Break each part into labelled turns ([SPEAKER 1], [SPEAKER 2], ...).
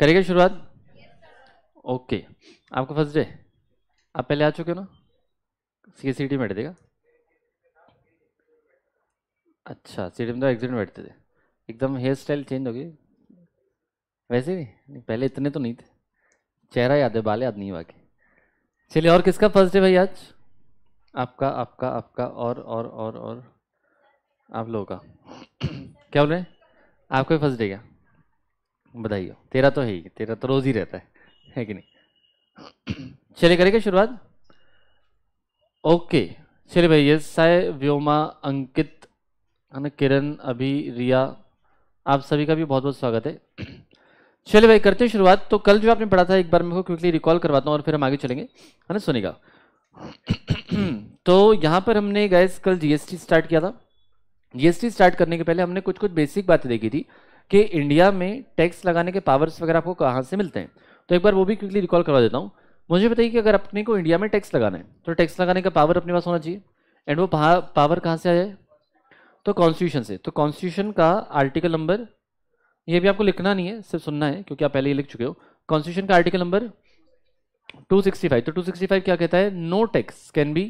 [SPEAKER 1] करेगा शुरुआत ओके आपका फर्स्ट डे आप पहले आ चुके हो ना सी सी टी बैठ देगा अच्छा सी टी में तो एग्जिट में बैठते थे एकदम हेयर स्टाइल चेंज हो गई वैसे भी नहीं पहले इतने तो नहीं थे चेहरा याद है बाल याद नहीं बाकी चलिए और किसका फर्स्ट डे भाई आज आपका आपका आपका और और और और आप लोगों का क्या बोल रहे हैं आपका भी फर्स्ट डे क्या बताइए तेरा तो है ही तेरा तो रोज ही रहता है है कि नहीं चलिए करेंगे शुरुआत ओके चलिए भाई ये साय व्योमा अंकित है ना किरण अभी रिया आप सभी का भी बहुत बहुत स्वागत है चलिए भाई करते हैं शुरुआत तो कल जो आपने पढ़ा था एक बार मैं क्विकली रिकॉल करवाता हूँ और फिर हम आगे चलेंगे है ना सुनेगा तो यहाँ पर हमने गैस कल जीएसटी स्टार्ट किया था जीएसटी स्टार्ट करने के पहले हमने कुछ कुछ बेसिक बातें देखी थी कि इंडिया में टैक्स लगाने के पावर्स वगैरह आपको कहाँ से मिलते हैं तो एक बार वो भी क्विकली रिकॉल करवा देता हूँ मुझे बताइए कि अगर अपने को इंडिया में टैक्स लगाना है तो टैक्स लगाने का पावर अपने पास होना चाहिए एंड वो पावर कहाँ से आया है तो कॉन्स्टिट्यूशन से तो कॉन्स्टिट्यूशन का आर्टिकल नंबर ये भी आपको लिखना नहीं है सिर्फ सुनना है क्योंकि आप पहले ही लिख चुके हो कॉन्स्टिट्यूशन का आर्टिकल नंबर 265 तो 265 क्या कहता है no tax can be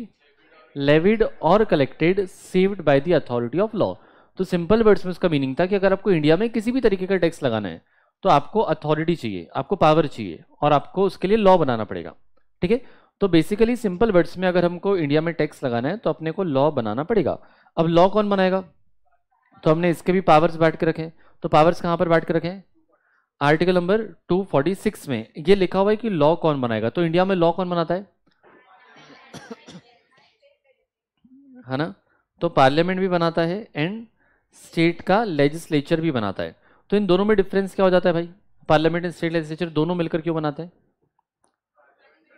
[SPEAKER 1] levied और collected saved by the authority of law तो सिंपल वर्ड्स में उसका मीनिंग था कि अगर आपको इंडिया में किसी भी तरीके का टैक्स लगाना है तो आपको अथॉरिटी चाहिए आपको पावर चाहिए और आपको उसके लिए लॉ बनाना पड़ेगा ठीक है तो बेसिकली सिंपल वर्ड्स में अगर हमको इंडिया में टैक्स लगाना है तो अपने को लॉ बनाना पड़ेगा अब लॉ कौन बनाएगा तो हमने इसके भी पावर्स बांट के रखे तो पावर्स कहाँ पर बांट के रखे आर्टिकल नंबर 246 में ये लिखा हुआ है कि लॉ कौन बनाएगा तो इंडिया में लॉ कौन बनाता है है ना तो पार्लियामेंट भी बनाता है एंड स्टेट का लेजिस्लेचर भी बनाता है तो इन दोनों में डिफरेंस क्या हो जाता है भाई पार्लियामेंट एंड स्टेट लेजिस्लेचर दोनों मिलकर क्यों बनाते हैं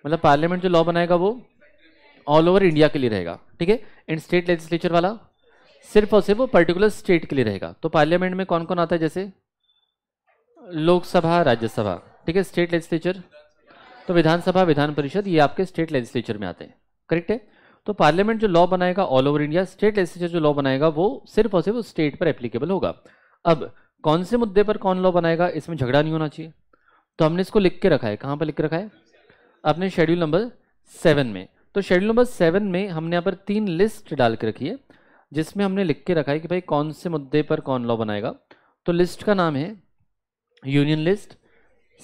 [SPEAKER 1] मतलब पार्लियामेंट जो लॉ बनाएगा वो ऑल ओवर इंडिया के लिए रहेगा ठीक है एंड स्टेट लेजिस्लेचर वाला सिर्फ और सिर्फ वो पर्टिकुलर स्टेट के लिए रहेगा तो पार्लियामेंट में कौन कौन आता है जैसे लोकसभा राज्यसभा ठीक है स्टेट लेजिस्लेचर तो विधानसभा विधान परिषद ये आपके स्टेट लेजिस्लेचर में आते हैं करेक्ट है तो पार्लियामेंट जो लॉ बनाएगा all over India state legislature जो लॉ बनाएगा वो सिर्फ और सिर्फ स्टेट पर एप्लीकेबल होगा अब कौन से मुद्दे पर कौन लॉ बनाएगा इसमें झगड़ा नहीं होना चाहिए तो हमने इसको लिख के रखा है कहाँ पर लिख के रखा है अपने शेड्यूल नंबर सेवन में तो शेड्यूल नंबर सेवन में हमने यहाँ पर तीन लिस्ट डाल के रखी है जिसमें हमने लिख के रखा है कि भाई कौन से मुद्दे पर कौन लॉ बनाएगा तो लिस्ट का नाम है union list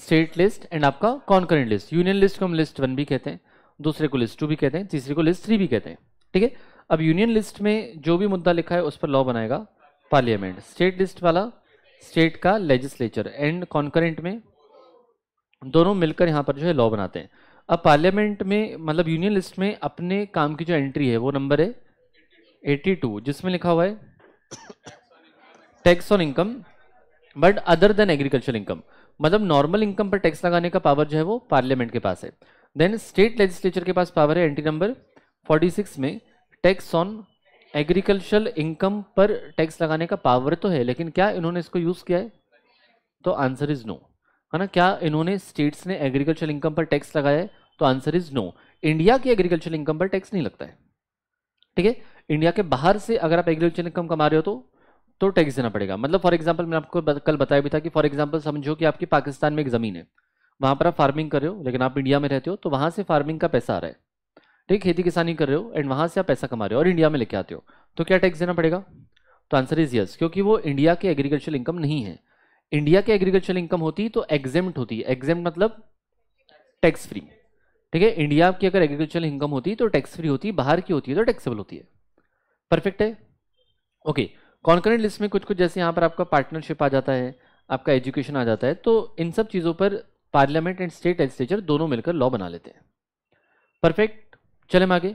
[SPEAKER 1] state list and आपका कॉन्करेंट लिस्ट यूनियन लिस्ट को हम लिस्ट वन भी कहते हैं दूसरे को लिस्ट टू भी कहते हैं तीसरे को लिस्ट थ्री भी कहते हैं ठीक है अब यूनियन लिस्ट में जो भी मुद्दा लिखा है उस पर लॉ बनाएगा पार्लियामेंट स्टेट लिस्ट वाला स्टेट का लेजिस्लेचर एंड कॉन्करेंट में दोनों मिलकर यहाँ पर जो है लॉ बनाते हैं अब पार्लियामेंट में मतलब यूनियन लिस्ट में अपने काम की जो एंट्री है वो नंबर है टू जिसमें लिखा हुआ है tax on income but other than agriculture income मतलब नॉर्मल इनकम पर टैक्स लगाने का पावर जो है वो पार्लियामेंट के पास है देन स्टेट लेजिस्लेचर के पास पावर है एंटी नंबर 46 में टैक्स ऑन एग्रीकल्चरल इनकम पर टैक्स लगाने का पावर तो है लेकिन क्या इन्होंने इसको यूज़ किया है तो आंसर इज़ नो है ना क्या इन्होंने स्टेट्स ने एग्रीकल्चरल इनकम पर टैक्स लगाया है तो आंसर इज़ नो इंडिया की एग्रीकल्चरल इनकम पर टैक्स नहीं लगता है ठीक है इंडिया के बाहर से अगर आप एग्रीकल्चर इनकम कमा रहे हो तो तो टैक्स देना पड़ेगा मतलब फॉर एग्जाम्पल मैंने आपको कल बताया भी था कि फॉर एग्जाम्पल समझो कि आपकी पाकिस्तान में एक ज़मीन है वहाँ पर आप फार्मिंग कर रहे हो लेकिन आप इंडिया में रहते हो तो वहाँ से फार्मिंग का पैसा आ रहा है ठीक खेती किसानी कर रहे हो एंड वहाँ से आप पैसा कमा रहे हो और इंडिया में लेके आते हो तो क्या टैक्स देना पड़ेगा तो आंसर इज यस क्योंकि वो इंडिया के एग्रीकल्चर इनकम नहीं है इंडिया के एग्रीकल्चर इनकम होती तो एग्जेम्ट होती है एग्जेम्ट तो मतलब टैक्स फ्री ठीक है इंडिया की अगर एग्रीकल्चरल इनकम होती तो टैक्स फ्री होती बाहर की होती है तो टैक्सेबल होती है परफेक्ट है ओके कॉन्करेंट लिस्ट में कुछ कुछ जैसे यहाँ पर आपका पार्टनरशिप आ जाता है आपका एजुकेशन आ जाता है तो इन सब चीज़ों पर पार्लियामेंट एंड स्टेट लेजिस्लेचर दोनों मिलकर लॉ बना लेते हैं परफेक्ट चले हम आगे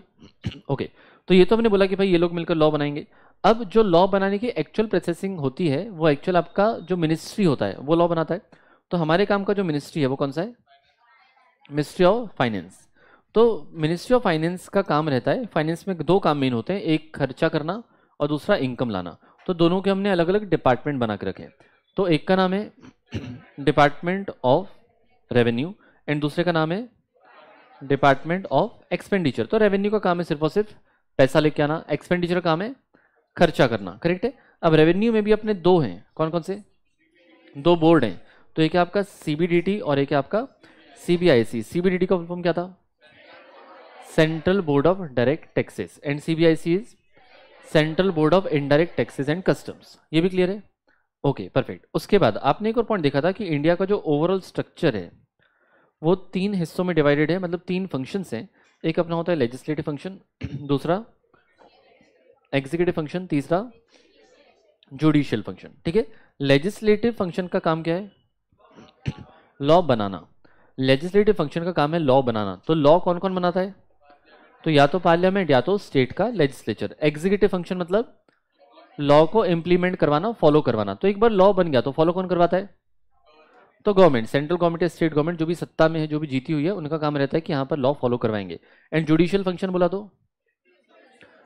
[SPEAKER 1] ओके तो ये तो हमने बोला कि भाई ये लोग मिलकर लॉ बनाएंगे अब जो लॉ बनाने की एक्चुअल प्रोसेसिंग होती है वो एक्चुअल आपका जो मिनिस्ट्री होता है वो लॉ बनाता है तो हमारे काम का जो मिनिस्ट्री है वो कौन सा है मिनिस्ट्री ऑफ फाइनेंस तो मिनिस्ट्री ऑफ फाइनेंस का काम रहता है फाइनेंस में दो काम मेन होते हैं एक खर्चा करना और दूसरा इनकम लाना तो दोनों के हमने अलग अलग डिपार्टमेंट बना के रखे तो एक का नाम है डिपार्टमेंट ऑफ रेवेन्यू एंड दूसरे का नाम है डिपार्टमेंट ऑफ एक्सपेंडिचर तो रेवेन्यू का काम है सिर्फ और सिर्फ पैसा लेके आना एक्सपेंडिचर का काम है खर्चा करना करेक्ट है अब रेवेन्यू में भी अपने दो हैं कौन कौन से दो बोर्ड हैं तो एक है आपका सीबीडीटी और एक है आपका सीबीआईसी सीबीडीटी का फॉर्म क्या था central board of direct taxes and CBIC is central board of indirect taxes and customs ये भी क्लियर है ओके okay, परफेक्ट उसके बाद आपने एक और पॉइंट देखा था कि इंडिया का जो ओवरऑल स्ट्रक्चर है वो तीन हिस्सों में डिवाइडेड है मतलब तीन फंक्शंस हैं एक अपना होता है लेजिस्लेटिव फंक्शन दूसरा एग्जीक्यूटिव फंक्शन तीसरा जुडिशियल फंक्शन ठीक है लेजिस्लेटिव फंक्शन का काम क्या है लॉ बनाना लेजिस्लेटिव फंक्शन का काम है लॉ बनाना तो लॉ कौन कौन बनाता है तो या तो पार्लियामेंट या तो स्टेट का लेजिस्लेचर एग्जीक्यूटिव फंक्शन मतलब लॉ को इंप्लीमेंट करवाना फॉलो करवाना तो एक बार लॉ बन गया तो फॉलो कौन करवाता है तो गवर्नमेंट सेंट्रल गवर्नमेंट या स्टेट गवर्नमेंट जो भी सत्ता में है जो भी जीती हुई है उनका काम रहता है कि यहाँ पर लॉ फॉलो करवाएंगे एंड जुडिशियल फंक्शन बोला तो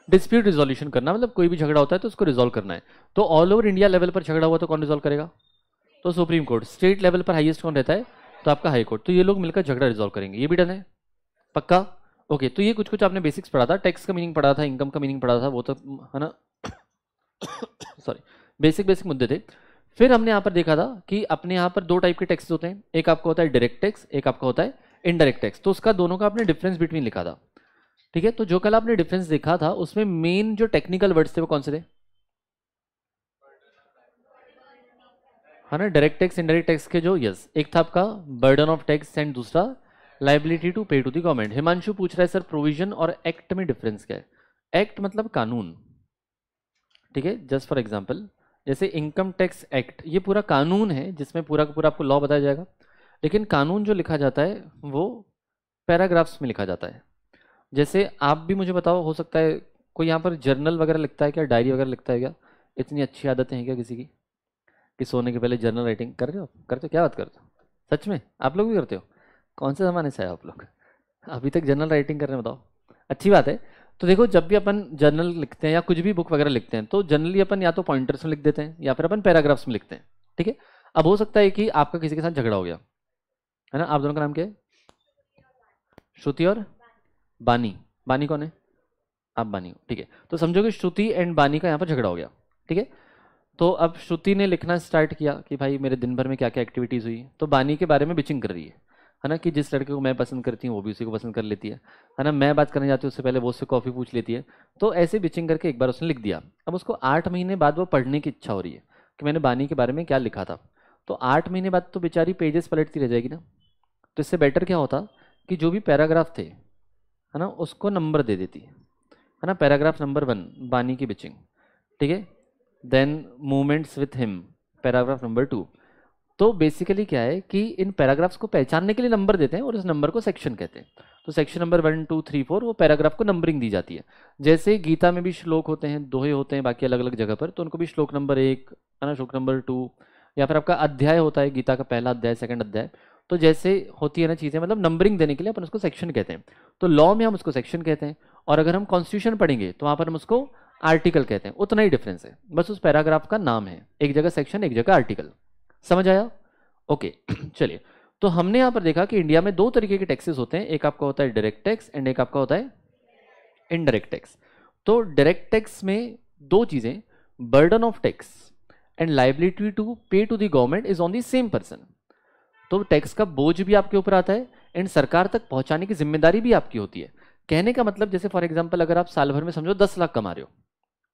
[SPEAKER 1] डिस्प्यूट रिजोल्यूशन करना मतलब कोई भी झगड़ा होता है तो उसको रिजोल्व करना है तो ऑल ओवर इंडिया लेवल पर झगड़ा हुआ तो कौन रिजोल्व करेगा तो सुप्रीम कोर्ट स्टेट लेवल पर हाइएस्ट कौन रहता है तो आपका हाई कोर्ट तो ये लोग मिलकर झगड़ा रिजोल्व करेंगे ये भी डन है पक्का ओके तो ये कुछ कुछ आपने बेसिक्स पढ़ा था टैक्स का मीनिंग पढ़ा था इनकम का मीनिंग पढ़ा था वो तो है ना सॉरी बेसिक बेसिक मुद्दे थे फिर हमने यहाँ पर देखा था कि अपने यहाँ पर दो टाइप के टैक्स होते हैं एक आपका होता है डायरेक्ट टैक्स एक आपका होता है इनडायरेक्ट टैक्स तो उसका दोनों का आपने डिफरेंस बिटवीन लिखा था ठीक है तो जो कल आपने डिफरेंस देखा था उसमें मेन जो टेक्निकल वर्ड्स थे वो कौन से थे हाँ ना डायरेक्ट टैक्स इनडायरेक्ट टैक्स के जो यस एक था आपका बर्डन ऑफ टैक्स एंड दूसरा liability to pay to the government Himanshu पूछ रहा है सर प्रोविजन और एक्ट में डिफरेंस क्या है एक्ट मतलब कानून ठीक है जस्ट फॉर एग्जाम्पल जैसे इनकम टैक्स एक्ट ये पूरा कानून है जिसमें पूरा का पूरा आपको लॉ बताया जाएगा लेकिन कानून जो लिखा जाता है वो पैराग्राफ्स में लिखा जाता है जैसे आप भी मुझे बताओ हो सकता है कोई यहाँ पर जर्नल वगैरह लिखता है क्या डायरी वगैरह लिखता है क्या इतनी अच्छी आदतें हैं क्या किसी की कि सोने के पहले जर्नल राइटिंग कर रहे हो करते हो क्या बात करते हो सच में आप लोग भी करते हो कौन से ज़माने से आए आप लोग अभी तक जर्नल राइटिंग कर रहे हैं बताओ अच्छी बात है तो देखो जब भी अपन जर्नल लिखते हैं या कुछ भी बुक वगैरह लिखते हैं तो जनरली अपन या तो पॉइंटर्स में लिख देते हैं या फिर अपन पैराग्राफ्स में लिखते हैं ठीक है अब हो सकता है कि आपका किसी के साथ झगड़ा हो गया है ना आप दोनों का नाम क्या है श्रुति और बानी बानी कौन है आप बानी हो ठीक है तो समझो कि श्रुति एंड बानी का यहाँ पर झगड़ा हो गया ठीक है तो अब श्रुति ने लिखना स्टार्ट किया कि भाई मेरे दिन भर में क्या क्या एक्टिविटीज़ हुई तो बानी के बारे में बिचिंग कर रही है है ना कि जिस लड़के को मैं पसंद करती हूँ वो भी उसी को पसंद कर लेती है है ना मैं बात करने जाती हूँ उससे पहले वो उससे कॉफ़ी पूछ लेती है तो ऐसे बिचिंग करके एक बार उसने लिख दिया अब उसको आठ महीने बाद वो पढ़ने की इच्छा हो रही है कि मैंने बानी के बारे में क्या लिखा था तो आठ महीने बाद तो बेचारी पेजेस पलटती रह जाएगी ना तो इससे बेटर क्या होता कि जो भी पैराग्राफ थे है ना उसको नंबर दे देती है ना पैराग्राफ नंबर वन बानी की बिचिंग ठीक है then movements with him paragraph number two तो बेसिकली क्या है कि इन पैराग्राफ्स को पहचानने के लिए नंबर देते हैं और इस नंबर को सेक्शन कहते हैं तो section number one two three four वो पैराग्राफ को नंबरिंग दी जाती है जैसे गीता में भी श्लोक होते हैं दोहे होते हैं बाकी अलग अलग जगह पर तो उनको भी श्लोक नंबर एक है ना श्लोक नंबर टू या फिर आपका अध्याय होता है गीता का पहला अध्याय सेकंड अध्याय तो जैसे होती है ना चीज़ें मतलब नंबरिंग देने के लिए अपन उसको सेक्शन कहते हैं तो लॉ में हम उसको सेक्शन कहते हैं और अगर हम कॉन्स्टिट्यूशन पढ़ेंगे तो वहाँ पर हम उसको आर्टिकल कहते हैं उतना ही डिफरेंस है बस उस पैराग्राफ का नाम है एक जगह सेक्शन एक जगह आर्टिकल समझ आया ओके चलिए तो हमने यहां पर देखा कि इंडिया में दो तरीके के टैक्सेस होते हैं एक आपका होता है डायरेक्ट टैक्स एंड एक आपका होता है इनडायरेक्ट टैक्स तो डायरेक्ट टैक्स में दो चीज़ें burden of tax and liability to pay to the government is on the same person तो टैक्स का बोझ भी आपके ऊपर आता है एंड सरकार तक पहुंचाने की जिम्मेदारी भी आपकी होती है कहने का मतलब जैसे फॉर एग्जाम्पल अगर आप साल भर में समझो दस लाख कमा रहे हो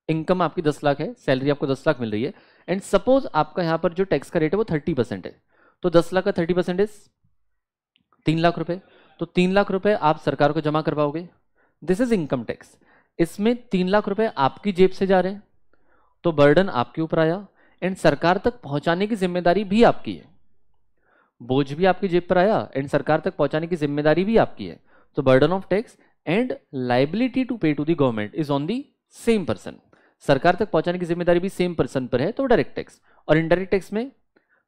[SPEAKER 1] इनकम आपकी दस लाख है सैलरी आपको दस लाख मिल रही है एंड सपोज आपका यहाँ पर जो टैक्स का रेट है वो थर्टी परसेंट है तो दस लाख का थर्टी परसेंट इज तीन लाख रुपए तो तीन लाख रुपए आप सरकार को जमा करवाओगे दिस इज इनकम टैक्स इसमें तीन लाख रुपए आपकी जेब से जा रहे हैं तो बर्डन आपके ऊपर आया एंड सरकार तक पहुंचाने की जिम्मेदारी भी आपकी है बोझ भी आपकी जेब पर आया एंड सरकार तक पहुंचाने की जिम्मेदारी भी आपकी है तो burden of tax and liability to pay to the government is on the same person सरकार तक पहुंचाने की जिम्मेदारी भी सेम पर्सन पर है तो डायरेक्ट टैक्स और इनडायरेक्ट टैक्स में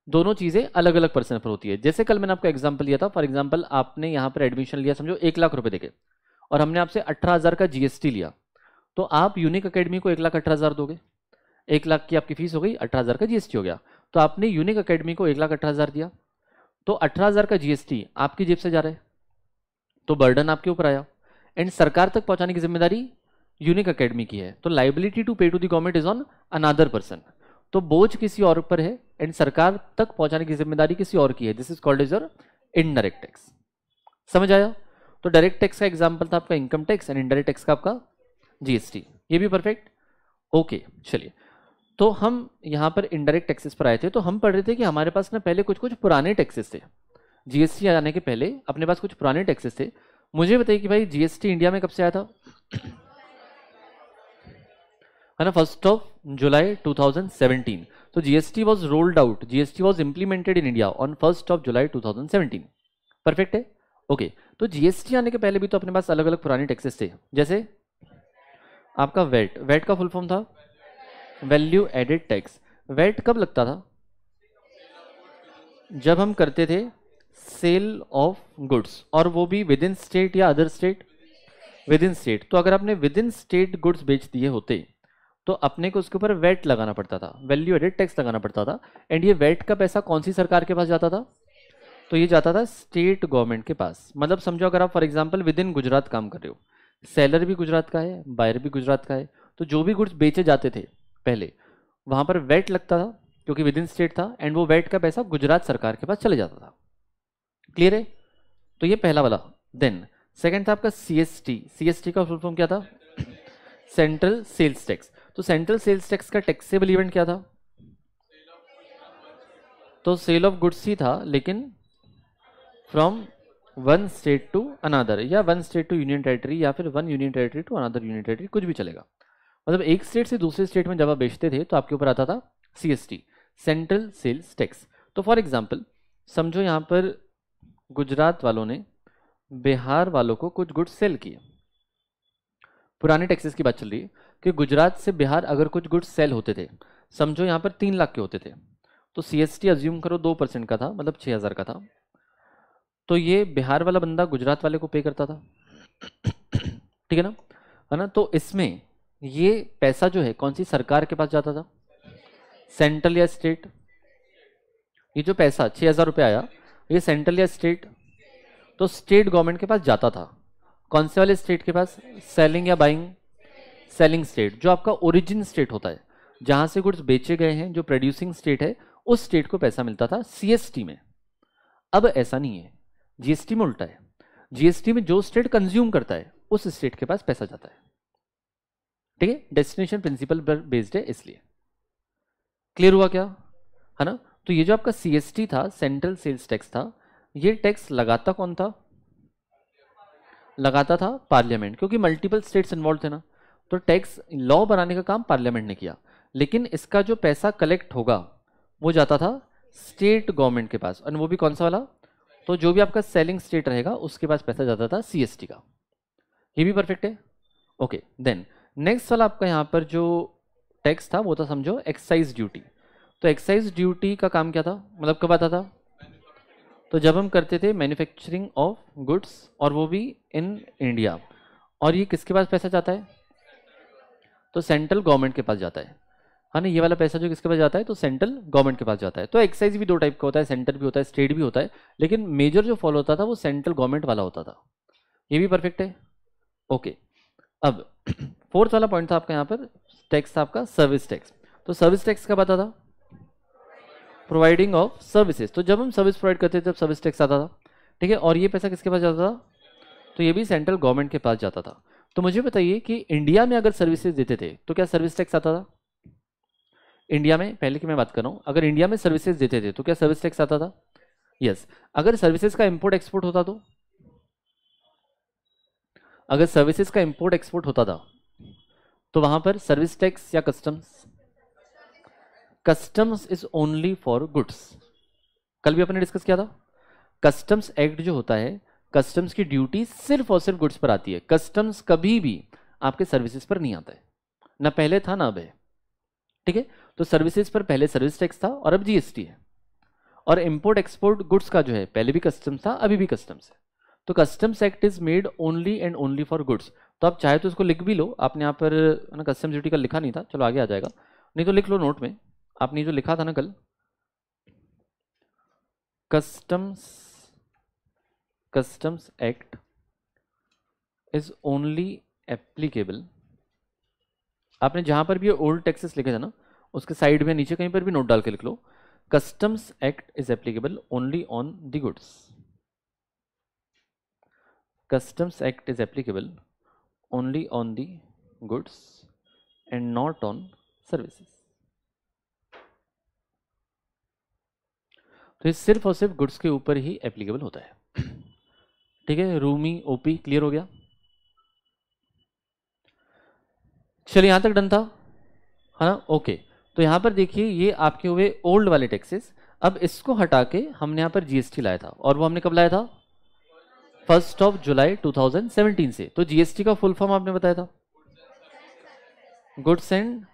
[SPEAKER 1] दोनों चीज़ें अलग अलग पर्सन पर होती है जैसे कल मैंने आपको एग्जाम्पल दिया था फॉर एग्जाम्पल आपने यहाँ पर एडमिशन लिया समझो एक लाख रुपए देखे और हमने आपसे अठारह हज़ार का जीएसटी लिया तो आप यूनिक अकेडमी को एक लाख अठारह हज़ार दोगे एक लाख की आपकी फीस हो गई अठारह हज़ार का जीएसटी हो गया तो आपने यूनिक अकेडमी को एक लाख अठारह हज़ार दिया तो अठारह हज़ार का जीएसटी आपकी जेब से जा रहा है तो बर्डन आपके ऊपर आया एंड सरकार तक पहुंचाने की जिम्मेदारी यूनिक अकेडमी की है तो liability to pay to the government is on another person तो बोझ किसी और पर है एंड सरकार तक पहुंचाने की जिम्मेदारी किसी और की है this is called is your indirect tax समझ आया तो डायरेक्ट टैक्स का एग्जाम्पल था आपका income tax and indirect tax का आपका जीएसटी ये भी परफेक्ट ओके चलिए तो हम यहाँ पर इनडायरेक्ट टैक्सेस पर आए थे तो हम पढ़ रहे थे कि हमारे पास ना पहले कुछ कुछ पुराने टैक्सेस थे जीएसटी आने के पहले अपने पास कुछ पुराने टैक्सेस थे मुझे बताइए कि भाई जीएसटी इंडिया में कब से आया था है ना फर्स्ट ऑफ जुलाई 2017 तो GST was rolled out GST was implemented in India on first of July 2017 perfect है ओके okay. तो जीएसटी आने के पहले भी तो अपने पास अलग अलग पुराने टैक्सेस थे जैसे आपका वेट वेट का फुल फॉर्म था वैल्यू एडेड टैक्स वेट कब लगता था जब हम करते थे सेल ऑफ गुड्स और वो भी विद इन स्टेट या other state within state तो अगर आपने विद इन स्टेट गुड्स बेच दिए होते तो अपने को उसके ऊपर वेट लगाना पड़ता था वैल्यू एडेड टैक्स लगाना पड़ता था एंड ये वेट का पैसा कौन सी सरकार के पास जाता था तो ये जाता था स्टेट गवर्नमेंट के पास मतलब समझो अगर आप for example within Gujarat काम कर रहे हो सेलर भी गुजरात का है बायर भी गुजरात का है तो जो भी गुड्स बेचे जाते थे पहले वहाँ पर वेट लगता था क्योंकि विद इन स्टेट था एंड वो वेट का पैसा गुजरात सरकार के पास चले जाता था क्लियर है तो ये पहला वाला देन सेकेंड था आपका C S T C S T का फुल फॉर्म क्या था सेंट्रल सेल्स टैक्स तो सेंट्रल सेल्स टैक्स का टैक्सेबल इवेंट क्या था तो सेल ऑफ गुड्स ही था लेकिन from one state to another या one state to union territory या फिर one union territory to another union territory कुछ भी चलेगा मतलब एक स्टेट से दूसरे स्टेट में जब आप बेचते थे तो आपके ऊपर आता था C S T central sales tax तो फॉर एग्जाम्पल समझो यहाँ पर गुजरात वालों ने बिहार वालों को कुछ गुड्स सेल किए पुराने टैक्सेस की बात चल रही है कि गुजरात से बिहार अगर कुछ गुड्स सेल होते थे समझो यहाँ पर तीन लाख के होते थे तो सी एस टी अज्यूम करो दो परसेंट का था मतलब छः हज़ार का था तो ये बिहार वाला बंदा गुजरात वाले को पे करता था ठीक है ना है ना तो इसमें ये पैसा जो है कौन सी सरकार के पास जाता था सेंट्रल या स्टेट ये जो पैसा छः हज़ार रुपये आया ये सेंट्रल या स्टेट तो स्टेट गवर्नमेंट के पास जाता था कौन से वाले स्टेट के पास सेलिंग या बाइंग सेलिंग स्टेट जो आपका ओरिजिन स्टेट होता है जहां से गुड्स बेचे गए हैं जो प्रोड्यूसिंग स्टेट है उस स्टेट को पैसा मिलता था सीएसटी में अब ऐसा नहीं है जीएसटी में उल्टा है जीएसटी में जो स्टेट कंज्यूम करता है उस स्टेट के पास पैसा जाता है ठीक है डेस्टिनेशन प्रिंसिपल पर बेस्ड है इसलिए क्लियर हुआ क्या है ना तो ये जो आपका सीएसटी था सेंट्रल सेल्स टैक्स था ये टैक्स लगाता कौन था लगाता था पार्लियामेंट क्योंकि मल्टीपल स्टेट्स इन्वॉल्व थे ना तो टैक्स लॉ बनाने का काम पार्लियामेंट ने किया लेकिन इसका जो पैसा कलेक्ट होगा वो जाता था स्टेट गवर्नमेंट के पास और वो भी कौन सा वाला तो जो भी आपका सेलिंग स्टेट रहेगा उसके पास पैसा जाता था सी का ये भी परफेक्ट है ओके देन नेक्स्ट वाला आपका यहाँ पर जो टैक्स था वो था समझो एक्साइज ड्यूटी तो एक्साइज ड्यूटी का काम क्या था मतलब कब आता था तो जब हम करते थे मैन्युफैक्चरिंग ऑफ गुड्स और वो भी इन इंडिया और ये किसके पास पैसा जाता है तो सेंट्रल गवर्नमेंट के पास जाता है है हाँ ना ये वाला पैसा जो किसके पास जाता है तो सेंट्रल गवर्नमेंट के पास जाता है तो एक्साइज भी दो टाइप का होता है सेंटर भी होता है स्टेट भी होता है लेकिन मेजर जो फॉलो होता था वो सेंट्रल गवर्नमेंट वाला होता था ये भी परफेक्ट है ओके अब फोर्थ वाला पॉइंट था आपका यहाँ पर टैक्स था आपका सर्विस टैक्स तो सर्विस टैक्स का पता था प्रोवाइडिंग ऑफ सर्विसेज तो जब हम सर्विस प्रोवाइड करते थे तब सर्विस टैक्स आता था ठीक है और ये पैसा किसके पास जाता था तो ये भी सेंट्रल गवर्नमेंट के पास जाता था तो मुझे बताइए कि इंडिया में अगर सर्विसेज देते थे तो क्या सर्विस टैक्स आता था इंडिया में पहले की मैं बात कर रहा अगर इंडिया में सर्विसेज देते थे तो क्या सर्विस टैक्स आता था यस yes. अगर सर्विसेज का इंपोर्ट एक्सपोर्ट होता तो अगर सर्विसेज का इंपोर्ट एक्सपोर्ट होता था तो वहां पर सर्विस टैक्स या customs customs is only for goods कल भी आपने डिस्कस किया था कस्टम्स एक्ट जो होता है कस्टम्स की ड्यूटी सिर्फ और सिर्फ गुड्स पर आती है कस्टम्स कभी भी आपके सर्विसेज पर नहीं आता है ना पहले था ना अब है ठीक है तो सर्विसेज पर पहले सर्विस टैक्स था और अब जीएसटी है और इंपोर्ट एक्सपोर्ट गुड्स का जो है पहले भी कस्टम्स था अभी भी कस्टम्स है तो customs act is made only and only for goods तो आप चाहे तो उसको लिख भी लो आपने यहाँ पर ना कस्टम्स ड्यूटी का लिखा नहीं था चलो आगे आ जाएगा नहीं तो लिख लो नोट में आपने जो लिखा था ना कल customs customs act is only applicable आपने जहां पर भी ओल्ड टैक्सेस लिखे था ना उसके साइड में नीचे कहीं पर भी नोट डाल के लिख लो customs act is applicable only on the goods customs act is applicable only on the goods and not on services तो ये सिर्फ और सिर्फ गुड्स के ऊपर ही एप्लीकेबल होता है ठीक है रूमी ओपी क्लियर हो गया चलिए यहां तक डन था है ना ओके तो यहां पर देखिए ये आपके हुए ओल्ड वाले टैक्सेस अब इसको हटा के हमने यहां पर जीएसटी लाया था और वो हमने कब लाया था फर्स्ट ऑफ जुलाई 2017 से तो जीएसटी का फुल फॉर्म आपने बताया था गुड्स एंड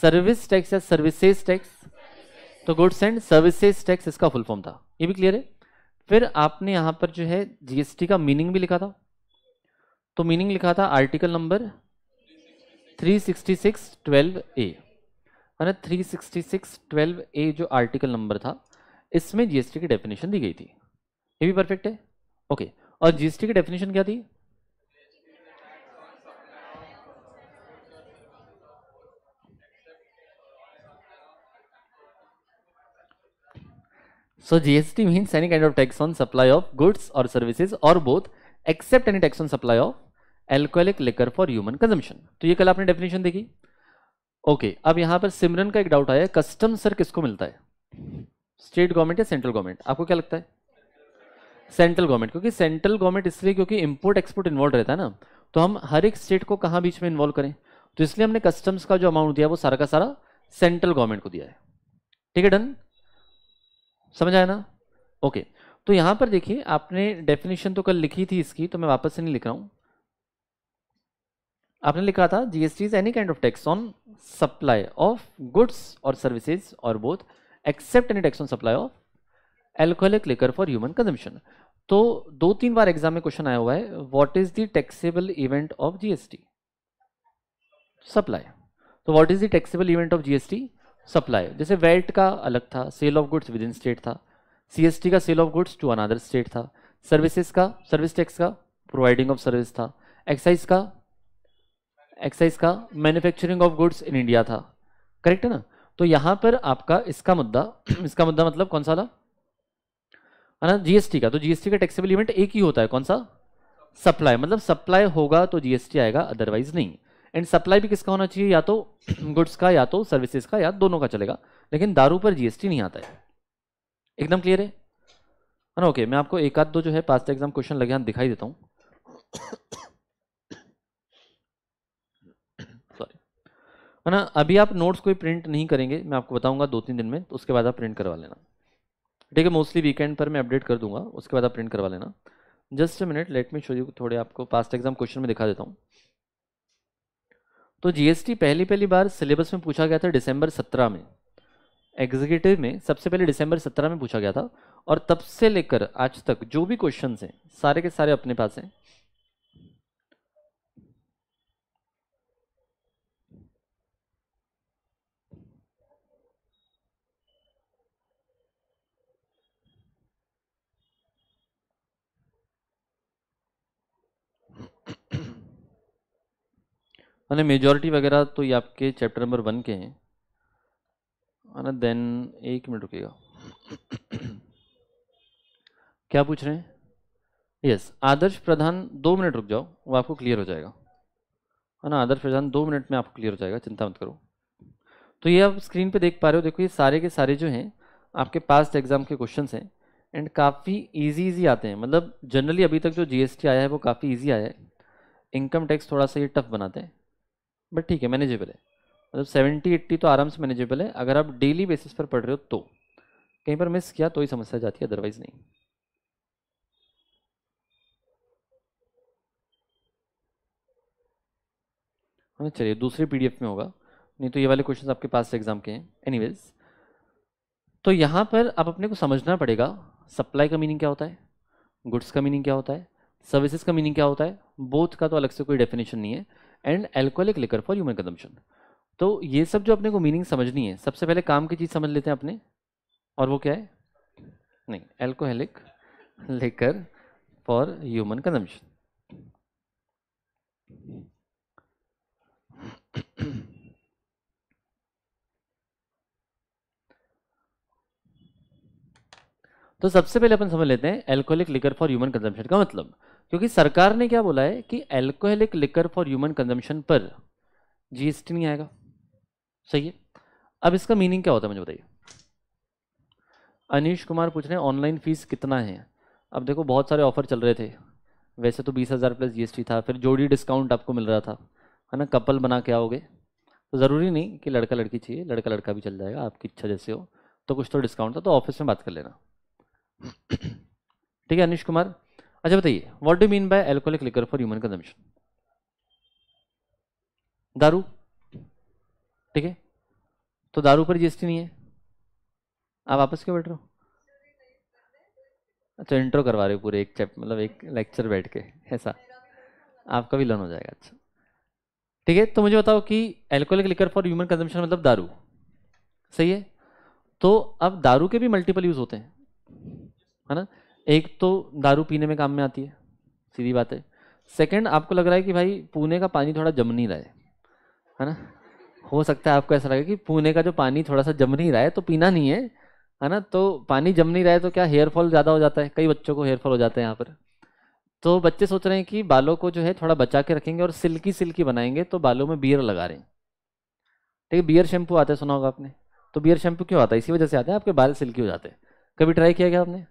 [SPEAKER 1] सर्विस टैक्स या सर्विसेज टैक्स तो गुड्स एंड सर्विसेज टैक्स इसका फुल फॉर्म था ये भी क्लियर है फिर आपने यहां पर जो है जीएसटी का मीनिंग भी लिखा था तो मीनिंग लिखा था आर्टिकल नंबर 366 12 ए है ना 366 12 ए जो आर्टिकल नंबर था इसमें जीएसटी की डेफिनेशन दी गई थी ये भी परफेक्ट है ओके और जीएसटी की डेफिनेशन क्या थी So GST means any kind of tax on supply of goods or services or both except any tax on supply of alcoholic liquor for human consumption. तो ये कल आपने definition देखी okay, अब यहाँ पर simran का एक doubt आया custom sir किसको मिलता है स्टेट गवर्नमेंट या सेंट्रल गवर्नमेंट आपको क्या लगता है सेंट्रल गवर्नमेंट क्योंकि सेंट्रल गवर्नमेंट इसलिए क्योंकि इम्पोर्ट एक्सपोर्ट इन्वॉल्व रहता है ना तो हम हर एक स्टेट को कहाँ बीच में इन्वॉल्व करें तो इसलिए हमने कस्टम्स का जो अमाउंट दिया वो सारा का सारा सेंट्रल गवर्नमेंट को दिया है ठीक है डन समझ आया ना ओके तो यहां पर देखिए आपने डेफिनेशन तो कल लिखी थी इसकी तो मैं वापस से नहीं लिख रहा हूं आपने लिखा था GST is any kind of tax on supply of goods और सर्विसेज और both except any tax on supply of alcoholic liquor for human consumption तो दो तीन बार एग्जाम में क्वेश्चन आया हुआ है what is the taxable event of GST supply तो what is the taxable event of GST supply जैसे वेल्ट का अलग था sale of goods within state था सी का sale of goods to another state था सर्विसेज का service tax का प्रोवाइडिंग ऑफ सर्विस था एक्साइज का एक्साइज का manufacturing of goods in India था करेक्ट है ना तो यहां पर आपका इसका मुद्दा इसका मुद्दा मतलब कौन सा था है ना जीएसटी का तो जीएसटी का टैक्सेबल इवेंट एक ही होता है कौन सा सप्लाई मतलब सप्लाई होगा तो जीएसटी आएगा अदरवाइज नहीं एंड सप्लाई भी किसका होना चाहिए या तो गुड्स का या तो सर्विसेज का या दोनों का चलेगा लेकिन दारू पर जीएसटी नहीं आता है एकदम क्लियर है हाँ, ना ओके मैं आपको एक आध दो जो है पास्ट एग्जाम क्वेश्चन लगे दिखाई देता हूँ सॉरी है ना अभी आप नोट्स कोई प्रिंट नहीं करेंगे मैं आपको बताऊंगा दो तीन दिन में तो उसके बाद आप प्रिंट करवा लेना ठीक है मोस्टली वीकेंड पर मैं अपडेट कर दूंगा उसके बाद आप प्रिंट करवा लेना just minute let me show you थोड़े आपको पास्ट एग्जाम क्वेश्चन में दिखा देता हूँ तो जीएसटी पहली पहली बार सिलेबस में पूछा गया था दिसंबर 17 में एग्जीक्यूटिव में सबसे पहले दिसंबर 17 में पूछा गया था और तब से लेकर आज तक जो भी क्वेश्चन हैं सारे के सारे अपने पास हैं मैंने मेजॉरिटी वगैरह तो ये आपके चैप्टर नंबर वन के हैं है ना देन एक मिनट रुकेगा क्या पूछ रहे हैं यस आदर्श प्रधान दो मिनट रुक जाओ वो आपको क्लियर हो जाएगा है ना आदर्श प्रधान दो मिनट में आपको क्लियर हो जाएगा चिंता मत करो तो ये आप स्क्रीन पे देख पा रहे हो देखो ये सारे के सारे जो हैं आपके पास्ट एग्जाम के क्वेश्चन हैं एंड काफ़ी ईजी ईजी आते हैं मतलब जनरली अभी तक जो जी आया है वो काफ़ी ईजी आया है इनकम टैक्स थोड़ा सा ये टफ बनाते हैं बट ठीक है मैनेजेबल है मतलब सेवेंटी एट्टी तो आराम से मैनेजेबल है अगर आप डेली बेसिस पर पढ़ रहे हो तो कहीं पर मिस किया तो ही समस्या जाती है अदरवाइज नहीं हाँ चलिए दूसरे पीडीएफ में होगा नहीं तो ये वाले क्वेश्चन आपके पास एग्जाम के हैं एनीवेज तो यहाँ पर आप अपने को समझना पड़ेगा सप्लाई का मीनिंग क्या होता है गुड्स का मीनिंग क्या होता है सर्विसेज का मीनिंग क्या होता है बोथ का तो अलग से कोई डेफिनेशन नहीं है and alcoholic liquor for human consumption तो ये सब जो अपने को मीनिंग समझनी है सबसे पहले काम की चीज़ समझ लेते हैं अपने और वो क्या है नहीं alcoholic liquor for human consumption तो सबसे पहले अपन समझ लेते हैं alcoholic liquor for human consumption का मतलब क्योंकि सरकार ने क्या बोला है कि alcoholic liquor for human consumption पर जीएसटी नहीं आएगा सही है अब इसका मीनिंग क्या होता है मुझे बताइए अनिश कुमार पूछ रहे हैं ऑनलाइन फीस कितना है अब देखो बहुत सारे ऑफर चल रहे थे वैसे तो बीस हज़ार प्लस जीएसटी था फिर जोड़ी डिस्काउंट आपको मिल रहा था है ना कपल बना के आओगे तो ज़रूरी नहीं कि लड़का लड़की चाहिए लड़का लड़का भी चल जाएगा आपकी इच्छा जैसे हो तो कुछ तो डिस्काउंट था तो ऑफिस में बात कर लेना ठीक है अनिश कुमार अच्छा बताइए what do mean by alcoholic liquor for human consumption दारू ठीक है तो दारू पर जीएसटी नहीं है आप वापस क्यों बैठ रहे हो अच्छा इंट्रो करवा रहे हो पूरे एक चैप्टर मतलब एक लेक्चर बैठ के ऐसा आपका भी लर्न हो जाएगा अच्छा ठीक है तो मुझे बताओ कि alcoholic liquor for human consumption मतलब दारू सही है तो अब दारू के भी मल्टीपल यूज़ होते हैं है ना एक तो दारू पीने में काम में आती है सीधी बात है सेकेंड आपको लग रहा है कि भाई पुणे का पानी थोड़ा जम नहीं रहा है है ना हो सकता है आपको ऐसा लगे कि पुणे का जो पानी थोड़ा सा जम नहीं रहा है तो पीना नहीं है है ना तो पानी जम नहीं रहा है तो क्या हेयर फॉल ज़्यादा हो जाता है कई बच्चों को हेयर फॉल हो जाता है यहाँ पर तो बच्चे सोच रहे हैं कि बालों को जो है थोड़ा बचा के रखेंगे और सिल्की सिल्की बनाएंगे तो बालों में बियर लगा रहे हैं ठीक है बियर शैम्पू आता है सुना होगा आपने तो बियर शैम्पू क्यों आता है इसी वजह से आता है आपके बाल सिल्की हो जाते हैं कभी ट्राई किया क्या आपने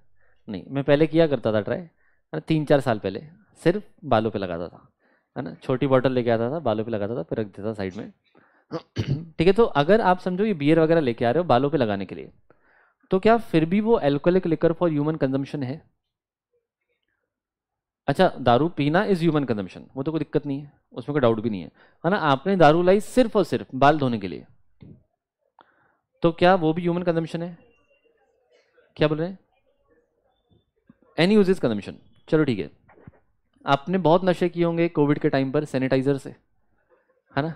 [SPEAKER 1] नहीं मैं पहले किया करता था ट्राई है ना तीन चार साल पहले सिर्फ बालों पे लगाता था है ना छोटी बॉटल लेके आता था बालों पे लगाता था फिर रख देता था साइड में ठीक है तो अगर आप समझो ये बियर वगैरह लेके आ रहे हो बालों पे लगाने के लिए तो क्या फिर भी वो alcoholic liquor for human consumption है अच्छा दारू पीना इज ह्यूमन कंजम्पशन वो तो कोई दिक्कत नहीं है उसमें कोई डाउट भी नहीं है है ना आपने दारू लाई सिर्फ और सिर्फ बाल धोने के लिए तो क्या वो भी ह्यूमन कंजम्पशन है क्या बोल रहे हैं एनी यूज कंजम्पन चलो ठीक है आपने बहुत नशे किए होंगे कोविड के टाइम पर सैनिटाइजर से है ना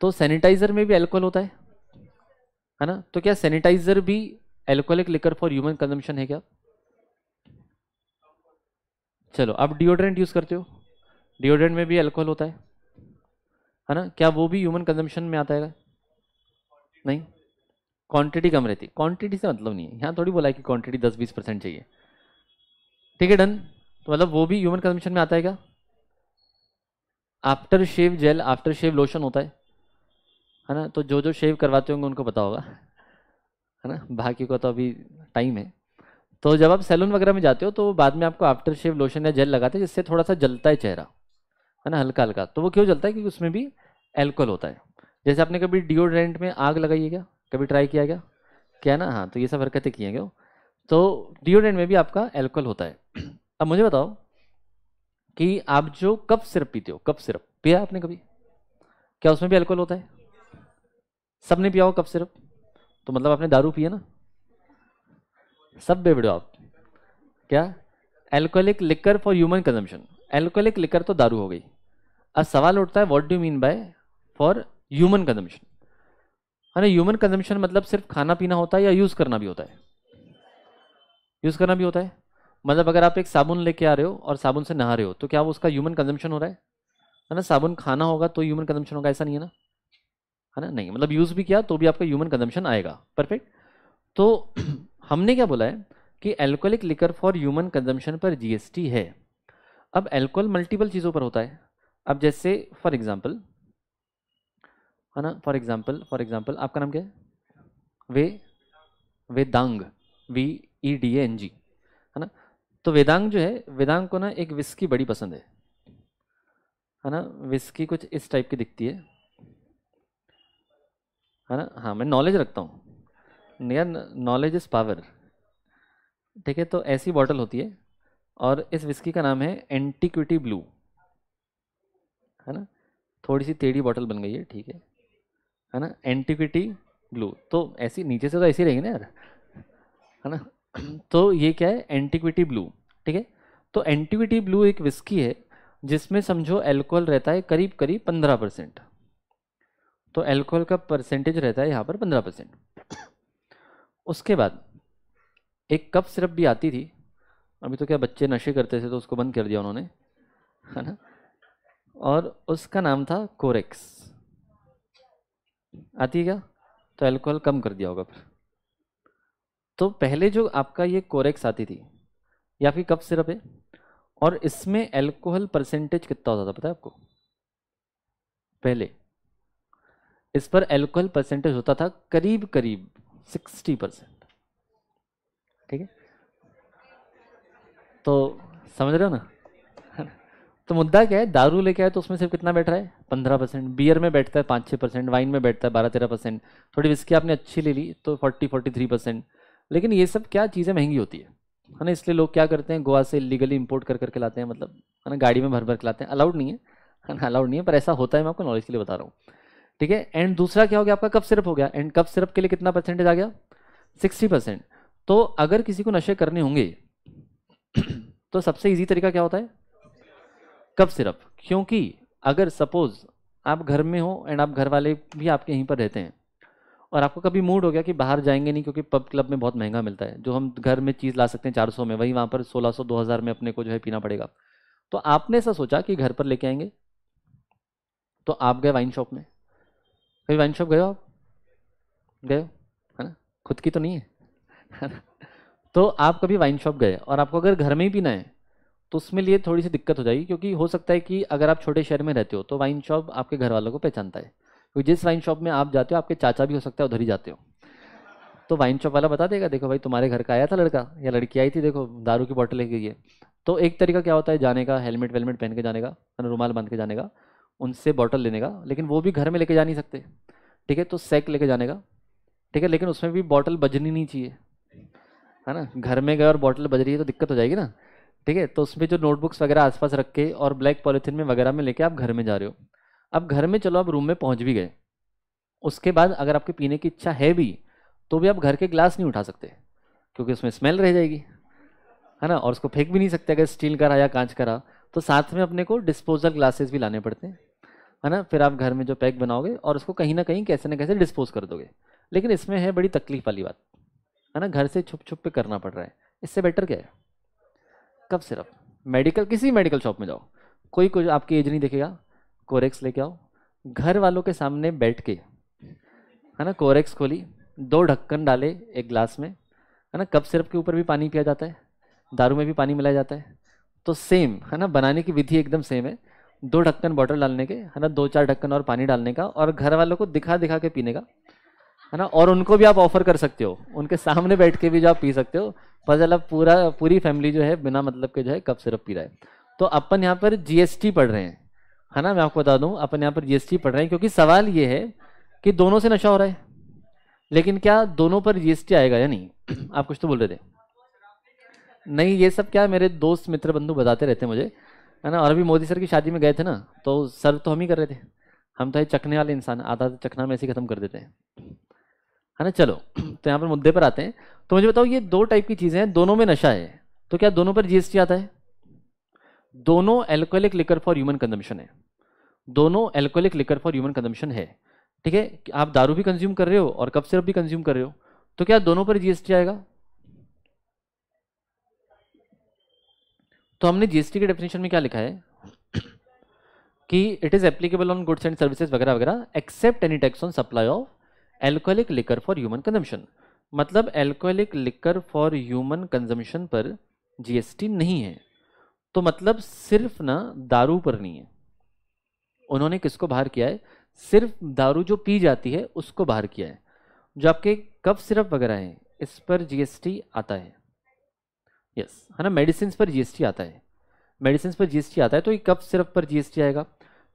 [SPEAKER 1] तो सैनिटाइजर में भी एल्कोहल होता है है ना तो क्या सैनिटाइजर भी alcoholic liquor for human consumption है क्या चलो आप डिओड्रेंट यूज़ करते हो डिओड्रेंट में भी एल्कोहल होता है है ना क्या वो भी ह्यूमन कंजम्पन में आता है नहीं क्वांटिटी कम रहती है क्वांटिटी से मतलब नहीं है यहाँ थोड़ी बोला है कि क्वांटिटी 10-20 परसेंट चाहिए ठीक है डन तो मतलब वो भी ह्यूमन कंजम्पशन में आता है क्या aftershave gel aftershave lotion होता है है ना तो जो जो शेव करवाते होंगे उनको पता होगा है ना बाकी को तो अभी टाइम है तो जब आप सैलून वगैरह में जाते हो तो बाद में आपको आफ्टर शेव लोशन या जेल लगाते हैं जिससे थोड़ा सा जलता है चेहरा है ना हल्का हल्का तो वो क्यों जलता है क्योंकि उसमें भी एल्कोहल होता है जैसे आपने कभी डिओड्रेंट में आग लगाई है क्या कभी ट्राई किया गया क्या ना हाँ तो ये सब हरकतें किए हैं क्यों तो डिओडेंट में भी आपका एल्कोहल होता है अब मुझे बताओ कि आप जो कप सिरप पीते हो कप सिरप पिया आपने कभी क्या उसमें भी एल्कोहल होता है सबने पिया हो कप सिरप तो मतलब आपने दारू पिया ना सब बेबड़ो आप क्या alcoholic liquor for human consumption alcoholic liquor तो दारू हो गई अब सवाल उठता है what do mean by for human consumption है ना ह्यूमन कंजम्पशन मतलब सिर्फ खाना पीना होता है या यूज़ करना भी होता है यूज़ करना भी होता है मतलब अगर आप एक साबुन लेके आ रहे हो और साबुन से नहा रहे हो तो क्या वो उसका ह्यूमन कंजम्पशन हो रहा है है ना साबुन खाना होगा तो ह्यूमन कंजम्पशन होगा ऐसा नहीं है ना है ना नहीं मतलब यूज़ भी किया तो भी आपका ह्यूमन कंजम्पशन आएगा परफेक्ट तो हमने क्या बोला है कि alcoholic liquor for human consumption पर जीएसटी है अब एल्कोहल मल्टीपल चीज़ों पर होता है अब जैसे फॉर एग्जाम्पल है ना फॉर एग्जाम्पल फॉर एग्जाम्पल आपका नाम क्या है वे वे दंग V E D N G है ना तो वेदांग जो है वेदांग को ना एक विस्की बड़ी पसंद है है ना विस्की कुछ इस टाइप की दिखती है है ना हाँ मैं नॉलेज रखता हूँ नियर नॉलेज इज़ पावर ठीक है तो ऐसी बॉटल होती है और इस विस्की का नाम है एंटीक्विटी ब्लू है ना थोड़ी सी टेढ़ी बॉटल बन गई है ठीक है है ना एंटीक्विटी ब्लू तो ऐसी नीचे से तो ऐसी रहेगी ना यार है ना तो ये क्या है एंटिक्विटी ब्लू ठीक है तो एंटीक्विटी ब्लू एक विस्की है जिसमें समझो एल्कोहल रहता है करीब करीब पंद्रह परसेंट तो एल्कोहल का परसेंटेज रहता है यहाँ पर पंद्रह परसेंट उसके बाद एक कप सिरप भी आती थी अभी तो क्या बच्चे नशे करते थे तो उसको बंद कर दिया उन्होंने है ना और उसका नाम था कोरेक्स आती है क्या तो एल्कोहल कम कर दिया होगा फिर तो पहले जो आपका ये कोरेक्स आती थी या फिर कप सिरप है और इसमें एल्कोहल परसेंटेज कितना होता था पता है आपको पहले इस पर एल्कोहल परसेंटेज होता था करीब करीब 60 परसेंट ठीक है तो समझ रहे हो ना तो मुद्दा क्या है दारू लेके आए तो उसमें सिर्फ कितना बैठ रहा है पंद्रह परसेंट बियर में बैठता है पांच छह परसेंट वाइन में बैठता है बारह तेरह परसेंट थोड़ी विस्की आपने अच्छी ले ली तो फोर्टी फोर्टी थ्री परसेंट लेकिन ये सब क्या चीज़ें महंगी होती है है ना इसलिए लोग क्या करते हैं गोवा से लीगली इम्पोर्ट कर करके लाते हैं मतलब है ना गाड़ी में भर भर के लाते हैं अलाउड नहीं है है ना अलाउड नहीं है पर ऐसा होता है मैं आपको नॉलेज के लिए बता रहा हूँ ठीक है एंड दूसरा क्या हो गया आपका कप सिरप हो गया एंड कप सिरप के लिए कितना परसेंटेज आ गया सिक्सटी परसेंट तो अगर किसी को नशे करने होंगे तो सबसे ईजी तरीका क्या होता है कप सिरप क्योंकि अगर सपोज आप घर में हो एंड आप घर वाले भी आपके यहीं पर रहते हैं और आपको कभी मूड हो गया कि बाहर जाएंगे नहीं क्योंकि पब क्लब में बहुत महंगा मिलता है जो हम घर में चीज़ ला सकते हैं चार सौ में वही वहाँ पर सोलह सौ दो हज़ार में अपने को जो है पीना पड़ेगा तो आपने ऐसा सोचा कि घर पर लेके आएंगे तो आप गए वाइन शॉप में कभी वाइन शॉप गए हो आप गए हो है ना खुद की तो नहीं है तो आप कभी वाइन शॉप गए और आपको अगर घर में ही पीना है तो उसमें लिए थोड़ी सी दिक्कत हो जाएगी क्योंकि हो सकता है कि अगर आप छोटे शहर में रहते हो तो वाइन शॉप आपके घर वालों को पहचानता है क्योंकि जिस वाइन शॉप में आप जाते हो आपके चाचा भी हो सकता है उधर ही जाते हो तो वाइन शॉप वाला बता देगा देखो भाई तुम्हारे घर का आया था लड़का या लड़की आई थी देखो दारू की बॉटल लेके गई तो एक तरीका क्या होता है जाने का हेलमेट वेलमेट पहन के जाने का रुमाल बांध के जाने का उनसे बॉटल लेने का लेकिन वो भी घर में लेके जा नहीं सकते ठीक है तो सेक लेके जाने का ठीक है लेकिन उसमें भी बॉटल बजनी नहीं चाहिए है ना घर में गए और बॉटल बज रही है तो दिक्कत हो जाएगी ना ठीक है तो उसमें जो नोटबुक्स वगैरह आसपास रख के और ब्लैक पॉलीथिन में वगैरह में लेके आप घर में जा रहे हो अब घर में चलो आप रूम में पहुंच भी गए उसके बाद अगर आपके पीने की इच्छा है भी तो भी आप घर के ग्लास नहीं उठा सकते क्योंकि उसमें स्मेल रह जाएगी है ना और उसको फेंक भी नहीं सकते अगर स्टील का रहा या कांच का रहा तो साथ में अपने को डिस्पोजल ग्लासेस भी लाने पड़ते हैं है ना फिर आप घर में जो पैक बनाओगे और उसको कहीं ना कहीं कैसे ना कैसे डिस्पोज कर दोगे लेकिन इसमें है बड़ी तकलीफ वाली बात है ना घर से छुप छुप पे करना पड़ रहा है इससे बेटर क्या है कब सिर्फ मेडिकल किसी मेडिकल शॉप में जाओ कोई कुछ आपकी एज नहीं देखेगा कोरेक्स लेके आओ घर वालों के सामने बैठ के है ना कोरेक्स खोली दो ढक्कन डाले एक ग्लास में है ना कप सिरप के ऊपर भी पानी पिया जाता है दारू में भी पानी मिलाया जाता है तो सेम है ना बनाने की विधि एकदम सेम है दो ढक्कन बॉटल डालने के है ना दो चार ढक्कन और पानी डालने का और घर वालों को दिखा दिखा के पीने का है ना और उनको भी आप ऑफर कर सकते हो उनके सामने बैठ के भी जो आप पी सकते हो पता मतलब चला पूरा पूरी फैमिली जो है बिना मतलब के जो है कप सिरप पी रहा है तो अपन यहाँ पर जीएसटी पढ़ रहे हैं है ना मैं आपको बता दूं अपन यहाँ पर जीएसटी पढ़ रहे हैं क्योंकि सवाल ये है कि दोनों से नशा हो रहा है लेकिन क्या दोनों पर जीएसटी आएगा या नहीं आप कुछ तो बोल रहे थे नहीं ये सब क्या मेरे दोस्त मित्र बंधु बताते रहते मुझे है ना और अभी मोदी सर की शादी में गए थे ना तो सर्व तो हम ही कर रहे थे हम तो चखने वाले इंसान आधा आधा चखना में ऐसे खत्म कर देते हैं है ना चलो तो यहाँ पर मुद्दे पर आते हैं तो मुझे बताओ ये दो टाइप की चीज़ें हैं दोनों में नशा है तो क्या दोनों पर जीएसटी आता है दोनों alcoholic liquor for human consumption है दोनों alcoholic liquor for human consumption है ठीक है आप दारू भी कंज्यूम कर रहे हो और कप सिरप भी कंज्यूम कर रहे हो तो क्या दोनों पर जीएसटी आएगा तो हमने जीएसटी के डेफिनेशन में क्या लिखा है कि it is applicable on goods and services वगैरह वगैरह except any tax on supply of alcoholic liquor for human consumption मतलब alcoholic liquor for human consumption पर जीएसटी नहीं है तो मतलब सिर्फ ना दारू पर नहीं है उन्होंने किसको बाहर किया है सिर्फ दारू जो पी जाती है उसको बाहर किया है जो आपके कफ सिरप वगैरह हैं इस पर जीएसटी आता है यस है ना मेडिसिन पर जीएसटी आता है मेडिसिन पर जीएसटी आता है तो ये कफ सिरप पर जीएसटी आएगा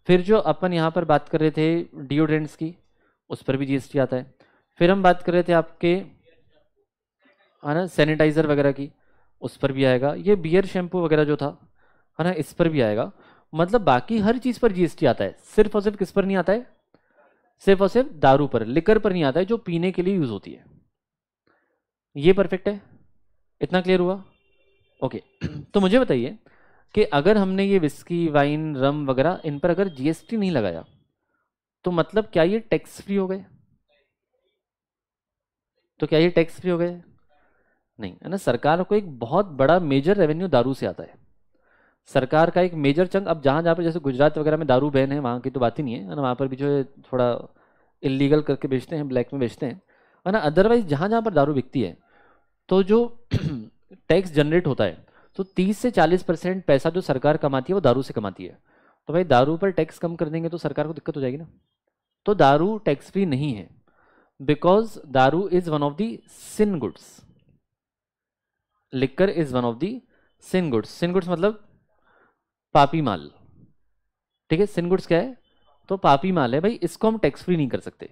[SPEAKER 1] फिर जो अपन यहाँ पर बात कर रहे थे डिओड्रेंट्स की उस पर भी जीएसटी आता है फिर हम बात कर रहे थे आपके है ना सैनिटाइज़र वगैरह की उस पर भी आएगा ये बियर शैम्पू वगैरह जो था है ना इस पर भी आएगा मतलब बाकी हर चीज़ पर जीएसटी आता है सिर्फ और सिर्फ किस पर नहीं आता है सिर्फ और सिर्फ दारू पर लिकर पर नहीं आता है जो पीने के लिए यूज़ होती है ये परफेक्ट है इतना क्लियर हुआ ओके तो मुझे बताइए कि अगर हमने ये विस्की वाइन रम वगैरह इन पर अगर जीएसटी नहीं लगाया तो मतलब क्या ये टैक्स फ्री हो गए तो क्या ये टैक्स फ्री हो गए नहीं है ना सरकार को एक बहुत बड़ा मेजर रेवेन्यू दारू से आता है सरकार का एक मेजर चंक अब जहाँ जहाँ पर जैसे गुजरात वगैरह में दारू बैन है वहाँ की तो बात ही नहीं है ना वहाँ पर भी जो है थोड़ा इलीगल करके बेचते हैं ब्लैक में बेचते हैं है ना अदरवाइज जहाँ जहाँ पर दारू बिकती है तो जो टैक्स जनरेट होता है तो 30 से 40 परसेंट पैसा जो सरकार कमाती है वो दारू से कमाती है तो भाई दारू पर टैक्स कम कर देंगे तो सरकार को दिक्कत हो जाएगी ना तो दारू टैक्स फ्री नहीं है बिकॉज दारू इज़ वन ऑफ दिन goods liquor is one of the sin goods sin goods मतलब पापी माल ठीक है सिन गुड्स क्या है तो पापी माल है भाई इसको हम टैक्स फ्री नहीं कर सकते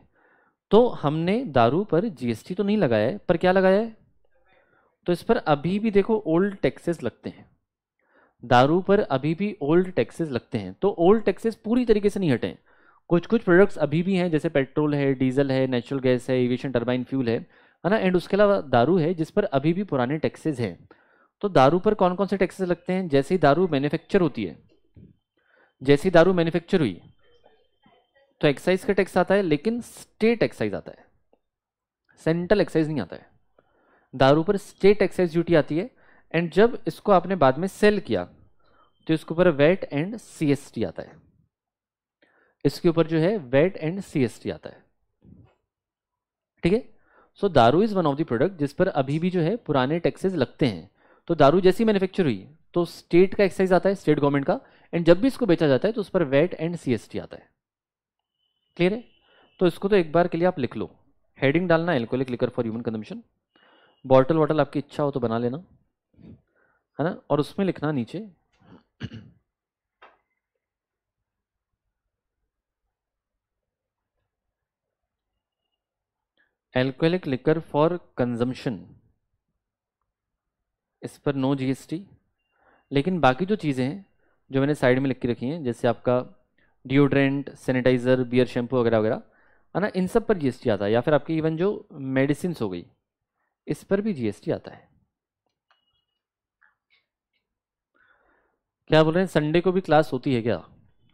[SPEAKER 1] तो हमने दारू पर जीएसटी तो नहीं लगाया है पर क्या लगाया है तो इस पर अभी भी देखो ओल्ड टैक्सेस लगते हैं दारू पर अभी भी ओल्ड टैक्सेस लगते हैं तो ओल्ड टैक्सेस पूरी तरीके से नहीं हटे कुछ कुछ प्रोडक्ट्स अभी भी हैं जैसे पेट्रोल है डीजल है नेचुरल गैस है एविएशन टर्बाइन फ्यूल है है ना एंड उसके अलावा दारू है जिस पर अभी भी पुराने टैक्सेज हैं तो दारू पर कौन कौन से टैक्सेज लगते हैं जैसे ही दारू मैन्युफैक्चर होती है जैसी दारू मैन्युफैक्चर हुई तो एक्साइज का टैक्स आता है लेकिन स्टेट एक्साइज आता है सेंट्रल एक्साइज नहीं आता है दारू पर स्टेट एक्साइज ड्यूटी आती है एंड जब इसको आपने बाद में सेल किया तो इसके ऊपर वेट एंड सी आता है इसके ऊपर जो है वेट एंड सी आता है ठीक है so daru is one of the product जिस पर अभी भी जो है पुराने टैक्सेज लगते हैं तो दारू जैसी मैन्युफैक्चर हुई तो स्टेट का एक्साइज आता है स्टेट गवर्नमेंट का एंड जब भी इसको बेचा जाता है तो उस पर वेट एंड सी आता है क्लियर है तो इसको तो एक बार के लिए आप लिख लो हेडिंग डालना alcoholic liquor for human consumption bottle वाटल आपकी इच्छा हो तो बना लेना है ना और उसमें लिखना नीचे एल्कोहलिक लिकर फॉर कंजम्पशन इस पर नो जीएसटी लेकिन बाकी जो चीज़ें हैं जो मैंने साइड में लिख के रखी हैं जैसे आपका डिओड्रेंट सैनिटाइज़र बियर शैम्पू वगैरह वगैरह है ना इन सब पर जीएसटी आता है या फिर आपकी इवन जो मेडिसिन हो गई इस पर भी जीएसटी आता है क्या बोल रहे हैं संडे को भी क्लास होती है क्या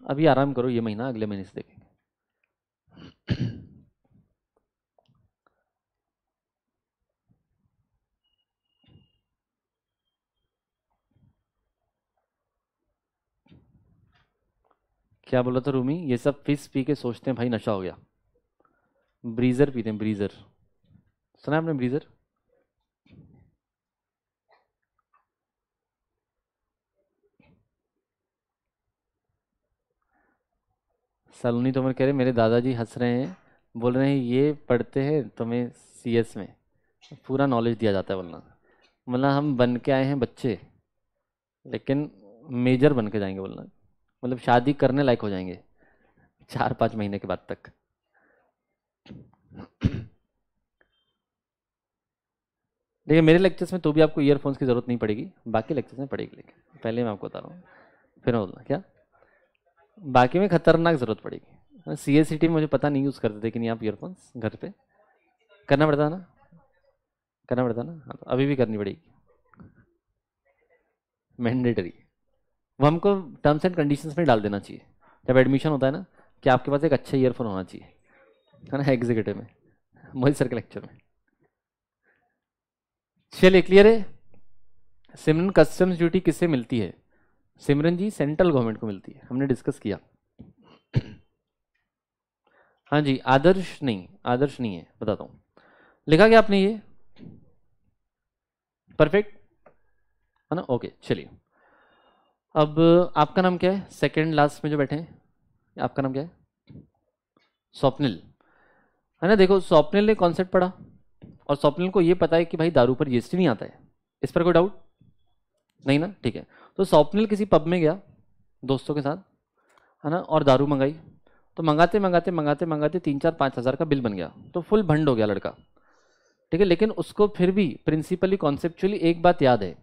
[SPEAKER 1] अभी आराम करो ये महीना अगले महीने से देखेंगे क्या बोला था रूमी ये सब फिश पी के सोचते हैं भाई नशा हो गया ब्रीज़र पीते हैं ब्रीज़र सुना आपने ब्रीज़र सलोनी तोमर कह रहे मेरे दादाजी हंस रहे हैं बोल रहे हैं ये पढ़ते हैं तुम्हें सीएस में पूरा नॉलेज दिया जाता है बोलना मतलब हम बन के आए हैं बच्चे लेकिन मेजर बन के जाएंगे बोलना मतलब शादी करने लायक हो जाएंगे चार पाँच महीने के बाद तक देखिए मेरे लेक्चर्स में तो भी आपको ईयरफोन्स की ज़रूरत नहीं पड़ेगी बाकी लेक्चर्स में पड़ेगी लेकिन पहले मैं आपको बता रहा हूँ फिर मैं बोलना क्या बाकी में खतरनाक ज़रूरत पड़ेगी सी एस में मुझे पता नहीं यूज़ करते थे कि नहीं आप ईयरफोन्स घर पे करना पड़ता है ना करना पड़ता है ना हाँ तो अभी भी करनी पड़ेगी मैंडेटरी वो हमको टर्म्स एंड कंडीशंस में डाल देना चाहिए जब एडमिशन होता है ना कि आपके पास एक अच्छा ईयरफोन होना चाहिए है ना एग्जीक्यूटिव में मोहित सर के लेक्चर में चलिए क्लियर है सिमरन कस्टम्स ड्यूटी किससे मिलती है सिमरन जी सेंट्रल गवर्नमेंट को मिलती है हमने डिस्कस किया हाँ जी आदर्श नहीं आदर्श नहीं है बताता हूँ लिखा क्या आपने ये परफेक्ट है ना ओके चलिए अब आपका नाम क्या है सेकंड लास्ट में जो बैठे हैं आपका नाम क्या है स्वप्निल है ना देखो स्वप्निल ने कॉन्सेप्ट पढ़ा और स्वप्निल को ये पता है कि भाई दारू पर जीएसटी नहीं आता है इस पर कोई डाउट नहीं ना ठीक है तो स्वप्निल किसी पब में गया दोस्तों के साथ है ना और दारू मंगाई तो मंगाते मंगाते मंगाते मंगाते तीन चार पाँच हज़ार का बिल बन गया तो फुल भंड हो गया लड़का ठीक है लेकिन उसको फिर भी प्रिंसिपली कॉन्सेप्चुअली एक बात याद है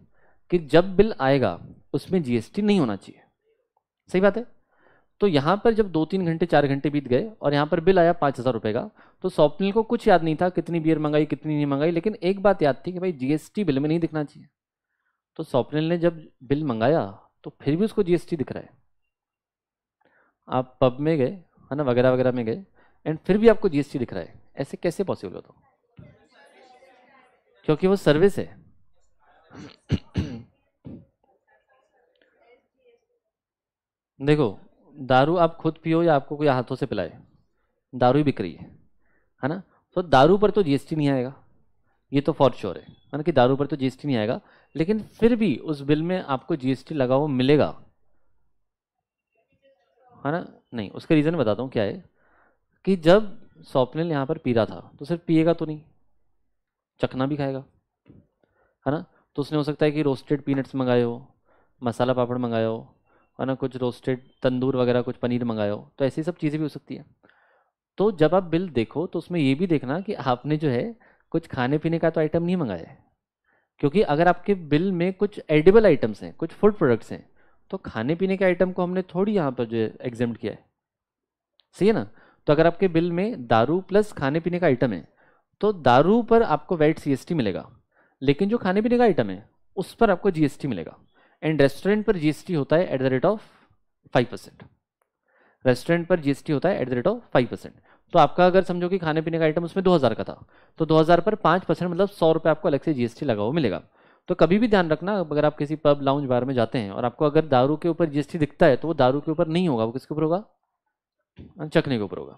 [SPEAKER 1] कि जब बिल आएगा उसमें जीएसटी नहीं होना चाहिए सही बात है तो यहां पर जब दो तीन घंटे चार घंटे बीत गए और यहां पर बिल आया पांच हज़ार रुपए का तो स्वप्निल को कुछ याद नहीं था कितनी बियर मंगाई कितनी नहीं मंगाई लेकिन एक बात याद थी कि भाई जीएसटी बिल में नहीं दिखना चाहिए तो स्वप्निल ने जब बिल मंगाया तो फिर भी उसको जीएसटी दिख रहा है आप पब में गए है ना वगैरह वगैरह में गए एंड फिर भी आपको जीएसटी दिख रहा है ऐसे कैसे पॉसिबल होता तो? क्योंकि वो सर्विस है देखो दारू आप खुद पियो या आपको कोई हाथों से पिलाए दारू ही बिक रही है है ना तो दारू पर तो जीएसटी नहीं आएगा ये तो फॉर श्योर है है ना कि दारू पर तो जीएसटी नहीं आएगा लेकिन फिर भी उस बिल में आपको जीएसटी लगा हुआ मिलेगा है ना नहीं उसका रीज़न बताता हूँ क्या है कि जब स्वप्निल यहाँ पर पी रहा था तो सिर्फ पिएगा तो नहीं चखना भी खाएगा है ना तो उसने हो सकता है कि रोस्टेड पीनट्स मंगाए हो मसाला पापड़ मंगाए हो और ना कुछ रोस्टेड तंदूर वगैरह कुछ पनीर मंगाया हो तो ऐसी सब चीज़ें भी हो सकती है तो जब आप बिल देखो तो उसमें ये भी देखना कि आपने जो है कुछ खाने पीने का तो आइटम नहीं मंगाया है क्योंकि अगर आपके बिल में कुछ एडिबल आइटम्स हैं कुछ फूड प्रोडक्ट्स हैं तो खाने पीने के आइटम को हमने थोड़ी यहाँ पर जो है एग्जाम किया है सही है ना तो अगर आपके बिल में दारू प्लस खाने पीने का आइटम है तो दारू पर आपको वेट सी मिलेगा लेकिन जो खाने पीने का आइटम है उस पर आपको जीएसटी मिलेगा एंड रेस्टोरेंट पर जीएसटी होता है at the rate of five percent restaurant पर जीएसटी होता है at the rate of five percent तो आपका अगर समझो कि खाने पीने का आइटम उसमें दो हज़ार का था तो दो हज़ार पर पाँच परसेंट मतलब सौ रुपये आपको अलग से जीएसटी लगा हुआ मिलेगा तो कभी भी ध्यान रखना अगर आप किसी पब लाउंज बार में जाते हैं और आपको अगर दारू के ऊपर जीएसटी दिखता है तो वो दारू के ऊपर नहीं होगा वो किसके ऊपर होगा हाँ, चखने के ऊपर होगा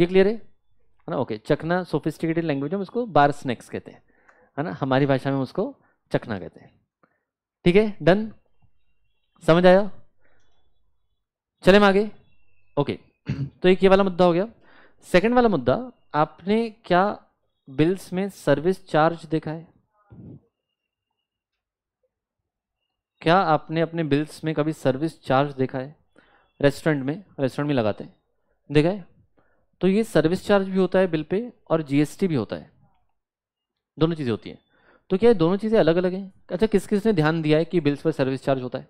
[SPEAKER 1] ये क्लियर है है ना ओके चखना सोफिस्टिकेटेड लैंग्वेज में उसको बार स्नैक्स कहते हैं है ना हमारी भाषा में उसको चखना कहते हैं ठीक है डन समझ आया चले हम आगे ओके तो एक ये वाला मुद्दा हो गया सेकंड वाला मुद्दा आपने क्या बिल्स में सर्विस चार्ज देखा है क्या आपने अपने बिल्स में कभी सर्विस चार्ज देखा है रेस्टोरेंट में रेस्टोरेंट में लगाते हैं देखा है तो ये सर्विस चार्ज भी होता है बिल पे और जीएसटी भी होता है दोनों चीज़ें होती हैं तो क्या दोनों चीज़ें अलग अलग हैं अच्छा किस किस ने ध्यान दिया है कि बिल्स पर सर्विस चार्ज होता है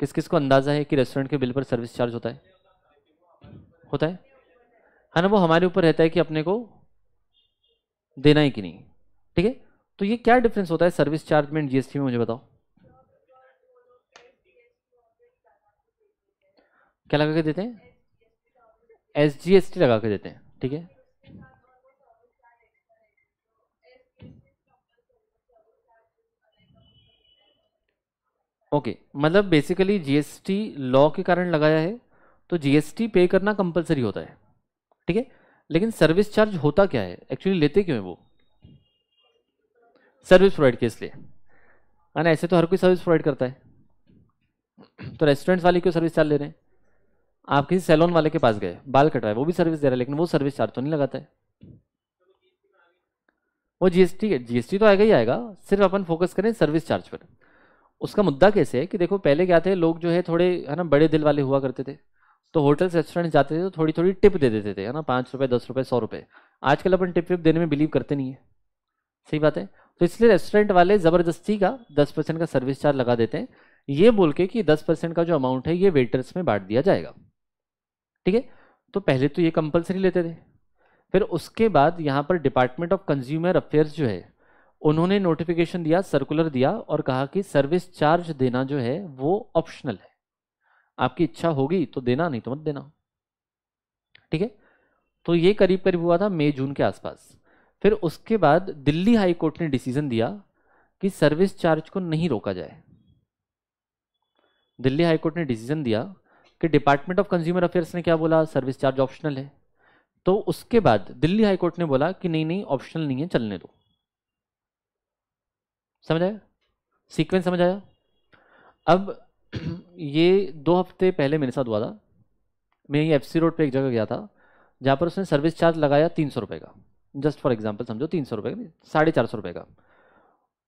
[SPEAKER 1] किस किस को अंदाज़ा है कि रेस्टोरेंट के बिल पर सर्विस चार्ज होता है होता है है हाँ ना वो हमारे ऊपर रहता है कि अपने को देना है कि नहीं ठीक है तो ये क्या डिफरेंस होता है सर्विस चार्ज में जीएसटी में मुझे बताओ क्या लगा के देते हैं एस लगा के देते हैं ठीक है ओके मतलब बेसिकली जीएसटी लॉ के कारण लगाया है तो जीएसटी पे करना कंपलसरी होता है ठीक है लेकिन सर्विस चार्ज होता क्या है एक्चुअली लेते क्यों है वो सर्विस प्रोवाइड के इसलिए है ना ऐसे तो हर कोई सर्विस प्रोवाइड करता है तो रेस्टोरेंट्स वाले क्यों सर्विस चार्ज ले रहे हैं आप किसी सैलून वाले के पास गए बाल कटवाए वो भी सर्विस दे रहा है लेकिन वो सर्विस चार्ज तो नहीं लगाता है वो जीएसटी जीएसटी तो आएगा ही आएगा सिर्फ अपन फोकस करें सर्विस चार्ज पर उसका मुद्दा कैसे है कि देखो पहले क्या थे लोग जो है थोड़े है ना बड़े दिल वाले हुआ करते थे तो होटल्स रेस्टोरेंट जाते थे तो थोड़ी थोड़ी टिप दे देते थे है ना पाँच रुपये दस रुपये सौ रुपये आजकल अपन टिप विप देने में बिलीव करते नहीं है सही बात है तो इसलिए रेस्टोरेंट वाले ज़बरदस्ती का दस परसेंट का सर्विस चार्ज लगा देते हैं ये बोल के कि दस परसेंट का जो अमाउंट है ये वेटर्स में बांट दिया जाएगा ठीक है तो पहले तो ये कंपलसरी लेते थे फिर उसके बाद यहाँ पर डिपार्टमेंट ऑफ कंज्यूमर अफेयर्स जो है उन्होंने नोटिफिकेशन दिया सर्कुलर दिया और कहा कि सर्विस चार्ज देना जो है वो ऑप्शनल है आपकी इच्छा होगी तो देना नहीं तो मत देना ठीक है तो ये करीब करीब हुआ था मई जून के आसपास फिर उसके बाद दिल्ली हाई कोर्ट ने डिसीजन दिया कि सर्विस चार्ज को नहीं रोका जाए दिल्ली हाई कोर्ट ने डिसीजन दिया कि डिपार्टमेंट ऑफ कंज्यूमर अफेयर्स ने क्या बोला सर्विस चार्ज ऑप्शनल है तो उसके बाद दिल्ली हाई कोर्ट ने बोला कि नहीं नहीं ऑप्शनल नहीं है चलने दो समझ आया सीक्वेंस समझ आया अब ये दो हफ्ते पहले मेरे साथ हुआ था मैं ये एफ सी रोड पर एक जगह गया था जहाँ पर उसने सर्विस चार्ज लगाया तीन सौ रुपये का जस्ट फॉर एग्जाम्पल समझो तीन सौ रुपये का साढ़े चार सौ रुपये का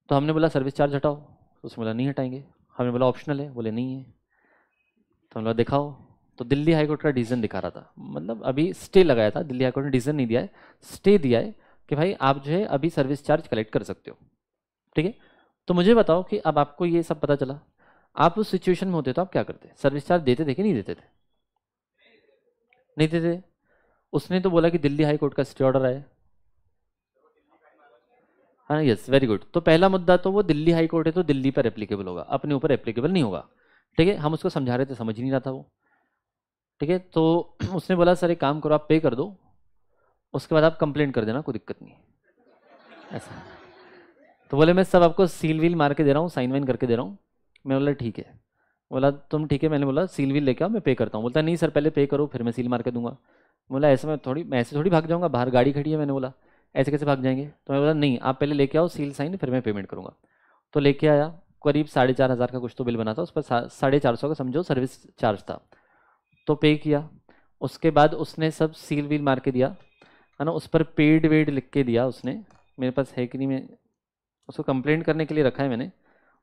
[SPEAKER 1] तो हमने बोला सर्विस चार्ज हटाओ तो उसने बोला नहीं हटाएंगे हमने बोला ऑप्शनल है बोले नहीं है तो हमने बोला दिखाओ तो दिल्ली हाईकोर्ट का डिसीजन दिखा रहा था मतलब अभी स्टे लगाया था दिल्ली हाईकोर्ट ने डिसीजन नहीं दिया है स्टे दिया है कि भाई आप जो है अभी सर्विस चार्ज कलेक्ट कर सकते हो ठीक है तो मुझे बताओ कि अब आपको ये सब पता चला आप उस सिचुएशन में होते तो आप क्या करते सर्विस चार्ज देते थे कि नहीं देते थे नहीं देते उसने तो बोला कि दिल्ली हाई कोर्ट का स्टे ऑर्डर आया हाँ यस वेरी गुड तो पहला मुद्दा तो वो दिल्ली हाई कोर्ट है तो दिल्ली पर एप्लीकेबल होगा अपने ऊपर एप्लीकेबल नहीं होगा ठीक है हम उसको समझा रहे थे समझ नहीं रहा था वो ठीक है तो उसने बोला सर एक काम करो आप पे कर दो उसके बाद आप कंप्लेंट कर देना कोई दिक्कत नहीं ऐसा तो बोले मैं सब आपको सील वील मार के दे रहा हूँ साइन वाइन करके दे रहा हूँ मैं बोला ठीक है बोला तुम ठीक है मैंने बोला सील वील लेके आओ मैं पे करता हूँ बोलता नहीं सर पहले पे करो फिर मैं सील मार के दूंगा बोला ऐसे मैं थोड़ी मैं ऐसे थोड़ी भाग जाऊँगा बाहर गाड़ी खड़ी है मैंने बोला ऐसे कैसे भाग जाएंगे तो मैं बोला नहीं आप पहले लेके आओ सील साइन फिर मैं पेमेंट करूँगा तो लेके आया करीब साढ़े चार हज़ार का कुछ तो बिल बना था उस पर साढ़े चार सौ का समझो सर्विस चार्ज था तो पे किया उसके बाद उसने सब सील वील मार के दिया है ना उस पर पेड वेड लिख के दिया उसने मेरे पास है कि नहीं मैं उसको कंप्लेंट करने के लिए रखा है मैंने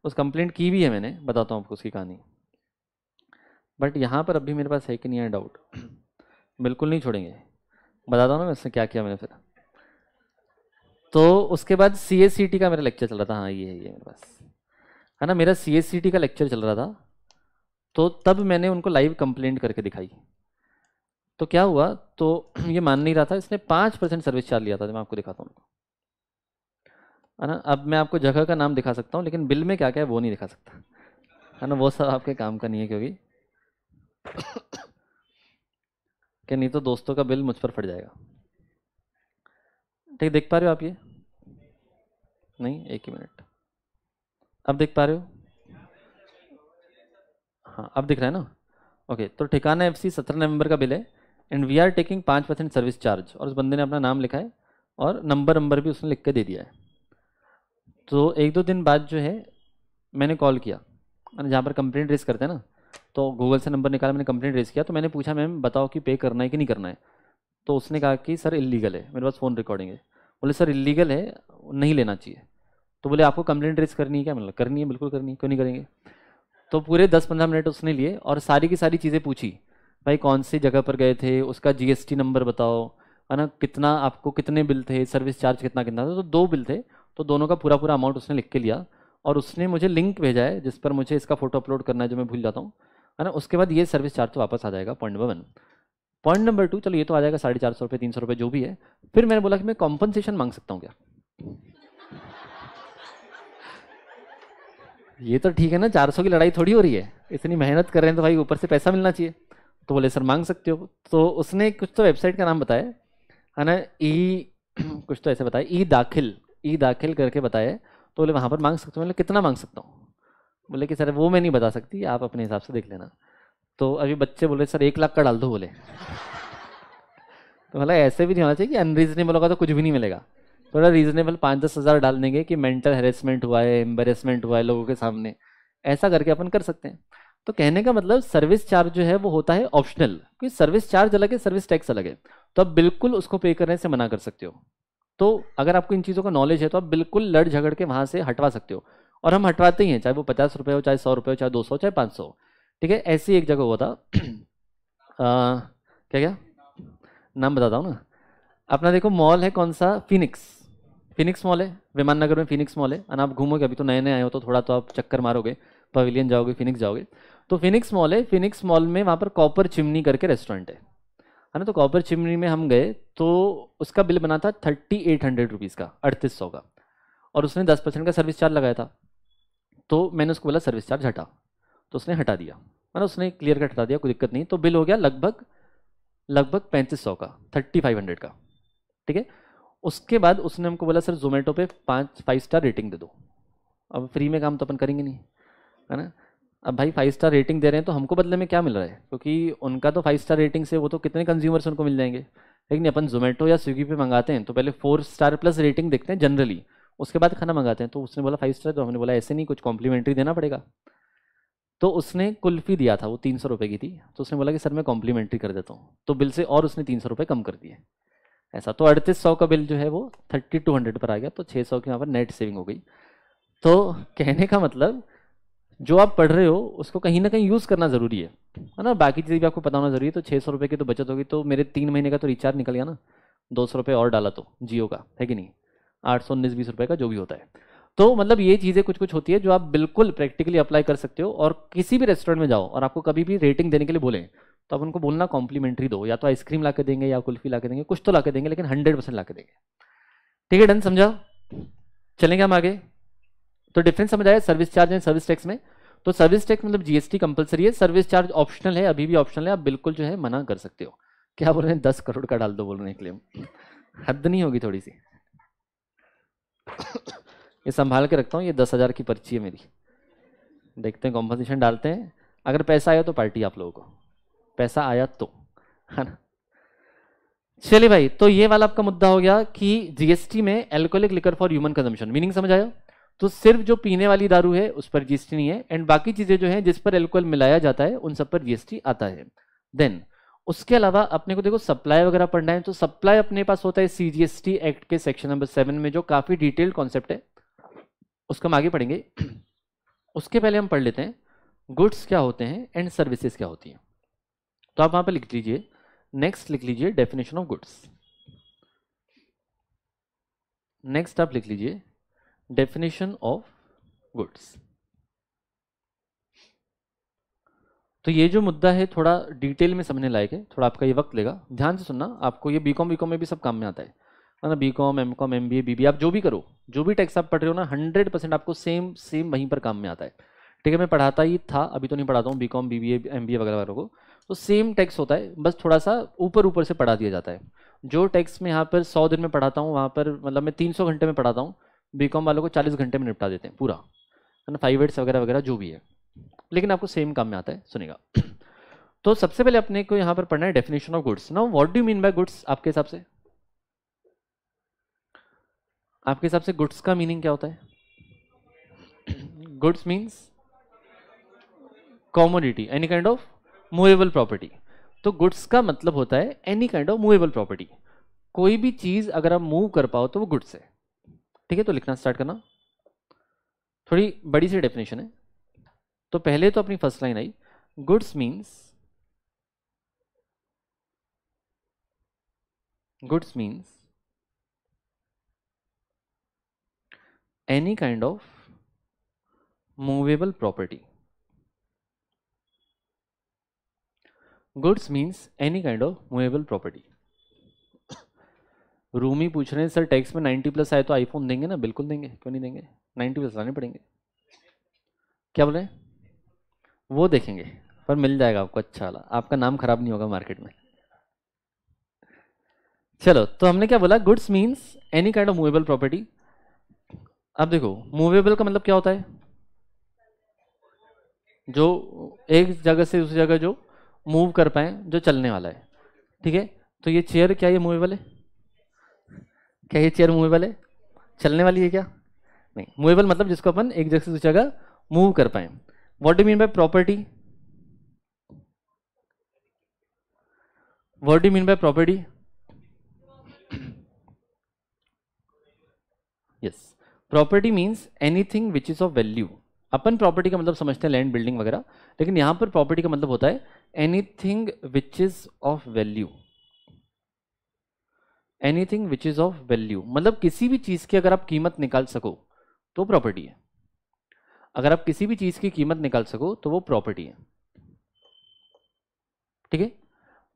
[SPEAKER 1] उस कंप्लेंट की भी है मैंने बताता हूँ आपको उसकी कहानी बट यहाँ पर अभी मेरे पास है कि नहीं है डाउट बिल्कुल नहीं छोड़ेंगे बताता हूँ ना मैं उसने क्या किया मैंने फिर तो उसके बाद सी का मेरा लेक्चर चल रहा था हाँ ये है ये मेरे पास है ना मेरा सी का लेक्चर चल रहा था तो तब मैंने उनको लाइव कंप्लेंट करके दिखाई तो क्या हुआ तो ये मान नहीं रहा था इसने पाँच परसेंट सर्विस चार्ज लिया था मैं आपको दिखाता हूँ उनको है ना अब मैं आपको जगह का नाम दिखा सकता हूँ लेकिन बिल में क्या क्या है वो नहीं दिखा सकता है ना वो सब आपके काम का नहीं है क्योंकि क्या नहीं तो दोस्तों का बिल मुझ पर फट जाएगा ठीक देख पा रहे हो आप ये नहीं एक ही मिनट अब देख पा रहे हो हाँ अब दिख रहा है ना ओके तो ठिकाना एफ सी सत्रह नवंबर का बिल है एंड वी आर टेकिंग पाँच परसेंट सर्विस चार्ज और उस बंदे ने अपना नाम लिखा है और नंबर नंबर भी उसने लिख के दे दिया है तो एक दो दिन बाद जो है मैंने कॉल किया मैंने जहाँ पर कंप्लेंट रेस करते हैं ना तो गूगल से नंबर निकाला मैंने कंप्लेंट रेस किया तो मैंने पूछा मैम बताओ कि पे करना है कि नहीं करना है तो उसने कहा कि सर इलीगल है मेरे पास फ़ोन रिकॉर्डिंग है बोले सर इलीगल है नहीं लेना चाहिए तो बोले आपको कंप्लेंट रेस करनी है क्या मतलब करनी है बिल्कुल करनी है क्यों नहीं करेंगे तो पूरे दस पंद्रह मिनट उसने लिए और सारी की सारी चीज़ें पूछी भाई कौन सी जगह पर गए थे उसका जी नंबर बताओ है ना कितना आपको कितने बिल थे सर्विस चार्ज कितना कितना था तो दो बिल थे तो दोनों का पूरा पूरा अमाउंट उसने लिख के लिया और उसने मुझे लिंक भेजा है जिस पर मुझे इसका फोटो अपलोड करना है जो मैं भूल जाता हूँ है ना उसके बाद ये सर्विस चार्ज तो वापस आ जाएगा point number one point number two चलो ये तो आ जाएगा साढ़े चार सौ रुपये तीन सौ रुपये जो भी है फिर मैंने बोला कि मैं कॉम्पनसेशन मांग सकता हूँ क्या ये तो ठीक है ना चार सौ की लड़ाई थोड़ी हो रही है इतनी मेहनत कर रहे हैं तो भाई ऊपर से पैसा मिलना चाहिए तो बोले सर मांग सकते हो तो उसने कुछ तो वेबसाइट का नाम बताया है ना ई कुछ तो ऐसे बताया ई दाखिल ई दाखिल करके बताए तो बोले वहाँ पर मांग सकते हो बोले कितना मांग सकता हूँ बोले कि सर वो मैं नहीं बता सकती आप अपने हिसाब से देख लेना तो अभी बच्चे बोले सर एक लाख का डाल दो बोले तो मतलब ऐसे भी नहीं होना चाहिए कि अनरीजनेबल होगा तो कुछ भी नहीं मिलेगा थोड़ा रीजनेबल पाँच दस हज़ार डाल देंगे कि मेंटल हेरेसमेंट हुआ है एम्बेसमेंट हुआ है लोगों के सामने ऐसा करके अपन कर सकते हैं तो कहने का मतलब सर्विस चार्ज जो है वो होता है ऑप्शनल क्योंकि सर्विस चार्ज अलग है सर्विस टैक्स अलग है तो आप बिल्कुल उसको पे करने से मना कर सकते हो तो अगर आपको इन चीज़ों का नॉलेज है तो आप बिल्कुल लड़ झगड़ के वहाँ से हटवा सकते हो और हम हटवाते ही हैं चाहे वो पचास रुपये हो चाहे सौ रुपये हो चाहे दो सौ चाहे पाँच सौ ठीक है ऐसी एक जगह हुआ था आ, क्या क्या नाम बताता हूँ ना अपना देखो मॉल है कौन सा फिनिक्स फिनिक्स मॉल है विमान नगर में फिनिक्स मॉल है ना आप घूमोगे अभी तो नए नए आए हो तो थोड़ा तो आप चक्कर मारोगे पवेलियन जाओगे फिनिक्स जाओगे तो फिनिक्स मॉल है फिनिक्स मॉल में वहाँ पर कॉपर चिमनी करके रेस्टोरेंट है है ना तो कॉपर चिमनी में हम गए तो उसका बिल बना था थर्टी एट हंड्रेड रुपीज़ का अड़तीस सौ का और उसने दस परसेंट का सर्विस चार्ज लगाया था तो मैंने उसको बोला सर्विस चार्ज हटा तो उसने हटा दिया है मतलब ना उसने क्लियर कट हटा दिया कोई दिक्कत नहीं तो बिल हो गया लगभग लगभग पैंतीस सौ का थर्टी फाइव हंड्रेड का ठीक है उसके बाद उसने हमको बोला सर जोमेटो पे पाँच फाइव स्टार रेटिंग दे दो अब फ्री में काम तो अपन करेंगे नहीं है ना अब भाई फाइव स्टार रेटिंग दे रहे हैं तो हमको बदले में क्या मिल रहा है क्योंकि उनका तो फाइव स्टार रेटिंग से वो तो कितने कंज्यूमर्स उनको मिल जाएंगे लेकिन अपन जोमेटो या स्विगी पे मंगाते हैं तो पहले फोर स्टार प्लस रेटिंग देखते हैं जनरली उसके बाद खाना मंगाते हैं तो उसने बोला फाइव स्टार तो हमने बोला ऐसे नहीं कुछ कॉम्प्लीमेंट्री देना पड़ेगा तो उसने कुल्फ़ी दिया था वो तीन सौ रुपये की थी तो उसने बोला कि सर मैं कॉम्प्लीमेंट्री कर देता हूँ तो बिल से और उसने तीन सौ रुपये कम कर दिए ऐसा तो अड़तीस सौ का बिल जो है वो थर्टी टू हंड्रेड पर आ गया तो छः सौ की वहाँ पर नेट सेविंग हो गई तो कहने का मतलब जो आप पढ़ रहे हो उसको कहीं ना कहीं यूज़ करना ज़रूरी है है ना बाकी चीज़ भी आपको पता होना ज़रूरी है तो छः सौ रुपये की तो बचत होगी तो मेरे तीन महीने का तो रिचार्ज निकल गया ना दो सौ रुपये और डाला तो जियो का है कि नहीं आठ सौ उन्नीस बीस रुपये का जो भी होता है तो मतलब ये चीज़ें कुछ कुछ होती है जो आप बिल्कुल प्रैक्टिकली अप्लाई कर सकते हो और किसी भी रेस्टोरेंट में जाओ और आपको कभी भी रेटिंग देने के लिए बोलें तो आप उनको बोलना कॉम्प्लीमेंट्री दो या तो आइसक्रीम ला के देंगे या कुल्फी ला के देंगे कुछ तो ला के देंगे लेकिन हंड्रेड परसेंट ला देंगे ठीक है डन समझा चलेंगे हम आगे तो डिफरेंस समझ आया service charge and service tax में तो सर्विस टैक्स मतलब जीएसटी कंपलसरी है सर्विस चार्ज ऑप्शनल है अभी भी ऑप्शनल है आप बिल्कुल जो है मना कर सकते हो क्या बोल रहे हैं दस करोड़ का डाल दो बोल रहे हैं क्लेम हद नहीं होगी थोड़ी सी ये संभाल के रखता हूँ ये दस हज़ार की पर्ची है मेरी देखते हैं कॉम्पोजिशन डालते हैं अगर पैसा आया तो पार्टी आप लोगों को पैसा आया तो है ना चलिए भाई तो ये वाला आपका मुद्दा हो गया कि जीएसटी में alcoholic liquor for human consumption meaning समझ आया तो सिर्फ जो पीने वाली दारू है उस पर जीएसटी नहीं है एंड बाकी चीजें जो है जिस पर एल्कोहल मिलाया जाता है उन सब पर जीएसटी आता है देन उसके अलावा अपने को देखो सप्लाई वगैरह पढ़ना है तो सप्लाई अपने पास होता है सीजीएसटी एक्ट के सेक्शन नंबर सेवन में जो काफी डिटेल्ड कॉन्सेप्ट है उसका हम आगे पढ़ेंगे उसके पहले हम पढ़ लेते हैं गुड्स क्या होते हैं एंड सर्विसेज क्या होती हैं तो आप वहां पर लिख लीजिए नेक्स्ट लिख लीजिए डेफिनेशन ऑफ गुड्स नेक्स्ट आप लिख लीजिए डेफिनेशन ऑफ गुड्स तो ये जो मुद्दा है थोड़ा डिटेल में समझने लायक है थोड़ा आपका ये वक्त लेगा ध्यान से सुनना आपको ये बीकॉम बीकॉम में भी सब काम में आता है है ना बीकॉम एमकॉम एमबीए कॉम आप जो भी करो जो भी टैक्स आप पढ़ रहे हो ना हंड्रेड परसेंट आपको सेम सेम वहीं पर काम में आता है ठीक है मैं पढ़ाता ही था अभी तो नहीं पढ़ाता हूँ बीकॉम बीबीए एमबीए वगैरह वगैरह वालों को तो सेम टैक्स होता है बस थोड़ा सा ऊपर ऊपर से पढ़ा दिया जाता है जो टैक्स में यहाँ पर सौ दिन में पढ़ाता हूँ वहाँ पर मतलब मैं तीन सौ घंटे में पढ़ाता हूँ बी वालों को चालीस घंटे में निपटा देते हैं पूरा है ना फाइव एड्स वगैरह वगैरह जो भी है लेकिन आपको सेम काम में आता है सुनेगा तो सबसे पहले अपने को यहाँ पर पढ़ना है डेफिनेशन ऑफ गुड्स ना what do mean by goods आपके हिसाब से आपके हिसाब से गुड्स का मीनिंग क्या होता है goods means commodity any kind of movable property तो गुड्स का मतलब होता है any kind of movable property कोई भी चीज़ अगर आप मूव कर पाओ तो वो गुड्स है ठीक है तो लिखना स्टार्ट करना थोड़ी बड़ी सी डेफिनेशन है तो पहले तो अपनी फर्स्ट लाइन आई goods means goods means any kind of movable property goods means any kind of movable property Rumi पूछ रहे हैं सर टैक्स में 90 प्लस आए तो आईफोन देंगे ना बिल्कुल देंगे क्यों नहीं देंगे 90 प्लस लाने पड़ेंगे क्या बोल रहे हैं वो देखेंगे पर मिल जाएगा आपको अच्छा वाला आपका नाम खराब नहीं होगा मार्केट में चलो तो हमने क्या बोला goods means any kind of movable property अब देखो मूवेबल का मतलब क्या होता है जो एक जगह से दूसरी जगह जो मूव कर पाए जो चलने वाला है ठीक है तो ये चेयर क्या ये मूवेबल है क्या ये चेयर मूवेबल है चलने वाली है क्या नहीं मूवेबल मतलब जिसको अपन एक जगह से दूसरी जगह मूव कर पाए what do mean by property what do mean by property yes property means anything which is of value अपन प्रॉपर्टी का मतलब समझते हैं लैंड बिल्डिंग वगैरह लेकिन यहां पर प्रॉपर्टी का मतलब होता है anything which is of value anything which is of value मतलब किसी भी चीज की अगर आप कीमत निकाल सको तो प्रॉपर्टी है अगर आप किसी भी चीज की कीमत निकाल सको तो वो प्रॉपर्टी है ठीक है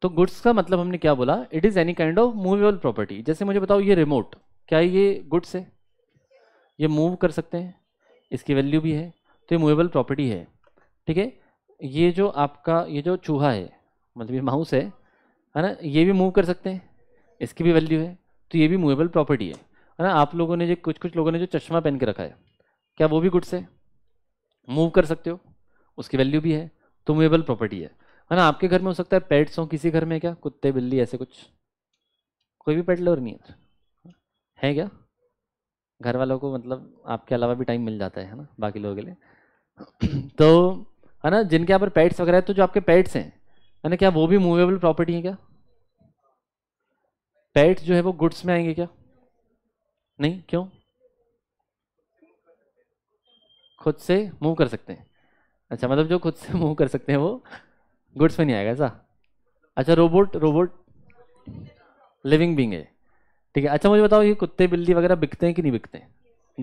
[SPEAKER 1] तो गुड्स का मतलब हमने क्या बोला it is any kind of movable property जैसे मुझे बताओ ये रिमोट क्या ये गुड्स है ये मूव कर सकते हैं इसकी वैल्यू भी है तो ये मूवेबल प्रॉपर्टी है ठीक है ये जो आपका ये जो चूहा है मतलब ये माउस है है ना ये भी मूव कर सकते हैं इसकी भी वैल्यू है तो ये भी मूवेबल प्रॉपर्टी है है ना आप लोगों ने जो कुछ कुछ लोगों ने जो चश्मा पहन के रखा है क्या वो भी गुड्स है मूव कर सकते हो उसकी वैल्यू भी है तो मूवेबल प्रॉपर्टी है है ना आपके घर में हो सकता है पेट्स हो किसी घर में क्या कुत्ते बिल्ली ऐसे कुछ कोई भी पेट लवर नहीं है है क्या घर वालों को मतलब आपके अलावा भी टाइम मिल जाता है है ना बाकी लोगों के लिए तो है ना जिनके यहाँ पर पेट्स वगैरह तो जो आपके पेट्स हैं है ना क्या वो भी मूवेबल प्रॉपर्टी है क्या पेट जो है वो गुड्स में आएंगे क्या नहीं क्यों खुद से मूव कर सकते हैं अच्छा मतलब जो खुद से मूव कर सकते हैं वो गुड्स में नहीं आएगा ऐसा अच्छा रोबोट रोबोट लिविंग बींग है ठीक है अच्छा मुझे बताओ ये कुत्ते बिल्ली वगैरह बिकते हैं कि नहीं बिकते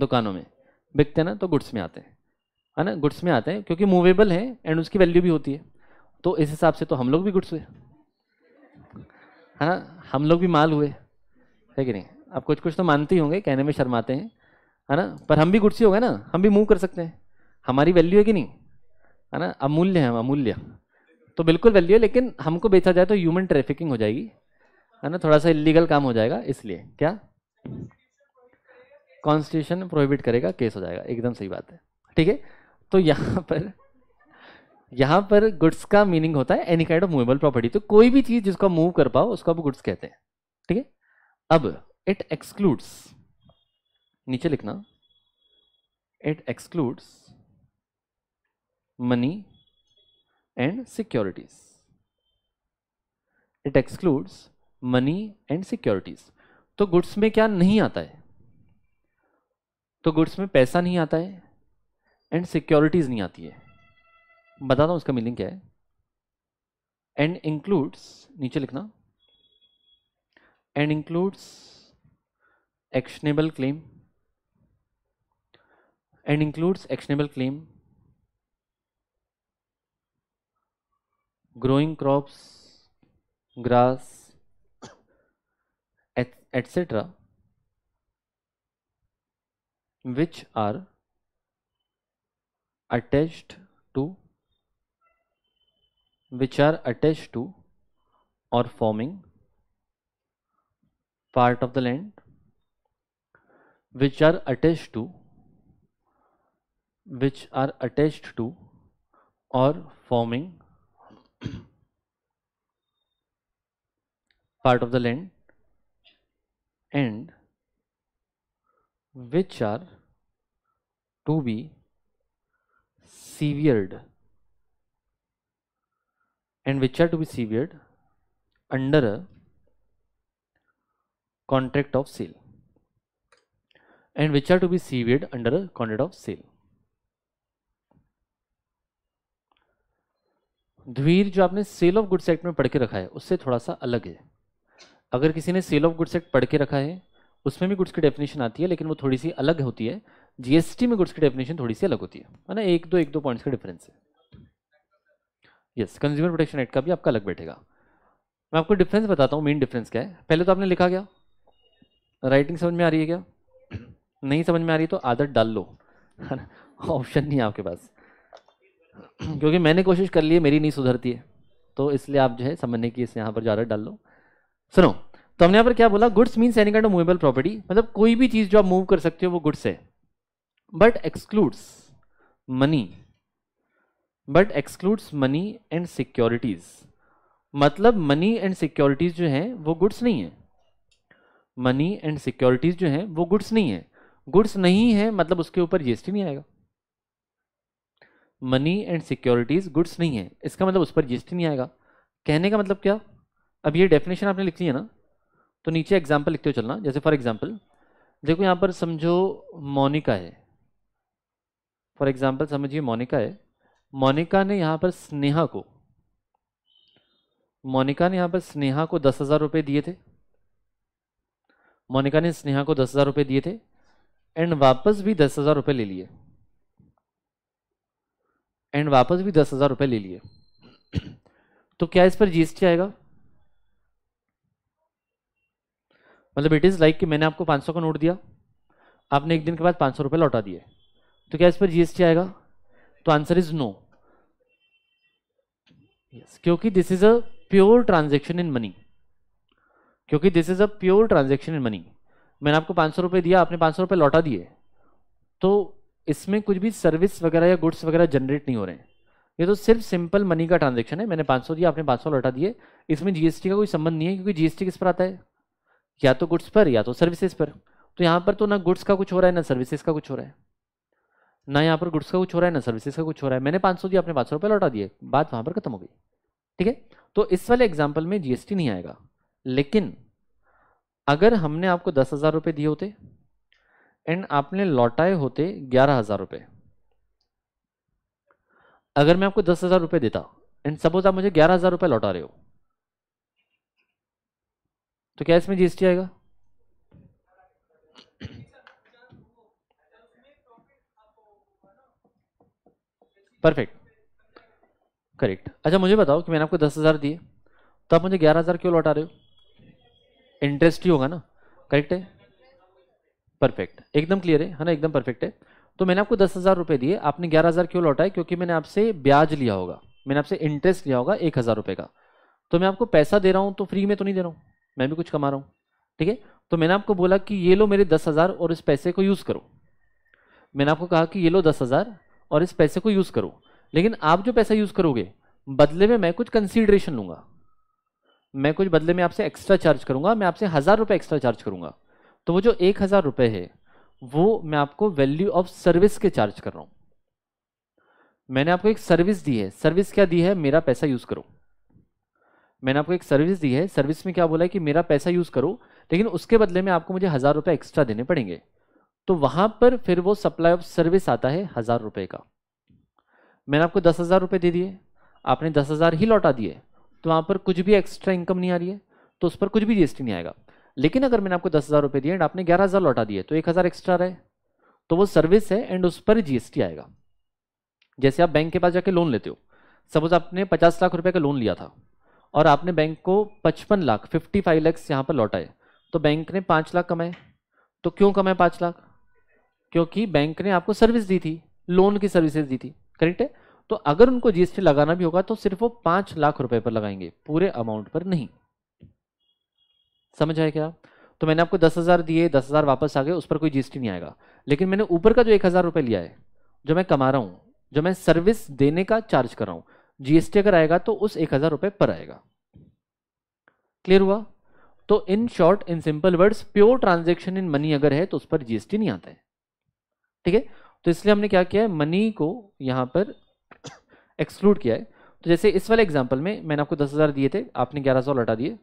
[SPEAKER 1] दुकानों में बिकते हैं ना तो गुड्स में आते हैं है ना गुड्स में आते हैं क्योंकि मूवेबल है एंड उसकी वैल्यू भी होती है तो इस हिसाब से तो हम लोग भी गुड्स हुए है ना हम लोग भी माल हुए है कि नहीं आप कुछ कुछ तो मानते ही होंगे कहने में शर्माते हैं है ना पर हम भी कुर्सी हो गए ना हम भी मूव कर सकते हैं हमारी वैल्यू है कि नहीं है ना अमूल्य है हम अमूल्य तो बिल्कुल वैल्यू है लेकिन हमको बेचा जाए तो ह्यूमन ट्रैफिकिंग हो जाएगी है ना थोड़ा सा इलीगल काम हो जाएगा इसलिए क्या कॉन्स्टिट्यूशन प्रोहिबिट करेगा केस हो जाएगा एकदम सही बात है ठीक है तो यहाँ पर यहां पर गुड्स का मीनिंग होता है any kind of movable property तो कोई भी चीज जिसको मूव कर पाओ उसको आप गुड्स कहते हैं ठीक है अब इट एक्सक्लूड्स नीचे लिखना it excludes money and securities it excludes money and securities तो गुड्स में क्या नहीं आता है तो गुड्स में पैसा नहीं आता है एंड सिक्योरिटीज नहीं आती है बताता हूँ इसका मीनिंग क्या है एंड इंक्लूड्स नीचे लिखना and includes actionable claim and includes actionable claim growing crops grass etcetera which are attached to which are attached to or forming part of the land which are attached to which are attached to or forming part of the land and which are to be severed and which are to be severed under a contract of sale and which are to be severed under a contract of sale. द्वीर जो आपने cell of goods act में पढ़ के रखा है उससे थोड़ा सा अलग है अगर किसी ने सेल ऑफ गुड्स एक्ट पढ़ के रखा है उसमें भी गुड्स की डेफिनेशन आती है लेकिन वो थोड़ी सी अलग होती है जीएसटी में गुड्स की डेफिनेशन थोड़ी सी अलग होती है है ना एक दो एक दो पॉइंट्स का डिफरेंस है यस कंज्यूमर प्रोटेक्शन एक्ट का भी आपका अलग बैठेगा मैं आपको डिफरेंस बताता हूँ मेन डिफरेंस क्या है पहले तो आपने लिखा गया राइटिंग समझ में आ रही है क्या नहीं समझ में आ रही तो आदत डाल लो है ना ऑप्शन नहीं है आपके पास क्योंकि मैंने कोशिश कर ली है मेरी नहीं सुधरती है तो इसलिए आप जो है समझने की इसे यहाँ पर आदत डाल लो सुनो तो हमने यहाँ पर क्या बोला goods means any kind of movable property मतलब कोई भी चीज़ जो आप मूव कर सकते हो वो गुड्स है but excludes money but excludes money and securities मतलब मनी एंड सिक्योरिटीज जो हैं वो गुड्स नहीं है मनी एंड सिक्योरिटीज जो हैं वो गुड्स नहीं है गुड्स नहीं है मतलब उसके ऊपर जीएसटी नहीं आएगा मनी एंड सिक्योरिटीज गुड्स नहीं है इसका मतलब उस पर जीएसटी नहीं आएगा कहने का मतलब क्या अब ये डेफिनेशन आपने लिखनी है ना तो नीचे एग्जाम्पल लिखते हो चलना जैसे फॉर एग्जाम्पल देखो यहाँ पर समझो मोनिका है फॉर एग्जाम्पल समझिए मोनिका है मोनिका ने यहां पर स्नेहा को मोनिका ने यहां पर स्नेहा को दस हज़ार रुपये दिए थे मोनिका ने स्नेहा को दस हज़ार रुपये दिए थे एंड वापस भी दस हज़ार रुपये ले लिए एंड वापस भी दस हज़ार रुपये ले लिए तो क्या इस पर जीएसटी आएगा मतलब इट इज़ लाइक कि मैंने आपको 500 का नोट दिया आपने एक दिन के बाद 500 रुपए लौटा दिए तो क्या इस पर जीएसटी आएगा तो आंसर इज नो यस क्योंकि this is a pure transaction in money क्योंकि this is a pure transaction in money मैंने आपको पाँच सौ रुपए दिया आपने पाँच सौ रुपए लौटा दिए तो इसमें कुछ भी सर्विस वगैरह या गुड्स वगैरह जनरेट नहीं हो रहे हैं ये तो सिर्फ सिंपल मनी का ट्रांजेक्शन है मैंने 500 दिया आपने 500 लौटा दिए इसमें जीएसटी का कोई संबंध नहीं है क्योंकि जीएसटी किस पर आता है या तो गुड्स पर या तो सर्विसेज पर तो यहाँ पर तो ना गुड्स का कुछ हो रहा है ना सर्विसेज का कुछ हो रहा है ना यहाँ पर गुड्स का कुछ हो रहा है ना सर्विसेज का कुछ हो रहा है मैंने पाँच सौ दिया आपने पाँच सौ रुपये लौटा दिए बात वहाँ पर खत्म हो गई ठीक है तो इस वाले एग्जाम्पल में जीएसटी नहीं आएगा लेकिन अगर हमने आपको दस हज़ार रुपये दिए होते एंड आपने लौटाए होते ग्यारह हज़ार रुपये अगर मैं आपको दस हज़ार रुपये देता एंड सपोज आप मुझे ग्यारह हज़ार रुपये लौटा रहे हो तो क्या इसमें जीएसटी आएगा परफेक्ट करेक्ट अच्छा मुझे बताओ कि मैंने आपको दस हज़ार दिए तो आप मुझे ग्यारह हज़ार क्यों लौटा रहे हो इंटरेस्ट ही होगा ना करेक्ट है परफेक्ट एकदम क्लियर है है हाँ ना एकदम परफेक्ट है तो मैंने आपको दस हज़ार रुपये दिए आपने ग्यारह हज़ार क्यों लौटाए क्योंकि मैंने आपसे ब्याज लिया होगा मैंने आपसे इंटरेस्ट लिया होगा एक हज़ार रुपये का तो मैं आपको पैसा दे रहा हूँ तो फ्री में तो नहीं दे रहा हूँ मैं भी कुछ कमा रहा हूँ ठीक है तो मैंने आपको बोला कि ये लो मेरे दस हज़ार और इस पैसे को यूज़ करो मैंने आपको कहा कि ये लो दस हज़ार और इस पैसे को यूज़ करो लेकिन आप जो पैसा यूज़ करोगे बदले में मैं कुछ कंसीडरेशन लूंगा मैं कुछ बदले में आपसे एक्स्ट्रा चार्ज करूंगा मैं आपसे हज़ार रुपये एक्स्ट्रा चार्ज करूंगा तो वो जो एक हज़ार रुपये है वो मैं आपको वैल्यू ऑफ सर्विस के चार्ज कर रहा हूँ मैंने आपको एक सर्विस दी है सर्विस क्या दी है मेरा पैसा यूज़ करो मैंने आपको एक सर्विस दी है सर्विस में क्या बोला है कि मेरा पैसा यूज़ करो लेकिन उसके बदले में आपको मुझे हज़ार रुपये एक्स्ट्रा देने पड़ेंगे तो वहां पर फिर वो सप्लाई ऑफ सर्विस आता है हजार रुपए का मैंने आपको दस हजार रुपए दे दिए आपने दस हजार ही लौटा दिए तो वहां पर कुछ भी एक्स्ट्रा इनकम नहीं आ रही है तो उस पर कुछ भी जीएसटी नहीं आएगा लेकिन अगर मैंने आपको दस हजार रुपए दिए एंड आपने ग्यारह हजार लौटा दिए तो एक हजार एक्स्ट्रा रहे तो वो सर्विस है एंड उस पर जीएसटी आएगा जैसे आप बैंक के पास जाके लोन लेते हो सपोज आपने पचास लाख रुपए का लोन लिया था और आपने बैंक को पचपन लाख फिफ्टी फाइव लैक्स यहाँ पर लौटाए तो बैंक ने पांच लाख कमाए तो क्यों कमाए पांच लाख क्योंकि बैंक ने आपको सर्विस दी थी लोन की सर्विसेज दी थी करेक्ट है तो अगर उनको जीएसटी लगाना भी होगा तो सिर्फ वो पांच लाख रुपए पर लगाएंगे पूरे अमाउंट पर नहीं समझ आए क्या तो मैंने आपको दस हजार दिए दस हजार वापस आ गए उस पर कोई जीएसटी नहीं आएगा लेकिन मैंने ऊपर का जो एक हजार रुपए लिया है जो मैं कमा रहा हूं जो मैं सर्विस देने का चार्ज कर रहा हूं जीएसटी अगर आएगा तो उस एक हजार रुपए पर आएगा क्लियर हुआ तो in short in simple words pure transaction in money अगर है तो उस पर जीएसटी नहीं आता है ठीक है तो इसलिए हमने क्या किया है मनी को यहाँ पर एक्सक्लूड किया है तो जैसे इस वाले एग्जाम्पल में मैंने आपको दस हज़ार दिए थे आपने ग्यारह सौ लटा दिए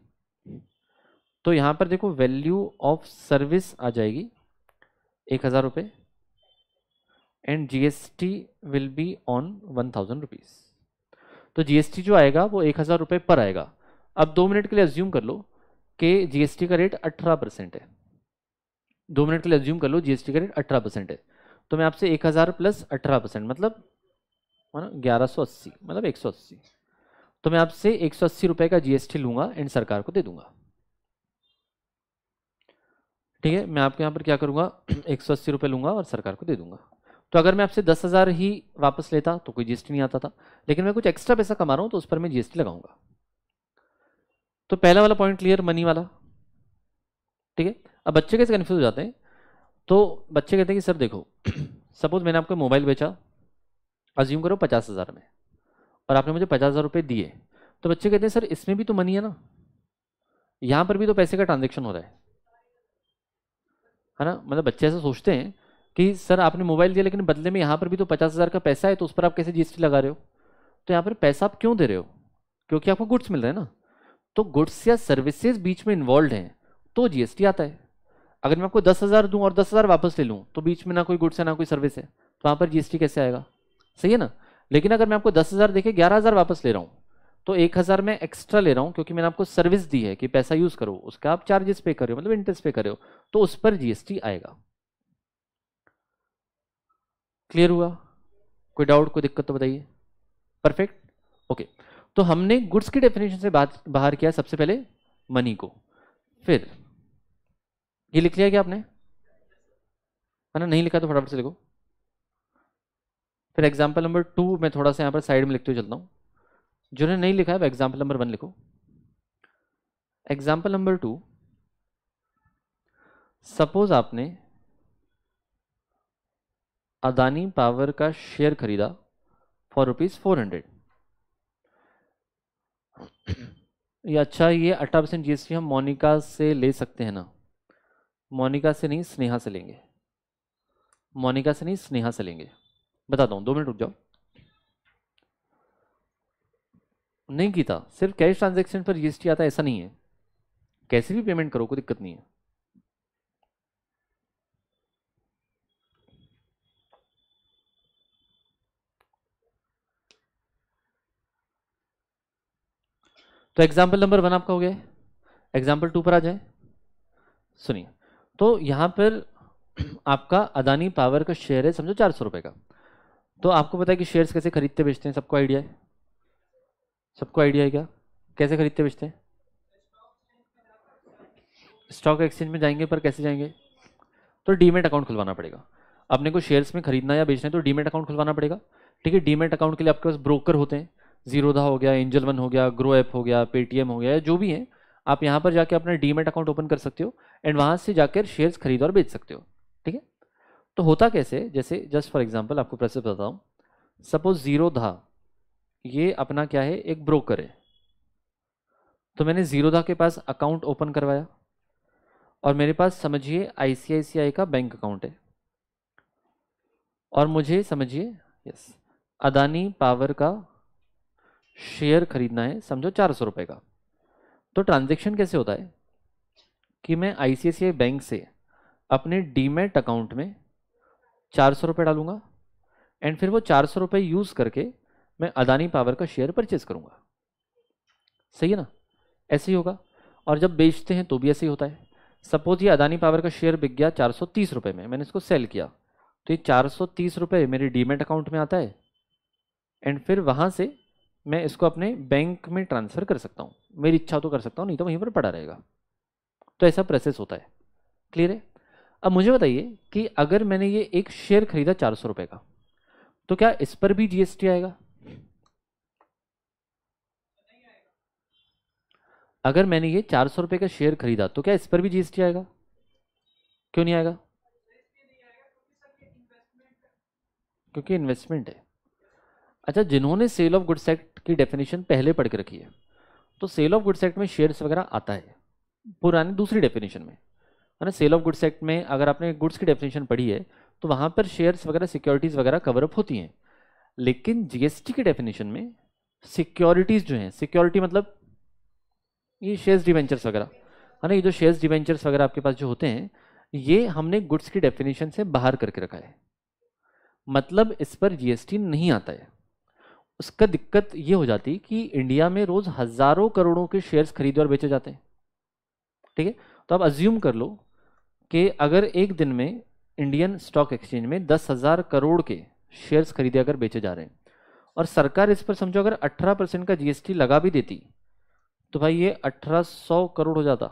[SPEAKER 1] तो यहाँ पर देखो वैल्यू ऑफ सर्विस आ जाएगी एक हज़ार रुपये and GST will be on one thousand rupees तो जीएसटी जो आएगा वो एक हज़ार रुपये पर आएगा अब दो मिनट के लिए एज्यूम कर लो कि जीएसटी का रेट अठारह परसेंट है दो मिनट के लिए एज्यूम कर लो जीएसटी का रेट अठारह परसेंट है तो मैं आपसे एक हज़ार प्लस अठारह परसेंट मतलब ग्यारह सौ अस्सी मतलब एक सौ अस्सी तो मैं आपसे एक सौ अस्सी रुपए का जीएसटी लूंगा एंड सरकार को दे दूंगा ठीक है मैं आपके यहाँ पर क्या करूँगा एक सौ अस्सी रुपए लूंगा और सरकार को दे दूंगा तो अगर मैं आपसे दस हज़ार ही वापस लेता तो कोई जीएसटी नहीं आता था लेकिन मैं कुछ एक्स्ट्रा पैसा कमा रहा हूँ तो उस पर मैं जीएसटी लगाऊंगा तो पहला वाला पॉइंट क्लियर मनी वाला ठीक है अब बच्चे कैसे कन्फ्यूज हो जाते हैं तो बच्चे कहते हैं कि सर देखो सपोज मैंने आपको मोबाइल बेचा अज्यूम करो पचास हज़ार में और आपने मुझे पचास हज़ार रुपये दिए तो बच्चे कहते हैं सर इसमें भी तो मनी है ना यहाँ पर भी तो पैसे का ट्रांजेक्शन हो रहा है है ना मतलब बच्चे ऐसा सोचते हैं कि सर आपने मोबाइल दिया लेकिन बदले में यहाँ पर भी तो पचास हज़ार का पैसा है तो उस पर आप कैसे जीएसटी लगा रहे हो तो यहाँ पर पैसा आप क्यों दे रहे हो क्योंकि आपको गुड्स मिल रहे हैं ना तो गुड्स या सर्विसेज बीच में इन्वॉल्व हैं तो जीएसटी आता है अगर मैं आपको दस हज़ार दूँ और दस हज़ार वापस ले लूँ तो बीच में ना कोई गुड्स है ना कोई सर्विस है तो वहाँ पर जीएसटी कैसे आएगा सही है ना लेकिन अगर मैं आपको दस हज़ार देखे ग्यारह हज़ार वापस ले रहा हूँ तो एक हज़ार मैं एक्स्ट्रा ले रहा हूँ क्योंकि मैंने आपको सर्विस दी है कि पैसा यूज़ करो उसका आप चार्जेस पे करो मतलब इंटरेस्ट पे करो तो उस पर जीएसटी आएगा क्लियर हुआ कोई डाउट कोई दिक्कत तो बताइए परफेक्ट ओके तो हमने गुड्स की डेफिनेशन से बात बाहर किया सबसे पहले मनी को फिर ये लिख लिया क्या आपने मैंने नहीं लिखा तो फटाफट से लिखो फिर एग्जाम्पल नंबर टू मैं थोड़ा सा यहाँ पर साइड में लिखते हुए चलता हूँ जिन्होंने नहीं लिखा है वह एग्जाम्पल नंबर वन लिखो एग्जाम्पल नंबर टू सपोज आपने अदानी पावर का शेयर खरीदा फॉर रुपीज़ फोर हंड्रेड ये अच्छा ये अट्ठारह परसेंट जीएसटी हम मोनिका से ले सकते हैं ना मोनिका से नहीं स्नेहा से लेंगे मोनिका से नहीं स्नेहा से लेंगे बताता दो मिनट रुक जाओ नहीं था सिर्फ कैश ट्रांजैक्शन पर जीएसटी आता ऐसा नहीं है कैसे भी पेमेंट करो कोई दिक्कत नहीं है तो एग्जाम्पल नंबर वन आपका हो गया एग्जाम्पल टू पर आ जाए सुनिए तो यहाँ पर आपका अदानी पावर का शेयर है समझो चार सौ रुपये का तो आपको पता है कि शेयर्स कैसे खरीदते बेचते हैं सबको आइडिया है सबको आइडिया है क्या कैसे खरीदते बेचते हैं स्टॉक एक्सचेंज में जाएंगे पर कैसे जाएंगे तो डीमेट अकाउंट खुलवाना पड़ेगा अपने को शेयर्स में खरीदना या बेचना है तो डीमेट अकाउंट खुलवाना पड़ेगा ठीक है डीमेट अकाउंट के लिए आपके पास ब्रोकर होते हैं जीरोधा हो गया एंजल वन हो गया ग्रो ऐप हो गया पेटीएम हो गया जो भी है आप यहाँ पर जाके अपना डीमेट अकाउंट ओपन कर सकते हो एंड वहाँ से जाकर शेयर्स खरीद और बेच सकते हो ठीक है तो होता कैसे जैसे जस्ट फॉर एग्जाम्पल आपको बताता बताऊँ सपोज ज़ीरो धा ये अपना क्या है एक ब्रोकर है तो मैंने ज़ीरो धा के पास अकाउंट ओपन करवाया और मेरे पास समझिए आई का बैंक अकाउंट है और मुझे समझिए यस अदानी पावर का शेयर खरीदना है समझो चार सौ रुपये का तो ट्रांजेक्शन कैसे होता है कि मैं आई बैंक से अपने डीमेट अकाउंट में चार सौ रुपये डालूंगा एंड फिर वो चार सौ रुपये यूज़ करके मैं अदानी पावर का शेयर परचेज करूँगा सही है ना ऐसे ही होगा और जब बेचते हैं तो भी ऐसे ही होता है सपोज ये अदानी पावर का शेयर बिक गया चार सौ तीस रुपये में मैंने इसको सेल किया तो ये चार सौ तीस रुपये मेरे डीमेट अकाउंट में आता है एंड फिर वहाँ से मैं इसको अपने बैंक में ट्रांसफ़र कर सकता हूँ मेरी इच्छा तो कर सकता हूँ नहीं तो वहीं पर पड़ा रहेगा तो ऐसा प्रोसेस होता है क्लियर है अब मुझे बताइए कि अगर मैंने ये एक शेयर खरीदा चार सौ रुपए का तो क्या इस पर भी जीएसटी आएगा अगर मैंने ये चार सौ रुपए का शेयर खरीदा तो क्या इस पर भी जीएसटी आएगा क्यों नहीं आएगा क्योंकि इन्वेस्टमेंट है अच्छा जिन्होंने सेल ऑफ गुड्स एक्ट की डेफिनेशन पहले पढ़ के रखी है तो सेल ऑफ गुड्स एक्ट में शेयर्स वगैरह आता है पुराने दूसरी डेफिनेशन में है ना सेल ऑफ गुड्स एक्ट में अगर आपने गुड्स की डेफिनेशन पढ़ी है तो वहाँ पर शेयर्स वगैरह सिक्योरिटीज़ वगैरह कवरअप होती हैं लेकिन जीएसटी की डेफिनेशन में सिक्योरिटीज़ जो हैं सिक्योरिटी मतलब ये शेयर्स डिवेंचर्स वगैरह है ना ये जो शेयर्स डिवेंचर्स वगैरह आपके पास जो होते हैं ये हमने गुड्स की डेफिनेशन से बाहर करके रखा है मतलब इस पर जीएसटी नहीं आता है उसका दिक्कत ये हो जाती कि इंडिया में रोज हजारों करोड़ों के शेयर्स खरीदे और बेचे जाते हैं ठीक है तो आप अज्यूम कर लो कि अगर एक दिन में इंडियन स्टॉक एक्सचेंज में दस हजार करोड़ के शेयर्स खरीदे अगर बेचे जा रहे हैं और सरकार इस पर समझो अगर अठारह परसेंट का जीएसटी लगा भी देती तो भाई ये अठारह सौ करोड़ हो जाता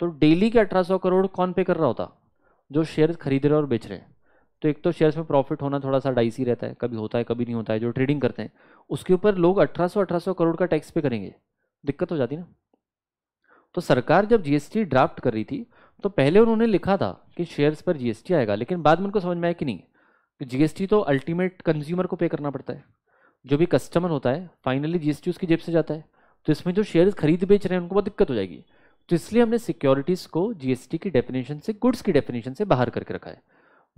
[SPEAKER 1] तो डेली के अठारह सौ करोड़ कौन पे कर रहा होता जो शेयर खरीद रहे और बेच रहे हैं तो एक तो शेयर्स में प्रॉफिट होना थोड़ा सा डाइसी रहता है कभी होता है कभी नहीं होता है जो ट्रेडिंग करते हैं उसके ऊपर लोग 1800 1800 करोड़ का टैक्स पे करेंगे दिक्कत हो जाती ना तो सरकार जब जीएसटी ड्राफ्ट कर रही थी तो पहले उन्होंने लिखा था कि शेयर्स पर जीएसटी आएगा लेकिन बाद में उनको समझ में आया कि नहीं जीएसटी तो अल्टीमेट कंज्यूमर को पे करना पड़ता है जो भी कस्टमर होता है फाइनली जीएसटी उसकी जेब से जाता है तो इसमें जो शेयर्स खरीद बेच रहे हैं उनको बहुत दिक्कत हो जाएगी तो इसलिए हमने सिक्योरिटीज़ को जीएसटी की डेफिनेशन से गुड्स की डेफिनेशन से बाहर करके रखा है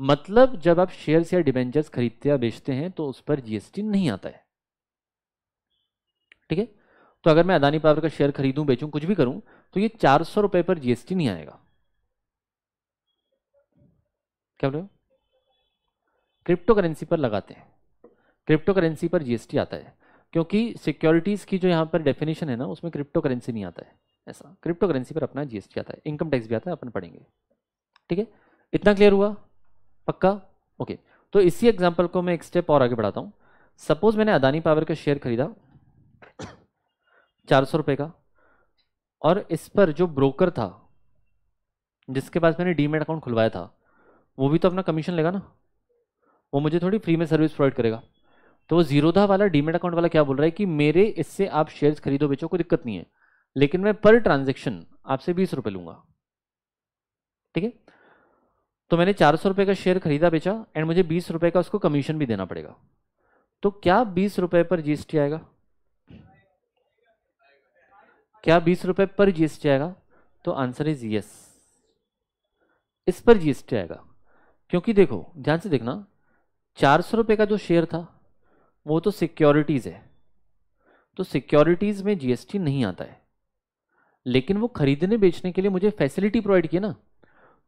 [SPEAKER 1] मतलब जब आप शेयर्स या डिबेंचर्स खरीदते या बेचते हैं तो उस पर जीएसटी नहीं आता है ठीक है तो अगर मैं अदानी पावर का शेयर खरीदूं बेचूं कुछ भी करूं तो ये चार सौ रुपए पर जीएसटी नहीं आएगा क्या बोल रहे हो क्रिप्टो करेंसी पर लगाते हैं क्रिप्टो करेंसी पर जीएसटी आता है क्योंकि सिक्योरिटीज़ की जो यहां पर डेफिनेशन है ना उसमें क्रिप्टो करेंसी नहीं आता है ऐसा क्रिप्टो करेंसी पर अपना जीएसटी आता है इनकम टैक्स भी आता है अपन पढ़ेंगे ठीक है इतना क्लियर हुआ पक्का ओके तो इसी एग्जाम्पल को मैं एक स्टेप और आगे बढ़ाता हूँ सपोज मैंने अदानी पावर का शेयर खरीदा चार सौ रुपये का और इस पर जो ब्रोकर था जिसके पास मैंने डीमेट अकाउंट खुलवाया था वो भी तो अपना कमीशन लेगा ना वो मुझे थोड़ी फ्री में सर्विस प्रोवाइड करेगा तो वो जीरोधा वाला डीमेट अकाउंट वाला क्या बोल रहा है कि मेरे इससे आप शेयर्स खरीदो बेचो कोई दिक्कत नहीं है लेकिन मैं पर ट्रांजेक्शन आपसे बीस रुपये लूँगा ठीक है तो मैंने चार सौ रुपये का शेयर खरीदा बेचा एंड मुझे बीस रुपये का उसको कमीशन भी देना पड़ेगा तो क्या बीस रुपये पर जीएसटी आएगा क्या बीस रुपये पर जीएसटी आएगा तो आंसर इज यस इस पर जीएसटी आएगा क्योंकि देखो ध्यान से देखना चार सौ रुपये का जो शेयर था वो तो सिक्योरिटीज़ है तो सिक्योरिटीज़ में जीएसटी नहीं आता है लेकिन वो खरीदने बेचने के लिए मुझे फैसिलिटी प्रोवाइड किया ना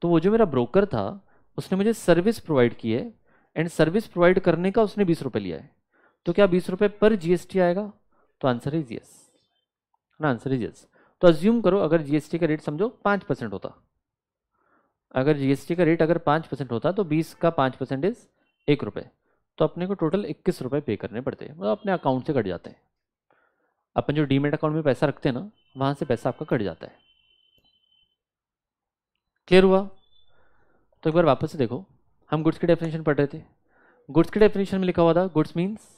[SPEAKER 1] तो वो जो मेरा ब्रोकर था उसने मुझे सर्विस प्रोवाइड की है एंड सर्विस प्रोवाइड करने का उसने बीस रुपये लिया है तो क्या बीस रुपये पर जीएसटी आएगा तो आंसर इज यस ना आंसर इज यस तो अज्यूम करो अगर जीएसटी का रेट समझो पाँच परसेंट होता अगर जीएसटी का रेट अगर पाँच परसेंट होता तो बीस का पाँच परसेंट इज एक रुपये तो अपने को टोटल इक्कीस रुपये पे करने पड़ते हैं मतलब अपने अकाउंट से कट जाते हैं अपन जो डीमेट अकाउंट में पैसा रखते हैं ना वहाँ से पैसा आपका कट जाता है क्लियर हुआ तो एक बार वापस से देखो हम गुड्स की डेफिनेशन पढ़ रहे थे गुड्स की डेफिनेशन में लिखा हुआ था goods means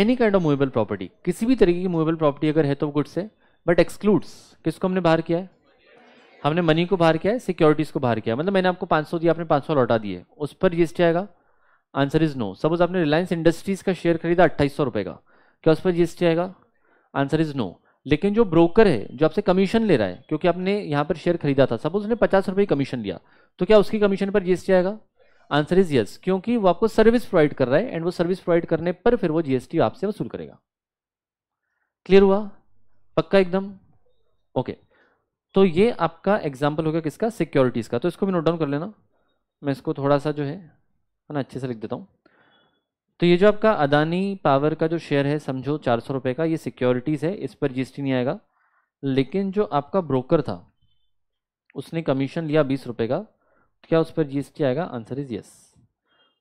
[SPEAKER 1] any kind of movable property किसी भी तरीके की मूवेबल प्रॉपर्टी अगर है तो गुड्स है बट एक्सक्लूड्स किसको हमने बाहर किया है हमने मनी को बाहर किया है सिक्योरिटीज़ को बाहर किया मतलब मैंने आपको 500 दिया आपने 500 लौटा दिए उस पर जीएसटी आएगा आंसर इज नो सपोज आपने रिलायंस इंडस्ट्रीज़ का शेयर खरीदा अट्ठाईस सौ का क्या उस पर जीएसटी आएगा आंसर इज नो लेकिन जो ब्रोकर है जो आपसे कमीशन ले रहा है क्योंकि आपने यहाँ पर शेयर खरीदा था सपोज उसने पचास रुपये कमीशन लिया तो क्या उसकी कमीशन पर जीएसटी आएगा आंसर इज यस क्योंकि वो आपको सर्विस प्रोवाइड कर रहा है एंड वो सर्विस प्रोवाइड करने पर फिर वो जीएसटी आपसे वसूल करेगा क्लियर हुआ पक्का एकदम ओके तो ये आपका एग्जाम्पल हो गया किसका सिक्योरिटीज़ का तो इसको भी नोट डाउन कर लेना मैं इसको थोड़ा सा जो है ना अच्छे से लिख देता हूँ तो ये जो आपका अदानी पावर का जो शेयर है समझो चार सौ रुपये का ये सिक्योरिटीज़ है इस पर जीएसटी नहीं आएगा लेकिन जो आपका ब्रोकर था उसने कमीशन लिया बीस रुपये का तो क्या उस पर जीएसटी आएगा आंसर इज़ यस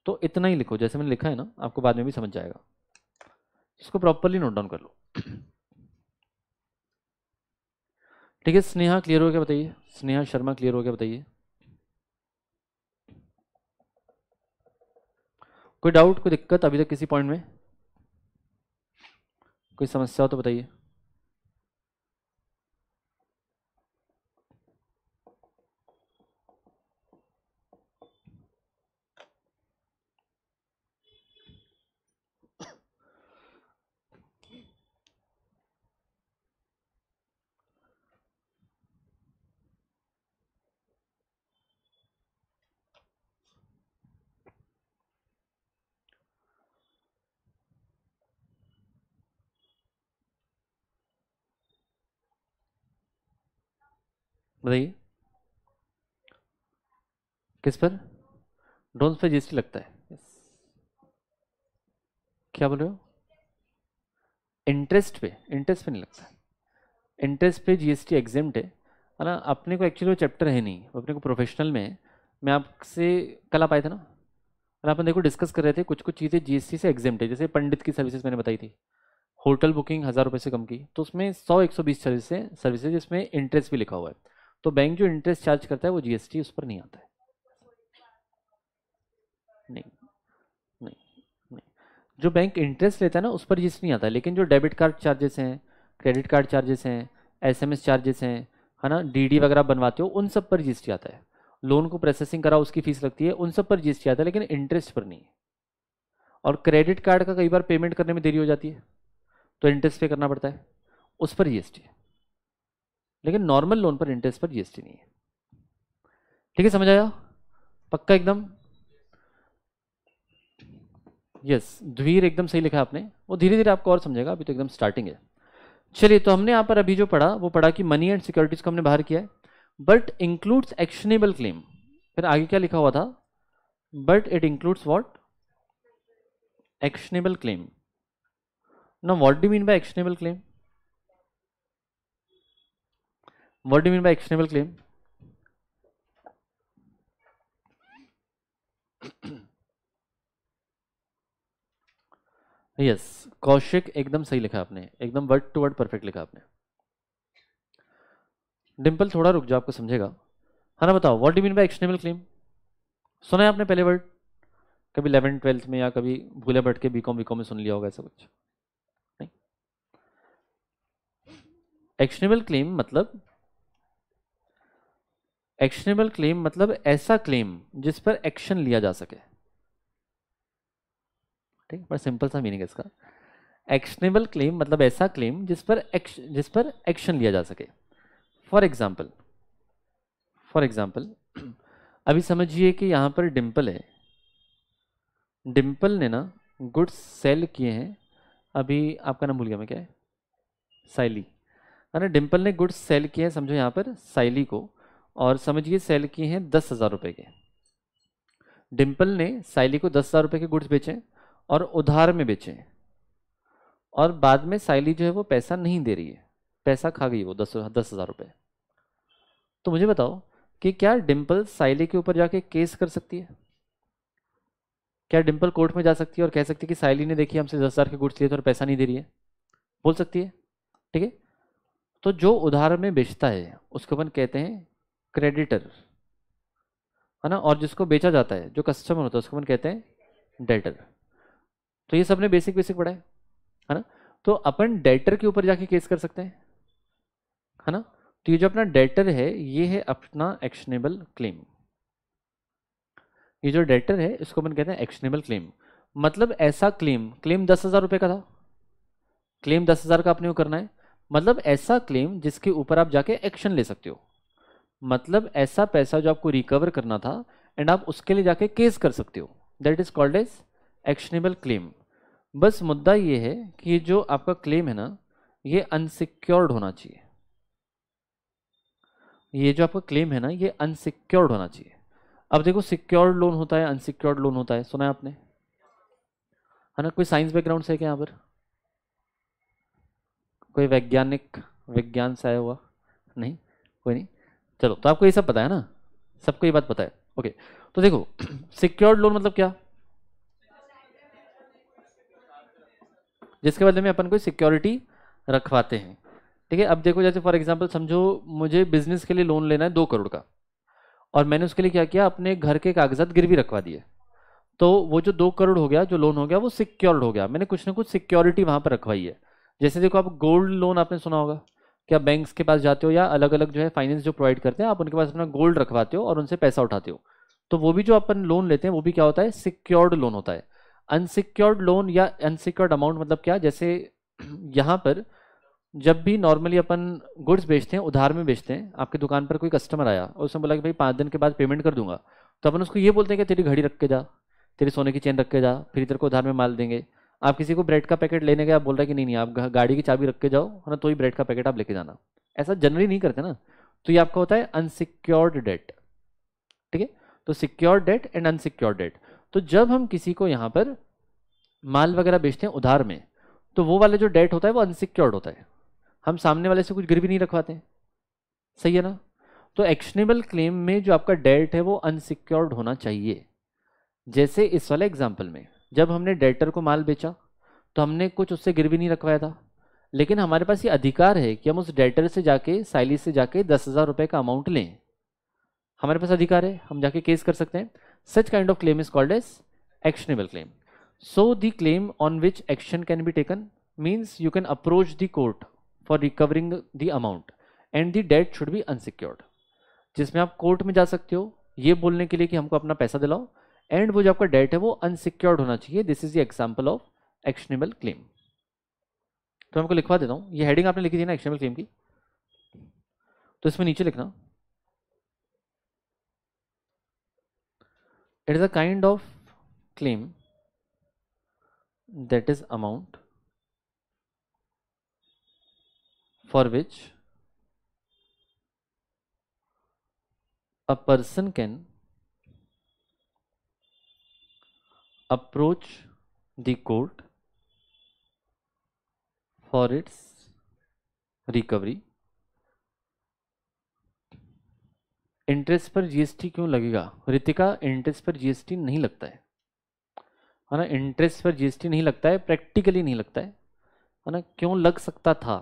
[SPEAKER 1] तो इतना ही लिखो जैसे मैंने लिखा है ना आपको बाद में भी समझ जाएगा इसको प्रॉपरली नोट डाउन कर लो ठीक है स्नेहा क्लियर हो गया बताइए स्नेहा शर्मा क्लियर हो गया बताइए कोई डाउट कोई दिक्कत अभी तक किसी पॉइंट में कोई समस्या हो तो बताइए बताइए किस पर ड्रोन पर जीएसटी लगता है yes. क्या बोल रहे हो इंटरेस्ट पे इंटरेस्ट पे नहीं लगता इंटरेस्ट पे जीएसटी एग्जेम्प्ट है है ना अपने को एक्चुअली वो चैप्टर है नहीं अपने को प्रोफेशनल में है मैं आपसे कल आप आए थे ना और अपन देखो डिस्कस कर रहे थे कुछ कुछ चीज़ें जीएसटी से एग्जेम्प्ट है जैसे पंडित की सर्विसेज मैंने बताई थी होटल बुकिंग हज़ार रुपये से कम की तो उसमें सौ एक सौ बीस सर्विस सर्विसेज जिसमें इंटरेस्ट भी लिखा हुआ है तो बैंक जो इंटरेस्ट चार्ज करता है वो जीएसटी उस पर नहीं आता है नहीं नहीं नहीं जो बैंक इंटरेस्ट लेता है ना उस पर जीएसटी नहीं आता है लेकिन जो डेबिट कार्ड चार्जेस हैं क्रेडिट कार्ड चार्जेस हैं एसएमएस चार्जेस हैं है ना डीडी वगैरह बनवाते हो उन सब पर जीएसटी आता है लोन को प्रोसेसिंग कराओ उसकी फीस लगती है उन सब पर जीएसटी आता है लेकिन इंटरेस्ट पर नहीं और क्रेडिट कार्ड का कई बार पेमेंट करने में देरी हो जाती है तो इंटरेस्ट पे करना पड़ता है उस पर जीएसटी है लेकिन नॉर्मल लोन पर इंटरेस्ट पर जीएसटी नहीं है ठीक है समझ आया पक्का एकदम यस धीर एकदम सही लिखा आपने वो धीरे धीरे आपको और समझेगा अभी तो एकदम स्टार्टिंग है चलिए तो हमने यहाँ पर अभी जो पढ़ा वो पढ़ा कि मनी एंड सिक्योरिटीज को हमने बाहर किया है बट इंक्लूड्स एक्शनेबल क्लेम फिर आगे क्या लिखा हुआ था but it includes what actionable claim ना what do mean by actionable claim what do you mean by actionable claim yes Kaushik एकदम सही लिखा आपने एकदम वर्ड टू वर्ड परफेक्ट लिखा आपने डिम्पल थोड़ा रुक जाओ आपको समझेगा है ना बताओ what do mean by actionable claim सुना है आपने पहले वर्ड कभी इलेवन ट्वेल्थ में या कभी भूले बैठ के बीकॉम बीकॉम में सुन लिया होगा ऐसा कुछ नहीं एक्शनेबल क्लेम मतलब एक्शनेबल क्लेम मतलब ऐसा क्लेम जिस पर एक्शन लिया जा सके ठीक बड़ा सिंपल सा मीनिंग है इसका एक्शनेबल क्लेम मतलब ऐसा क्लेम जिस पर एक्शन जिस पर एक्शन लिया जा सके फॉर एग्जाम्पल फॉर एग्जाम्पल अभी समझिए कि यहाँ पर डिम्पल है डिम्पल ने ना गुड्स सेल किए हैं अभी आपका नाम भूल गया मैं क्या है साइली है ना डिम्पल ने गुड्स सेल किए हैं समझो यहाँ पर साइली को और समझिए सेल किए हैं दस हज़ार रुपये के डिम्पल ने साइली को दस हज़ार रुपये के गुड्स बेचे और उधार में बेचे और बाद में साइली जो है वो पैसा नहीं दे रही है पैसा खा गई वो दस दस हज़ार रुपये तो मुझे बताओ कि क्या डिम्पल साइली के ऊपर जाके केस कर सकती है क्या डिम्पल कोर्ट में जा सकती है और कह सकती है कि साइली ने देखिए हमसे दस हज़ार के गुड्स लिए थे और पैसा नहीं दे रही है बोल सकती है ठीक है तो जो उधार में बेचता है उसको अपन कहते हैं क्रेडिटर है ना और जिसको बेचा जाता है जो कस्टमर होता है उसको हम कहते हैं डेटर तो ये सब ने बेसिक बेसिक पढ़ा है है ना तो अपन डेटर के ऊपर जाके केस कर सकते हैं है ना तो ये जो अपना डेटर है ये है अपना एक्शनेबल क्लेम ये जो डेटर है इसको अपन कहते हैं एक्शनेबल क्लेम मतलब ऐसा क्लेम क्लेम दस हज़ार रुपये का था क्लेम दस हज़ार का अपने को करना है मतलब ऐसा क्लेम जिसके ऊपर आप जाके एक्शन ले सकते हो मतलब ऐसा पैसा जो आपको रिकवर करना था एंड आप उसके लिए जाके केस कर सकते हो that is called as actionable claim बस मुद्दा ये है कि जो आपका क्लेम है ना ये अनसिक्योर्ड होना चाहिए ये जो आपका क्लेम है ना ये अनसिक्योर्ड होना चाहिए अब देखो सिक्योर्ड लोन होता है अनसिक्योर्ड लोन होता है सुना है आपने है ना कोई साइंस बैकग्राउंड से है क्या यहाँ पर कोई वैज्ञानिक विज्ञान से आया हुआ नहीं कोई नहीं चलो तो आपको ये सब पता है ना सबको ये बात पता है ओके तो देखो सिक्योर्ड लोन मतलब क्या जिसके बदले में अपन कोई सिक्योरिटी रखवाते हैं ठीक है अब देखो जैसे फॉर एग्जाम्पल समझो मुझे बिजनेस के लिए लोन लेना है दो करोड़ का और मैंने उसके लिए क्या किया अपने घर के कागजात गिरवी रखवा दिए तो वो जो दो करोड़ हो गया जो लोन हो गया वो सिक्योर्ड हो गया मैंने कुछ ना कुछ सिक्योरिटी वहां पर रखवाई है जैसे देखो आप गोल्ड लोन आपने सुना होगा क्या बैंक्स के पास जाते हो या अलग अलग जो है फाइनेंस जो प्रोवाइड करते हैं आप उनके पास अपना गोल्ड रखवाते हो और उनसे पैसा उठाते हो तो वो भी जो अपन लोन लेते हैं वो भी क्या होता है सिक्योर्ड लोन होता है अनसिक्योर्ड लोन या अनसिक्योर्ड अमाउंट मतलब क्या जैसे यहाँ पर जब भी नॉर्मली अपन गुड्स बेचते हैं उधार में बेचते हैं आपकी दुकान पर कोई कस्टमर आया और उसने बोला कि भाई पाँच दिन के बाद पेमेंट कर दूंगा तो अपन उसको ये बोलते हैं कि तेरी घड़ी रख के जा तेरी सोने की चेन रख के जा फिर तेरे को उधार में माल देंगे आप किसी को ब्रेड का पैकेट लेने गए आप बोल रहे कि नहीं नहीं आप गाड़ी की चाबी रख के जाओ है ना तो ही ब्रेड का पैकेट आप लेके जाना ऐसा जनरली नहीं करते ना तो ये आपका होता है अनसिक्योर्ड डेट ठीक है तो secured debt and unsecured debt तो जब हम किसी को यहाँ पर माल वगैरह बेचते हैं उधार में तो वो वाला जो डेट होता है वो अनसिक्योर्ड होता है हम सामने वाले से कुछ गिरवी नहीं रखवाते सही है ना तो एक्शनेबल क्लेम में जो आपका डेट है वो अनसिक्योर्ड होना चाहिए जैसे इस वाले एग्जाम्पल में जब हमने डेटर को माल बेचा तो हमने कुछ उससे गिरवी नहीं रखवाया था लेकिन हमारे पास ये अधिकार है कि हम उस डेटर से जाके साइली से जाके दस हज़ार रुपये का अमाउंट लें हमारे पास अधिकार है हम जाके केस कर सकते हैं such kind of claim is called as actionable claim so the claim on which action can be taken means you can approach the court for recovering the amount and the debt should be unsecured जिसमें आप court में जा सकते हो ये बोलने के लिए कि हमको अपना पैसा दिलाओ एंड वो जो आपका डेट है वो अनसिक्योर्ड होना चाहिए this is the example of actionable claim तो मैं आपको लिखवा देता हूँ ये हेडिंग आपने लिखी थी ना एक्शनेबल क्लेम की तो इसमें नीचे लिखना it is a kind of claim that is amount for which a person can approach the court for its recovery interest पर जीएसटी क्यों लगेगा रितिका इंटरेस्ट पर जीएसटी नहीं लगता है है ना इंटरेस्ट पर जीएसटी नहीं लगता है प्रैक्टिकली नहीं लगता है है ना क्यों लग सकता था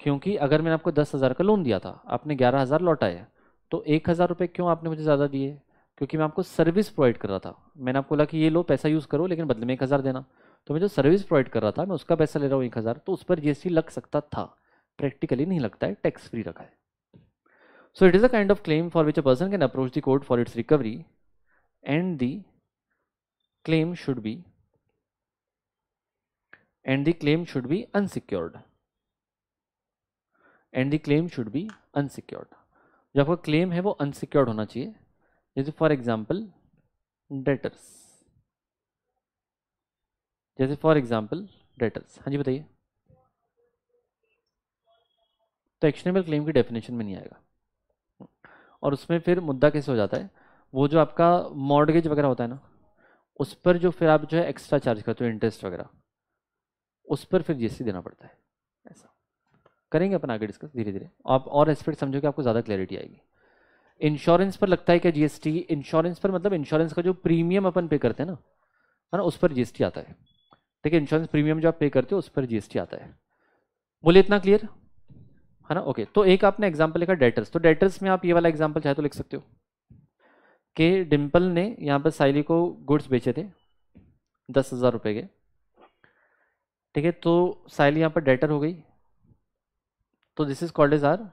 [SPEAKER 1] क्योंकि अगर मैंने आपको दस हज़ार का लोन दिया था आपने ग्यारह हज़ार लौटाया तो एक हज़ार रुपये क्यों आपने मुझे ज़्यादा दिए क्योंकि मैं आपको सर्विस प्रोवाइड कर रहा था मैंने आपको बोला कि ये लो पैसा यूज़ करो लेकिन बदले में एक हज़ार देना तो मैं जो सर्विस प्रोवाइड कर रहा था मैं उसका पैसा ले रहा हूँ एक हज़ार तो उस पर जीएसटी लग सकता था प्रैक्टिकली नहीं लगता है टैक्स फ्री रखा है so it is a kind of claim for which a person can approach the court for its recovery and the claim should be and the claim should be unsecured and the claim should be unsecured जो आपका claim है वो unsecured होना चाहिए जैसे for example debtors जैसे for example debtors हाँ जी बताइए तो एक्शनेबल क्लेम की डेफिनेशन में नहीं आएगा और उसमें फिर मुद्दा कैसे हो जाता है वो जो आपका मॉडगेज वगैरह होता है ना उस पर जो फिर आप जो है एक्स्ट्रा चार्ज करते हो इंटरेस्ट वगैरह उस पर फिर जीएसटी देना पड़ता है ऐसा करेंगे अपन आगे डिस्कस धीरे धीरे आप और एस्पेक्ट समझो कि आपको ज़्यादा क्लैरिटी आएगी इंश्योरेंस पर लगता है क्या जीएसटी इंश्योरेंस पर मतलब इंश्योरेंस का जो प्रीमियम अपन पे करते हैं ना है ना उस पर जीएसटी आता है ठीक है इंश्योरेंस प्रीमियम जो आप पे करते हो उस पर जीएसटी आता है बोले इतना क्लियर है ना ओके तो एक आपने एग्जाम्पल लिखा डेटर्स तो डेटर्स में आप ये वाला एग्जाम्पल चाहे तो लिख सकते हो कि डिम्पल ने यहाँ पर साइली को गुड्स बेचे थे दस हज़ार रुपये के ठीक है तो साइली यहाँ पर डेटर हो गई तो this is called is are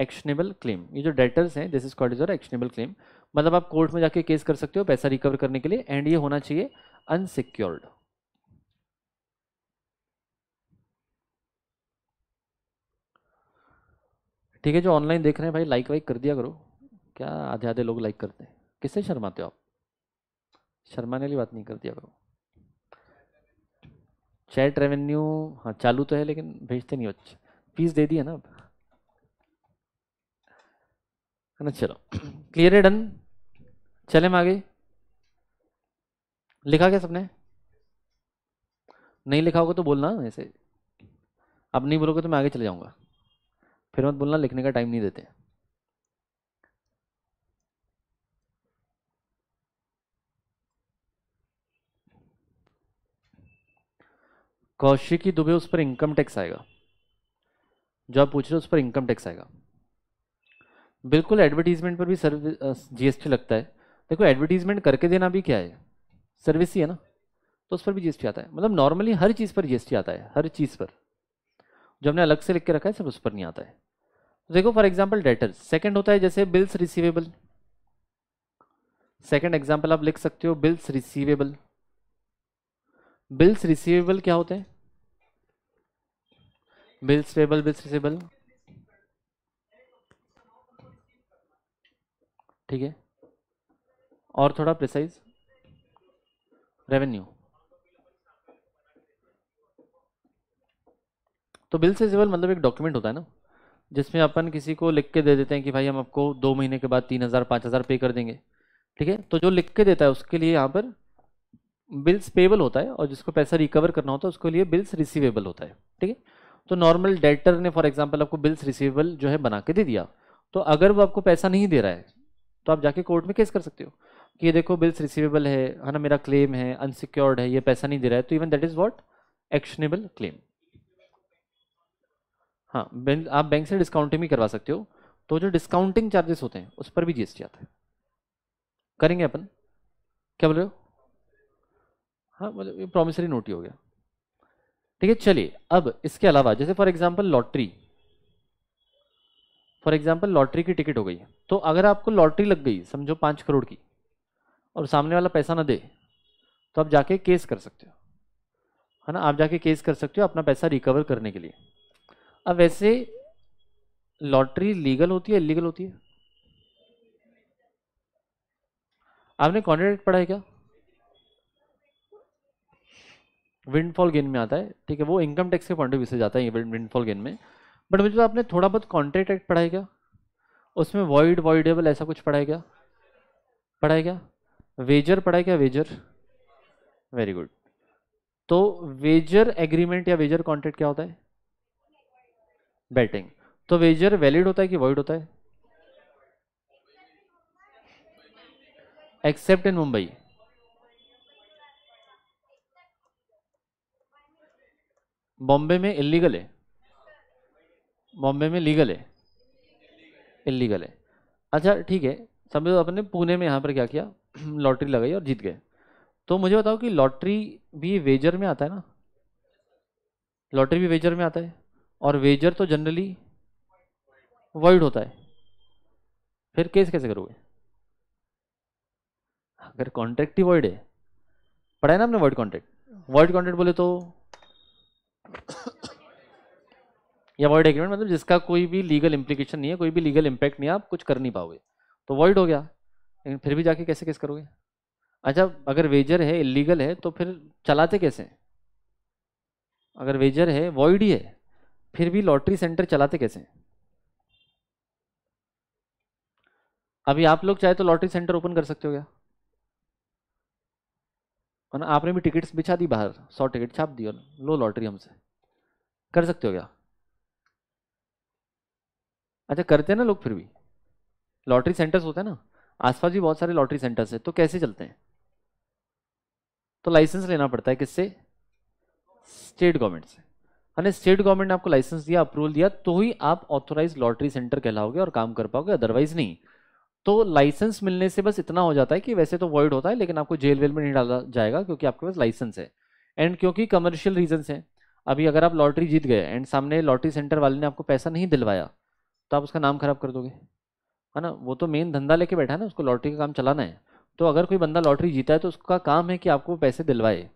[SPEAKER 1] actionable claim ये जो डेटर्स हैं दिस इज कॉल्ड इज और एक्शनेबल क्लेम मतलब आप कोर्ट में जाके केस कर सकते हो पैसा रिकवर करने के लिए एंड ये होना चाहिए अनसिक्योर्ड ठीक है जो ऑनलाइन देख रहे हैं भाई लाइक वाइक कर दिया करो क्या आधे आधे लोग लाइक करते हैं किससे शर्माते हो आप शर्माने वाली बात नहीं कर दिया करो चैट रेवेन्यू हाँ चालू तो है लेकिन भेजते नहीं अच्छे फीस दे दी है ना आप है ना चलो क्लियर है डन चले हम आगे लिखा क्या सबने नहीं लिखा होगा तो बोलना ऐसे अब नहीं बोलोगे तो मैं आगे चले जाऊंगा फिर मत बोलना लिखने का टाइम नहीं देते कौशिकी दुबे उस पर इनकम टैक्स आएगा जो आप पूछ रहे हो उस पर इनकम टैक्स आएगा बिल्कुल एडवर्टीजमेंट पर भी सर्विस जीएसटी लगता है देखो एडवर्टीजमेंट करके देना भी क्या है सर्विस ही है ना तो उस पर भी जीएसटी आता है मतलब नॉर्मली हर चीज़ पर जीएसटी आता है हर चीज़ पर जो हमने अलग से लिख के रखा है सर उस पर नहीं आता है देखो फॉर एग्जाम्पल डेटर सेकेंड होता है जैसे बिल्स रिसीवेबल सेकेंड एग्जाम्पल आप लिख सकते हो बिल्स रिसीवेबल बिल्स रिसीवेबल क्या होते हैं बिल्स पेबल बिल्स रिसीवेबल ठीक है और थोड़ा प्रिसाइज रेवेन्यू तो बिल सेजेबल मतलब एक डॉक्यूमेंट होता है ना जिसमें अपन किसी को लिख के दे देते हैं कि भाई हम आपको दो महीने के बाद तीन हज़ार पाँच हज़ार पे कर देंगे ठीक है तो जो लिख के देता है उसके लिए यहाँ पर बिल्स पेबल होता है और जिसको पैसा रिकवर करना होता है उसके लिए बिल्स रिसीवेबल होता है ठीक है तो नॉर्मल डेटर ने फॉर एग्जाम्पल आपको बिल्स रिसीवेबल जो है बना के दे दिया तो अगर वो आपको पैसा नहीं दे रहा है तो आप जाके कोर्ट में केस कर सकते हो कि ये देखो बिल्स रिसीवेबल है है ना मेरा क्लेम है अनसिक्योर्ड है ये पैसा नहीं दे रहा है तो even that is what actionable claim हाँ आप बैंक से डिस्काउंटिंग भी करवा सकते हो तो जो डिस्काउंटिंग चार्जेस होते हैं उस पर भी जीएसटी आता है करेंगे अपन क्या बोल रहे हो हाँ मतलब ये नोट ही हो गया ठीक है चलिए अब इसके अलावा जैसे for example lottery for example lottery की टिकट हो गई तो अगर आपको लॉटरी लग गई समझो पाँच करोड़ की और सामने वाला पैसा ना दे तो आप जाके केस कर सकते हो है ना आप जाके केस कर सकते हो अपना पैसा रिकवर करने के लिए अब वैसे लॉटरी लीगल होती है इलीगल होती है आपने कॉन्ट्रैक्ट पढ़ा है क्या विंडफॉल गेन में आता है ठीक है वो इनकम टैक्स के पॉइंट ऑफ व्यू से जाता है विंडफॉल गेन में बट मुझे तो आपने थोड़ा बहुत कॉन्ट्रैक्ट एक्ट पढ़ाया गया उसमें वॉइड वॉइडेबल ऐसा कुछ पढ़ाया गया पढ़ाया गया वेजर पढ़ाया गया वेजर वेरी गुड तो वेजर एग्रीमेंट या वेजर कॉन्ट्रैक्ट क्या होता है बैटिंग तो वेजर वैलिड होता है कि वॉइड होता है एक्सेप्ट इन मुंबई बॉम्बे में इलीगल है बॉम्बे में लीगल है इलीगल है अच्छा ठीक है समझो अपने पुणे में यहाँ पर क्या किया लॉटरी लगाई और जीत गए तो मुझे बताओ कि लॉटरी भी वेजर में आता है ना लॉटरी भी वेजर में आता है और वेजर तो जनरली वर्ल्ड होता है फिर केस कैसे करोगे अगर कॉन्ट्रैक्ट ही वर्ड है पढ़ा है ना हमने वर्ड कॉन्ट्रैक्ट वर्ड कॉन्ट्रैक्ट बोले तो या वॉइड एग्रीमेंट मतलब जिसका कोई भी लीगल इम्प्लीकेशन नहीं है कोई भी लीगल इम्पैक्ट नहीं है आप कुछ कर नहीं पाओगे तो वॉइड हो गया लेकिन फिर भी जाके कैसे केस करोगे अच्छा अगर वेजर है इलीगल है तो फिर चलाते कैसे अगर वेजर है वॉइड ही है फिर भी लॉटरी सेंटर चलाते कैसे अभी आप लोग चाहे तो लॉटरी सेंटर ओपन कर सकते हो क्या और आपने भी टिकट्स बिछा दी बाहर सौ टिकट छाप दी और लो लॉटरी हमसे कर सकते हो क्या अच्छा करते हैं ना लोग फिर भी लॉटरी सेंटर्स होते हैं ना आसपास भी बहुत सारे लॉटरी सेंटर्स हैं तो कैसे चलते हैं तो लाइसेंस लेना पड़ता है किससे स्टेट गवर्नमेंट से यानी स्टेट गवर्नमेंट ने आपको लाइसेंस दिया अप्रूवल दिया तो ही आप ऑथोराइज लॉटरी सेंटर कहलाओगे और काम कर पाओगे अदरवाइज नहीं तो लाइसेंस मिलने से बस इतना हो जाता है कि वैसे तो वॉइड होता है लेकिन आपको जेल वेल में नहीं डाला जाएगा क्योंकि आपके पास लाइसेंस है एंड क्योंकि कमर्शियल रीजन हैं अभी अगर आप लॉटरी जीत गए एंड सामने लॉटरी सेंटर वाले ने आपको पैसा नहीं दिलवाया तो आप उसका नाम खराब कर दोगे है ना वो तो मेन धंधा लेके बैठा है ना उसको लॉटरी का काम चलाना है तो अगर कोई बंदा लॉटरी जीता है तो उसका काम है कि आपको पैसे दिलवाए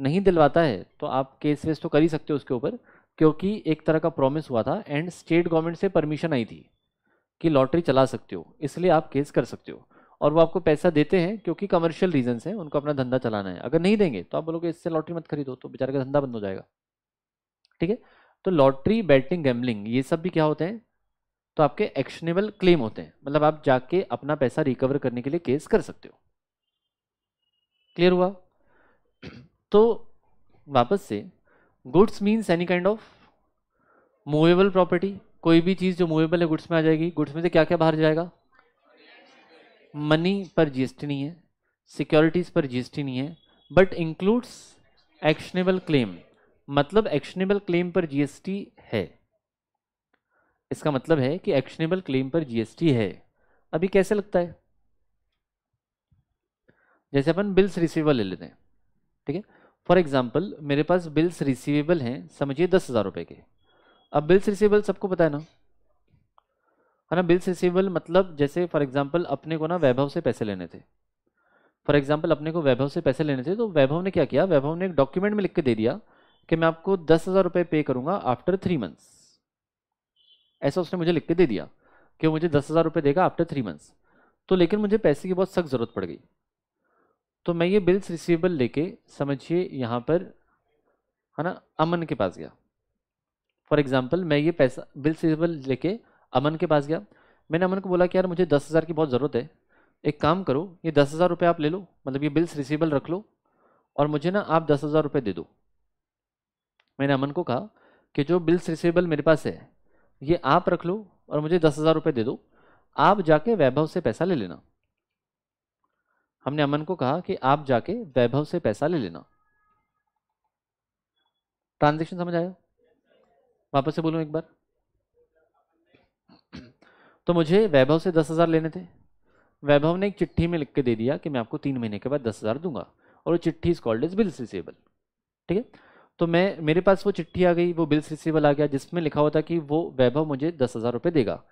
[SPEAKER 1] नहीं दिलवाता है तो आप केस वेस तो कर ही सकते हो उसके ऊपर क्योंकि एक तरह का प्रॉमिस हुआ था एंड स्टेट गवर्नमेंट से परमिशन आई थी कि लॉटरी चला सकते हो इसलिए आप केस कर सकते हो और वो आपको पैसा देते हैं क्योंकि कमर्शियल रीजंस हैं उनको अपना धंधा चलाना है अगर नहीं देंगे तो आप बोलोगे इससे लॉटरी मत खरीदो तो बेचारे का धंधा बंद हो जाएगा ठीक है तो लॉटरी बैटिंग गैमलिंग ये सब भी क्या होते हैं तो आपके एक्शनेबल क्लेम होते हैं मतलब आप जाके अपना पैसा रिकवर करने के लिए केस कर सकते हो क्लियर हुआ तो वापस से goods means any kind of movable property कोई भी चीज़ जो मूवेबल है गुड्स में आ जाएगी गुड्स में से क्या क्या बाहर जाएगा मनी पर जीएसटी नहीं है सिक्योरिटीज़ पर जीएसटी नहीं है बट इंक्लूड्स एक्शनेबल क्लेम मतलब एक्शनेबल क्लेम पर जीएसटी है इसका मतलब है कि एक्शनेबल क्लेम पर जीएसटी है अभी कैसे लगता है जैसे अपन बिल्स रिसीवेबल ले लेते हैं ठीक है फॉर एग्जाम्पल मेरे पास बिल्स रिसीवेबल हैं समझिए दस हज़ार रुपये के अब बिल्स रिसीवेबल सबको पता है ना है ना बिल्स रिसीवेबल मतलब जैसे फॉर एग्जाम्पल अपने को ना वैभव से पैसे लेने थे फॉर एग्जाम्पल अपने को वैभव से पैसे लेने थे तो वैभव ने क्या किया वैभव ने एक डॉक्यूमेंट में लिख के दे दिया कि मैं आपको दस हज़ार रुपए पे करूँगा आफ्टर थ्री मंथ्स ऐसा उसने मुझे लिख के दे दिया कि मुझे दस हज़ार रुपये देगा आफ्टर थ्री मंथ्स तो लेकिन मुझे पैसे की बहुत सख्त ज़रूरत पड़ गई तो मैं ये बिल्स रिसीवेबल लेके समझिए यहाँ पर है ना अमन के पास गया फॉर एग्ज़ाम्पल मैं ये पैसा बिल्स रिसीवेबल लेके अमन के पास गया मैंने अमन को बोला कि यार मुझे दस हज़ार की बहुत ज़रूरत है एक काम करो ये दस हज़ार रुपये आप ले लो मतलब ये बिल्स रिसीवेबल रख लो और मुझे ना आप दस हज़ार रुपये दे दो मैंने अमन को कहा कि जो बिल्स रिसीवेबल मेरे पास है ये आप रख लो और मुझे दस हज़ार रुपये दे दो आप जाके वैभव से पैसा ले लेना हमने अमन को कहा कि आप जाके वैभव से पैसा ले लेना ट्रांजेक्शन समझ आया वापस से बोलूँ एक बार तो मुझे वैभव से दस हज़ार लेने थे वैभव ने एक चिट्ठी में लिख के दे दिया कि मैं आपको तीन महीने के बाद दस हज़ार दूंगा और वो चिट्ठी is called is bills receivable ठीक है तो मैं मेरे पास वो चिट्ठी आ गई वो बिल्स रिसीवल आ गया जिसमें लिखा हुआ था कि वो वैभव मुझे दस हज़ार रुपये देगा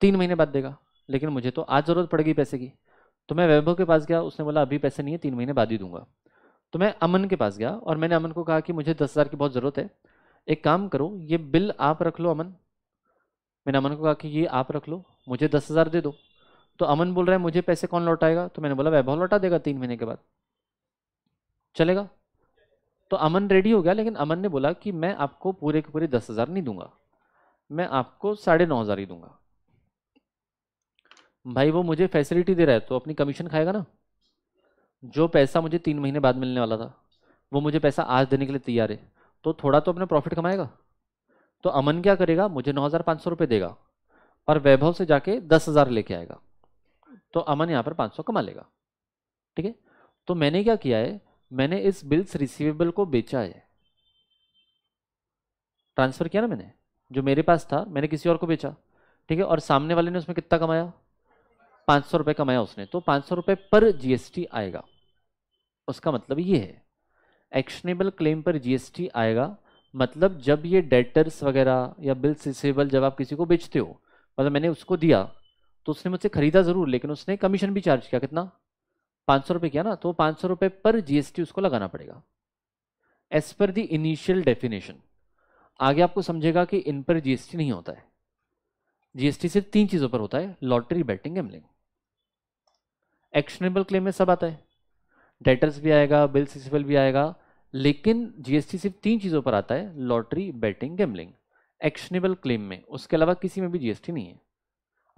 [SPEAKER 1] तीन महीने बाद देगा लेकिन मुझे तो आज ज़रूरत पड़ गई पैसे की तो मैं वैभव के पास गया उसने बोला अभी पैसे नहीं है तीन महीने बाद ही दूंगा तो मैं अमन के पास गया और मैंने अमन को कहा कि मुझे दस हज़ार की बहुत ज़रूरत है एक काम करो ये बिल आप रख लो अमन मैंने अमन को कहा कि ये आप रख लो मुझे दस हज़ार दे दो तो अमन बोल रहा है मुझे पैसे कौन लौटाएगा तो मैंने बोला वैभव लौटा देगा तीन महीने के बाद चलेगा तो अमन रेडी हो गया लेकिन अमन ने बोला कि मैं आपको पूरे के पूरे दस हज़ार नहीं दूंगा मैं आपको साढ़े नौ हज़ार ही दूंगा भाई वो मुझे फैसिलिटी दे रहा है तो अपनी कमीशन खाएगा ना जो पैसा मुझे तीन महीने बाद मिलने वाला था वो मुझे पैसा आज देने के लिए तैयार है तो थोड़ा तो अपना प्रॉफिट कमाएगा तो अमन क्या करेगा मुझे नौ हज़ार पाँच सौ रुपये देगा और वैभव से जाके दस हज़ार लेके आएगा तो अमन यहाँ पर पाँच सौ कमा लेगा ठीक है तो मैंने क्या किया है मैंने इस बिल्स रिसीवेबल को बेचा है ट्रांसफ़र किया ना मैंने जो मेरे पास था मैंने किसी और को बेचा ठीक है और सामने वाले ने उसमें कितना कमाया पाँच सौ रुपये कमाया उसने तो पाँच सौ रुपये पर जीएसटी आएगा उसका मतलब ये है एक्शनेबल क्लेम पर जीएसटी आएगा मतलब जब ये डेटर्स वगैरह या बिल्स रिसीवेबल जब आप किसी को बेचते हो मतलब मैंने उसको दिया तो उसने मुझसे ख़रीदा ज़रूर लेकिन उसने कमीशन भी चार्ज किया कितना पाँच सौ रुपये किया ना तो पाँच सौ रुपये पर जीएसटी उसको लगाना पड़ेगा as per the initial definition आगे आपको समझेगा कि इन पर जीएसटी नहीं होता है जीएसटी सिर्फ तीन चीज़ों पर होता है lottery betting gambling actionable claim में सब आता है डेटर्स भी आएगा बिल सिक्सफेल भी आएगा लेकिन जीएसटी सिर्फ तीन चीज़ों पर आता है lottery betting gambling actionable claim में उसके अलावा किसी में भी जीएसटी नहीं है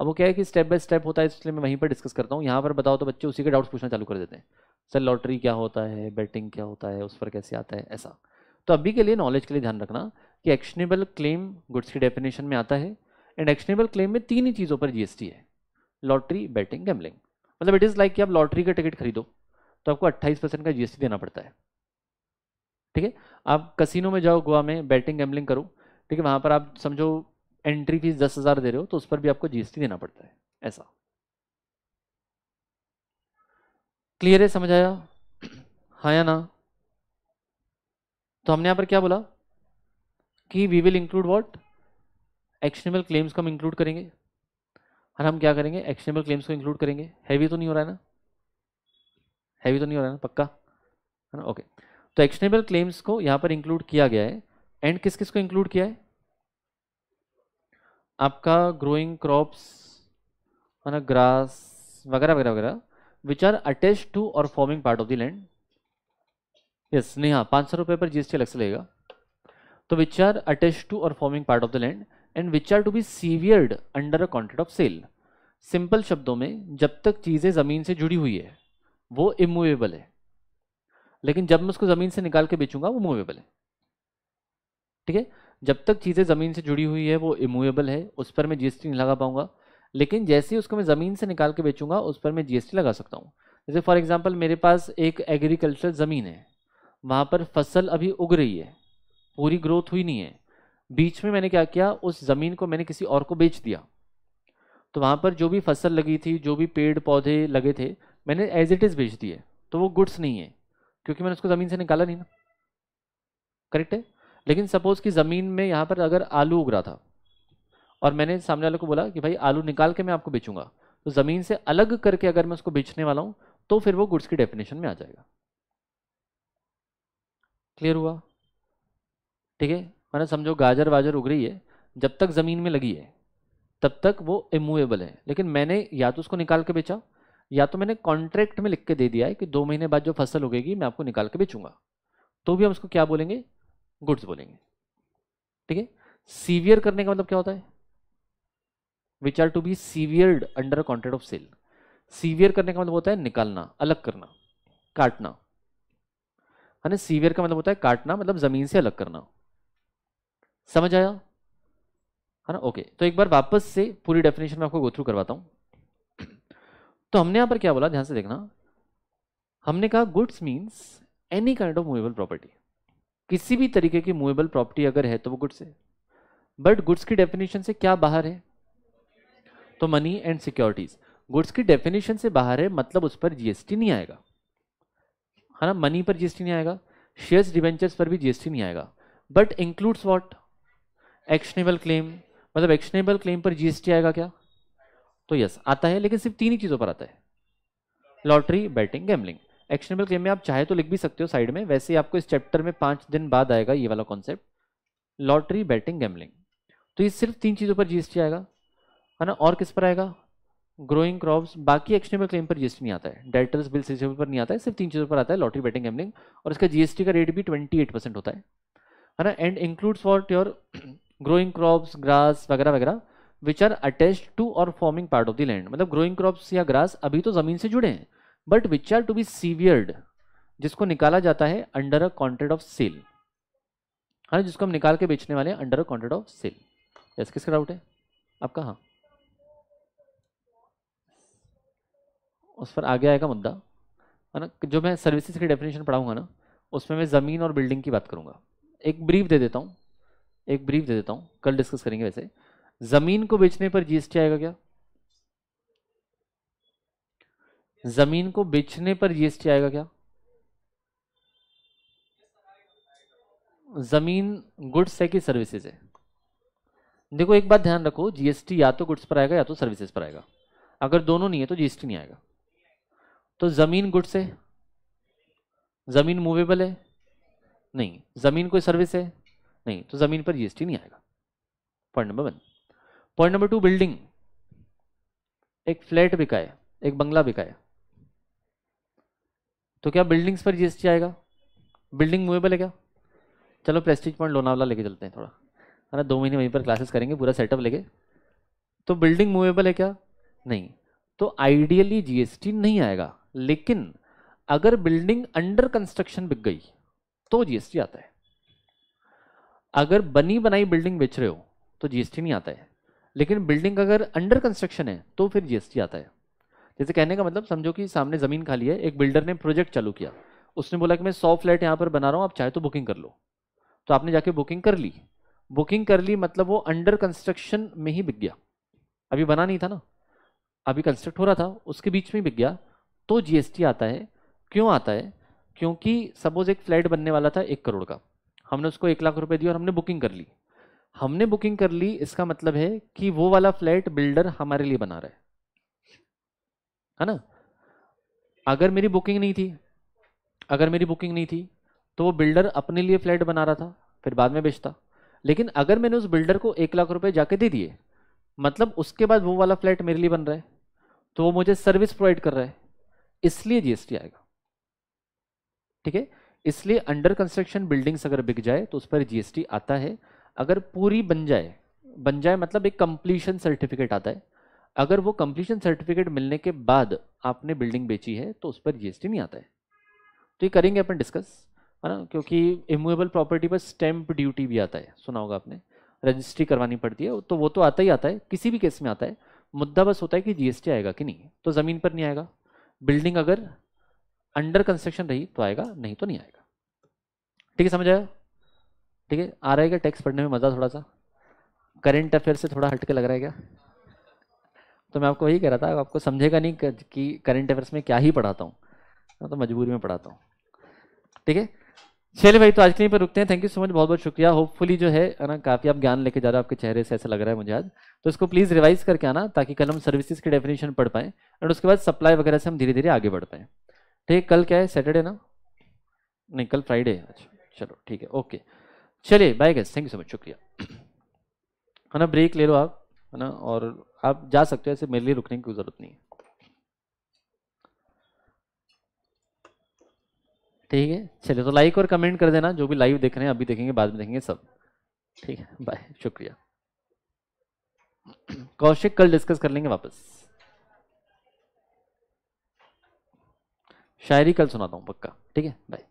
[SPEAKER 1] अब वो क्या है कि स्टेप बाय स्टेप होता है इसलिए मैं वहीं पर डिस्कस करता हूँ यहाँ पर बताओ तो बच्चे उसी के डाउट्स पूछना चालू कर देते हैं सर लॉटरी क्या होता है बैटिंग क्या होता है उस पर कैसे आता है ऐसा तो अभी के लिए नॉलेज के लिए ध्यान रखना कि एक्शनेबल क्लेम गुड्स की डेफिनेशन में आता है एंड एक्शनेबल क्लेम में तीन ही चीज़ों पर जी है लॉटरी बैटिंग गैमलिंग मतलब इट इज़ लाइक कि आप लॉटरी का टिकट खरीदो तो आपको अट्ठाईस परसेंट का जी देना पड़ता है ठीक है आप कसिनो में जाओ गोवा में बैटिंग गैमलिंग करो ठीक है वहाँ पर आप समझो एंट्री फीस दस हज़ार दे रहे हो तो उस पर भी आपको जीएसटी देना पड़ता है ऐसा क्लियर है समझ आया हाँ या ना तो हमने यहां पर क्या बोला कि we will include what actionable claims को हम इंक्लूड करेंगे और हम क्या करेंगे एक्शनेबल क्लेम्स को इंक्लूड करेंगे हैवी तो नहीं हो रहा है ना हैवी तो नहीं हो रहा है ना पक्का है ना ओके तो एक्शनेबल क्लेम्स को यहां पर इंक्लूड किया गया है एंड किस किस को इंक्लूड किया है आपका ग्रोइंग क्रॉप्स है ना ग्रास वगैरह वगैरह वगैरह which are attach to or forming part of the land yes नहीं हाँ पाँच सौ रुपये पर टी अलग से लेगा तो which are attach to or forming part of the land and which are to be severed under a contract of sale simple शब्दों में जब तक चीज़ें ज़मीन से जुड़ी हुई है वो इमूवेबल है लेकिन जब मैं उसको ज़मीन से निकाल के बेचूंगा वो मूवेबल है ठीक है जब तक चीज़ें ज़मीन से जुड़ी हुई है वो इमूवेबल है उस पर मैं जीएसटी नहीं लगा पाऊंगा लेकिन जैसे ही उसको मैं ज़मीन से निकाल के बेचूंगा उस पर मैं जीएसटी लगा सकता हूँ जैसे फॉर एग्जाम्पल मेरे पास एक एग्रीकल्चर ज़मीन है वहाँ पर फसल अभी उग रही है पूरी ग्रोथ हुई नहीं है बीच में मैंने क्या किया उस ज़मीन को मैंने किसी और को बेच दिया तो वहाँ पर जो भी फसल लगी थी जो भी पेड़ पौधे लगे थे मैंने एज इट इज़ बेच दिए तो वो गुड्स नहीं है क्योंकि मैंने उसको ज़मीन से निकाला नहीं ना करेक्ट है लेकिन सपोज कि ज़मीन में यहाँ पर अगर आलू उग रहा था और मैंने सामने वाले को बोला कि भाई आलू निकाल के मैं आपको बेचूंगा तो ज़मीन से अलग करके अगर मैं उसको बेचने वाला हूँ तो फिर वो गुड्स की डेफिनेशन में आ जाएगा क्लियर हुआ ठीक है मैंने समझो गाजर वाजर उग रही है जब तक ज़मीन में लगी है तब तक वो इमूवेबल है लेकिन मैंने या तो उसको निकाल के बेचा या तो मैंने कॉन्ट्रैक्ट में लिख के दे दिया है कि दो महीने बाद जो फसल उगेगी मैं आपको निकाल के बेचूंगा तो भी हम उसको क्या बोलेंगे गुड्स बोलेंगे ठीक है सीवियर करने का मतलब क्या होता है which are to be severed under contract of sale sever करने का मतलब होता है निकालना अलग करना काटना है ना सीवियर का मतलब होता है काटना मतलब जमीन से अलग करना समझ आया है ना ओके तो एक बार वापस से पूरी डेफिनेशन में आपको गोथ्रू करवाता हूं तो हमने यहां पर क्या बोला ध्यान से देखना हमने कहा goods means any kind of movable property किसी भी तरीके की मूवेबल प्रॉपर्टी अगर है तो वो गुड्स है बट गुड्स की डेफिनेशन से क्या बाहर है तो मनी एंड सिक्योरिटीज गुड्स की डेफिनेशन से बाहर है मतलब उस पर जीएसटी नहीं आएगा है ना मनी पर जीएसटी नहीं आएगा शेयर्स डिवेंचर्स पर भी जीएसटी नहीं आएगा but includes what actionable claim मतलब एक्शनेबल क्लेम पर जीएसटी आएगा क्या तो यस आता है लेकिन सिर्फ तीन ही चीज़ों पर आता है lottery betting gambling actionable claim में आप चाहे तो लिख भी सकते हो साइड में वैसे आपको इस चैप्टर में पाँच दिन बाद आएगा ये वाला कॉन्सेप्ट लॉटरी बैटिंग गैमलिंग तो ये सिर्फ तीन चीज़ों पर जीएसटी आएगा है ना और किस पर आएगा ग्रोइंग क्रॉप्स बाकी एक्शनेबल क्लेम पर जीएसटी नहीं आता है डायरेक्टर्स बिल रिसीवेबल पर नहीं आता है सिर्फ तीन चीज़ों पर आता है लॉटरी बैटिंग गैमलिंग और इसका जीएसटी का रेट भी ट्वेंटी एट परसेंट होता है है ना and includes for your growing crops grass वगैरह वगैरह which are attach to or forming part of the land मतलब ग्रोइंग क्रॉप्स या ग्रास अभी तो ज़मीन से जुड़े हैं but which are to be severed जिसको निकाला जाता है under a contract of sale है हाँ, ना जिसको हम निकाल के बेचने वाले हैं under a contract of sale yes किसका डाउट है आपका हाँ उस पर आगे आएगा मुद्दा है ना जो मैं सर्विसेज की डेफिनेशन पढ़ाऊंगा ना उसमें मैं ज़मीन और बिल्डिंग की बात करूंगा एक ब्रीफ दे देता हूँ एक ब्रीफ दे देता हूँ कल डिस्कस करेंगे वैसे ज़मीन को बेचने पर जीएसटी आएगा क्या जमीन को बेचने पर जीएसटी आएगा क्या जमीन गुड्स है कि सर्विसेज है देखो एक बात ध्यान रखो जीएसटी या तो गुड्स पर आएगा या तो सर्विसेज पर आएगा अगर दोनों नहीं है तो जीएसटी नहीं आएगा तो जमीन गुड्स है जमीन मूवेबल है नहीं जमीन कोई सर्विस है नहीं तो जमीन पर जीएसटी नहीं आएगा point number one point number two building एक फ्लैट बिकाए एक बंगला बिकाया तो क्या बिल्डिंग्स पर जीएसटी आएगा बिल्डिंग मूवेबल है क्या चलो प्रेस्टीज पॉइंट लोनावला लेके चलते हैं थोड़ा है ना दो महीने वहीं पर क्लासेस करेंगे पूरा सेटअप लेके तो बिल्डिंग मूवेबल है क्या नहीं तो आइडियली जीएसटी नहीं आएगा लेकिन अगर बिल्डिंग अंडर कंस्ट्रक्शन बिक गई तो जीएसटी आता है अगर बनी बनाई बिल्डिंग बेच रहे हो तो जीएसटी नहीं आता है लेकिन बिल्डिंग अगर अंडर कंस्ट्रक्शन है तो फिर जीएसटी आता है जैसे कहने का मतलब समझो कि सामने ज़मीन खाली है एक बिल्डर ने प्रोजेक्ट चालू किया उसने बोला कि मैं सौ फ्लैट यहाँ पर बना रहा हूँ आप चाहे तो बुकिंग कर लो तो आपने जाके बुकिंग कर ली बुकिंग कर ली मतलब वो अंडर कंस्ट्रक्शन में ही बिक गया अभी बना नहीं था ना अभी कंस्ट्रक्ट हो रहा था उसके बीच में बिक गया तो जीएसटी आता है क्यों आता है क्योंकि सपोज एक फ्लैट बनने वाला था एक करोड़ का हमने उसको एक लाख रुपए दिए और हमने बुकिंग कर ली हमने बुकिंग कर ली इसका मतलब है कि वो वाला फ्लैट बिल्डर हमारे लिए बना रहा है है ना अगर मेरी बुकिंग नहीं थी अगर मेरी बुकिंग नहीं थी तो वो बिल्डर अपने लिए फ्लैट बना रहा था फिर बाद में बेचता लेकिन अगर मैंने उस बिल्डर को एक लाख रुपए जाके दे दिए मतलब उसके बाद वो वाला फ्लैट मेरे लिए बन रहा है तो वो मुझे सर्विस प्रोवाइड कर रहा है इसलिए जीएसटी आएगा ठीक है इसलिए अंडर कंस्ट्रक्शन बिल्डिंग्स अगर बिक जाए तो उस पर जीएसटी आता है अगर पूरी बन जाए बन जाए मतलब एक कंप्लीशन सर्टिफिकेट आता है अगर वो कंप्लीशन सर्टिफिकेट मिलने के बाद आपने बिल्डिंग बेची है तो उस पर जीएसटी नहीं आता है तो ये करेंगे अपन डिस्कस है ना क्योंकि इमूवेबल प्रॉपर्टी पर स्टैंप ड्यूटी भी आता है सुना होगा आपने रजिस्ट्री करवानी पड़ती है तो वो तो आता ही आता है किसी भी केस में आता है मुद्दा बस होता है कि जीएसटी आएगा कि नहीं तो ज़मीन पर नहीं आएगा बिल्डिंग अगर अंडर कंस्ट्रक्शन रही तो आएगा नहीं तो नहीं आएगा ठीक है समझ आया ठीक है आ रहा है क्या टैक्स पढ़ने में मज़ा थोड़ा सा करेंट अफेयर से थोड़ा हटके लग रहा है क्या तो मैं आपको वही कह रहा था आपको समझेगा नहीं कि करंट अफेयर्स में क्या ही पढ़ाता हूँ मैं तो मजबूरी में पढ़ाता हूँ ठीक है चलिए भाई तो आज के लिए पर रुकते हैं थैंक यू सो मच बहुत बहुत शुक्रिया होपफुली जो है ना काफ़ी आप ज्ञान लेके जा रहे हो आपके चेहरे से ऐसा लग रहा है मुझे आज तो इसको प्लीज़ रिवाइज करके आना ताकि कल हम सर्विसेज की डेफिनेशन पढ़ पाएँ एंड उसके बाद सप्लाई वगैरह से हम धीरे धीरे आगे बढ़ पाएँ ठीक कल क्या है सैटरडे ना नहीं कल फ्राइडे है अच्छा चलो ठीक है ओके चलिए bye guys thank you so much शुक्रिया है ना ब्रेक ले लो आप है ना और आप जा सकते हो ऐसे मेरे लिए रुकने की ज़रूरत नहीं है ठीक है चलिए तो लाइक और कमेंट कर देना जो भी लाइव देख रहे हैं अभी देखेंगे बाद में देखेंगे सब ठीक है बाय शुक्रिया कौशिक कल डिस्कस कर लेंगे वापस शायरी कल सुनाता हूँ पक्का ठीक है बाय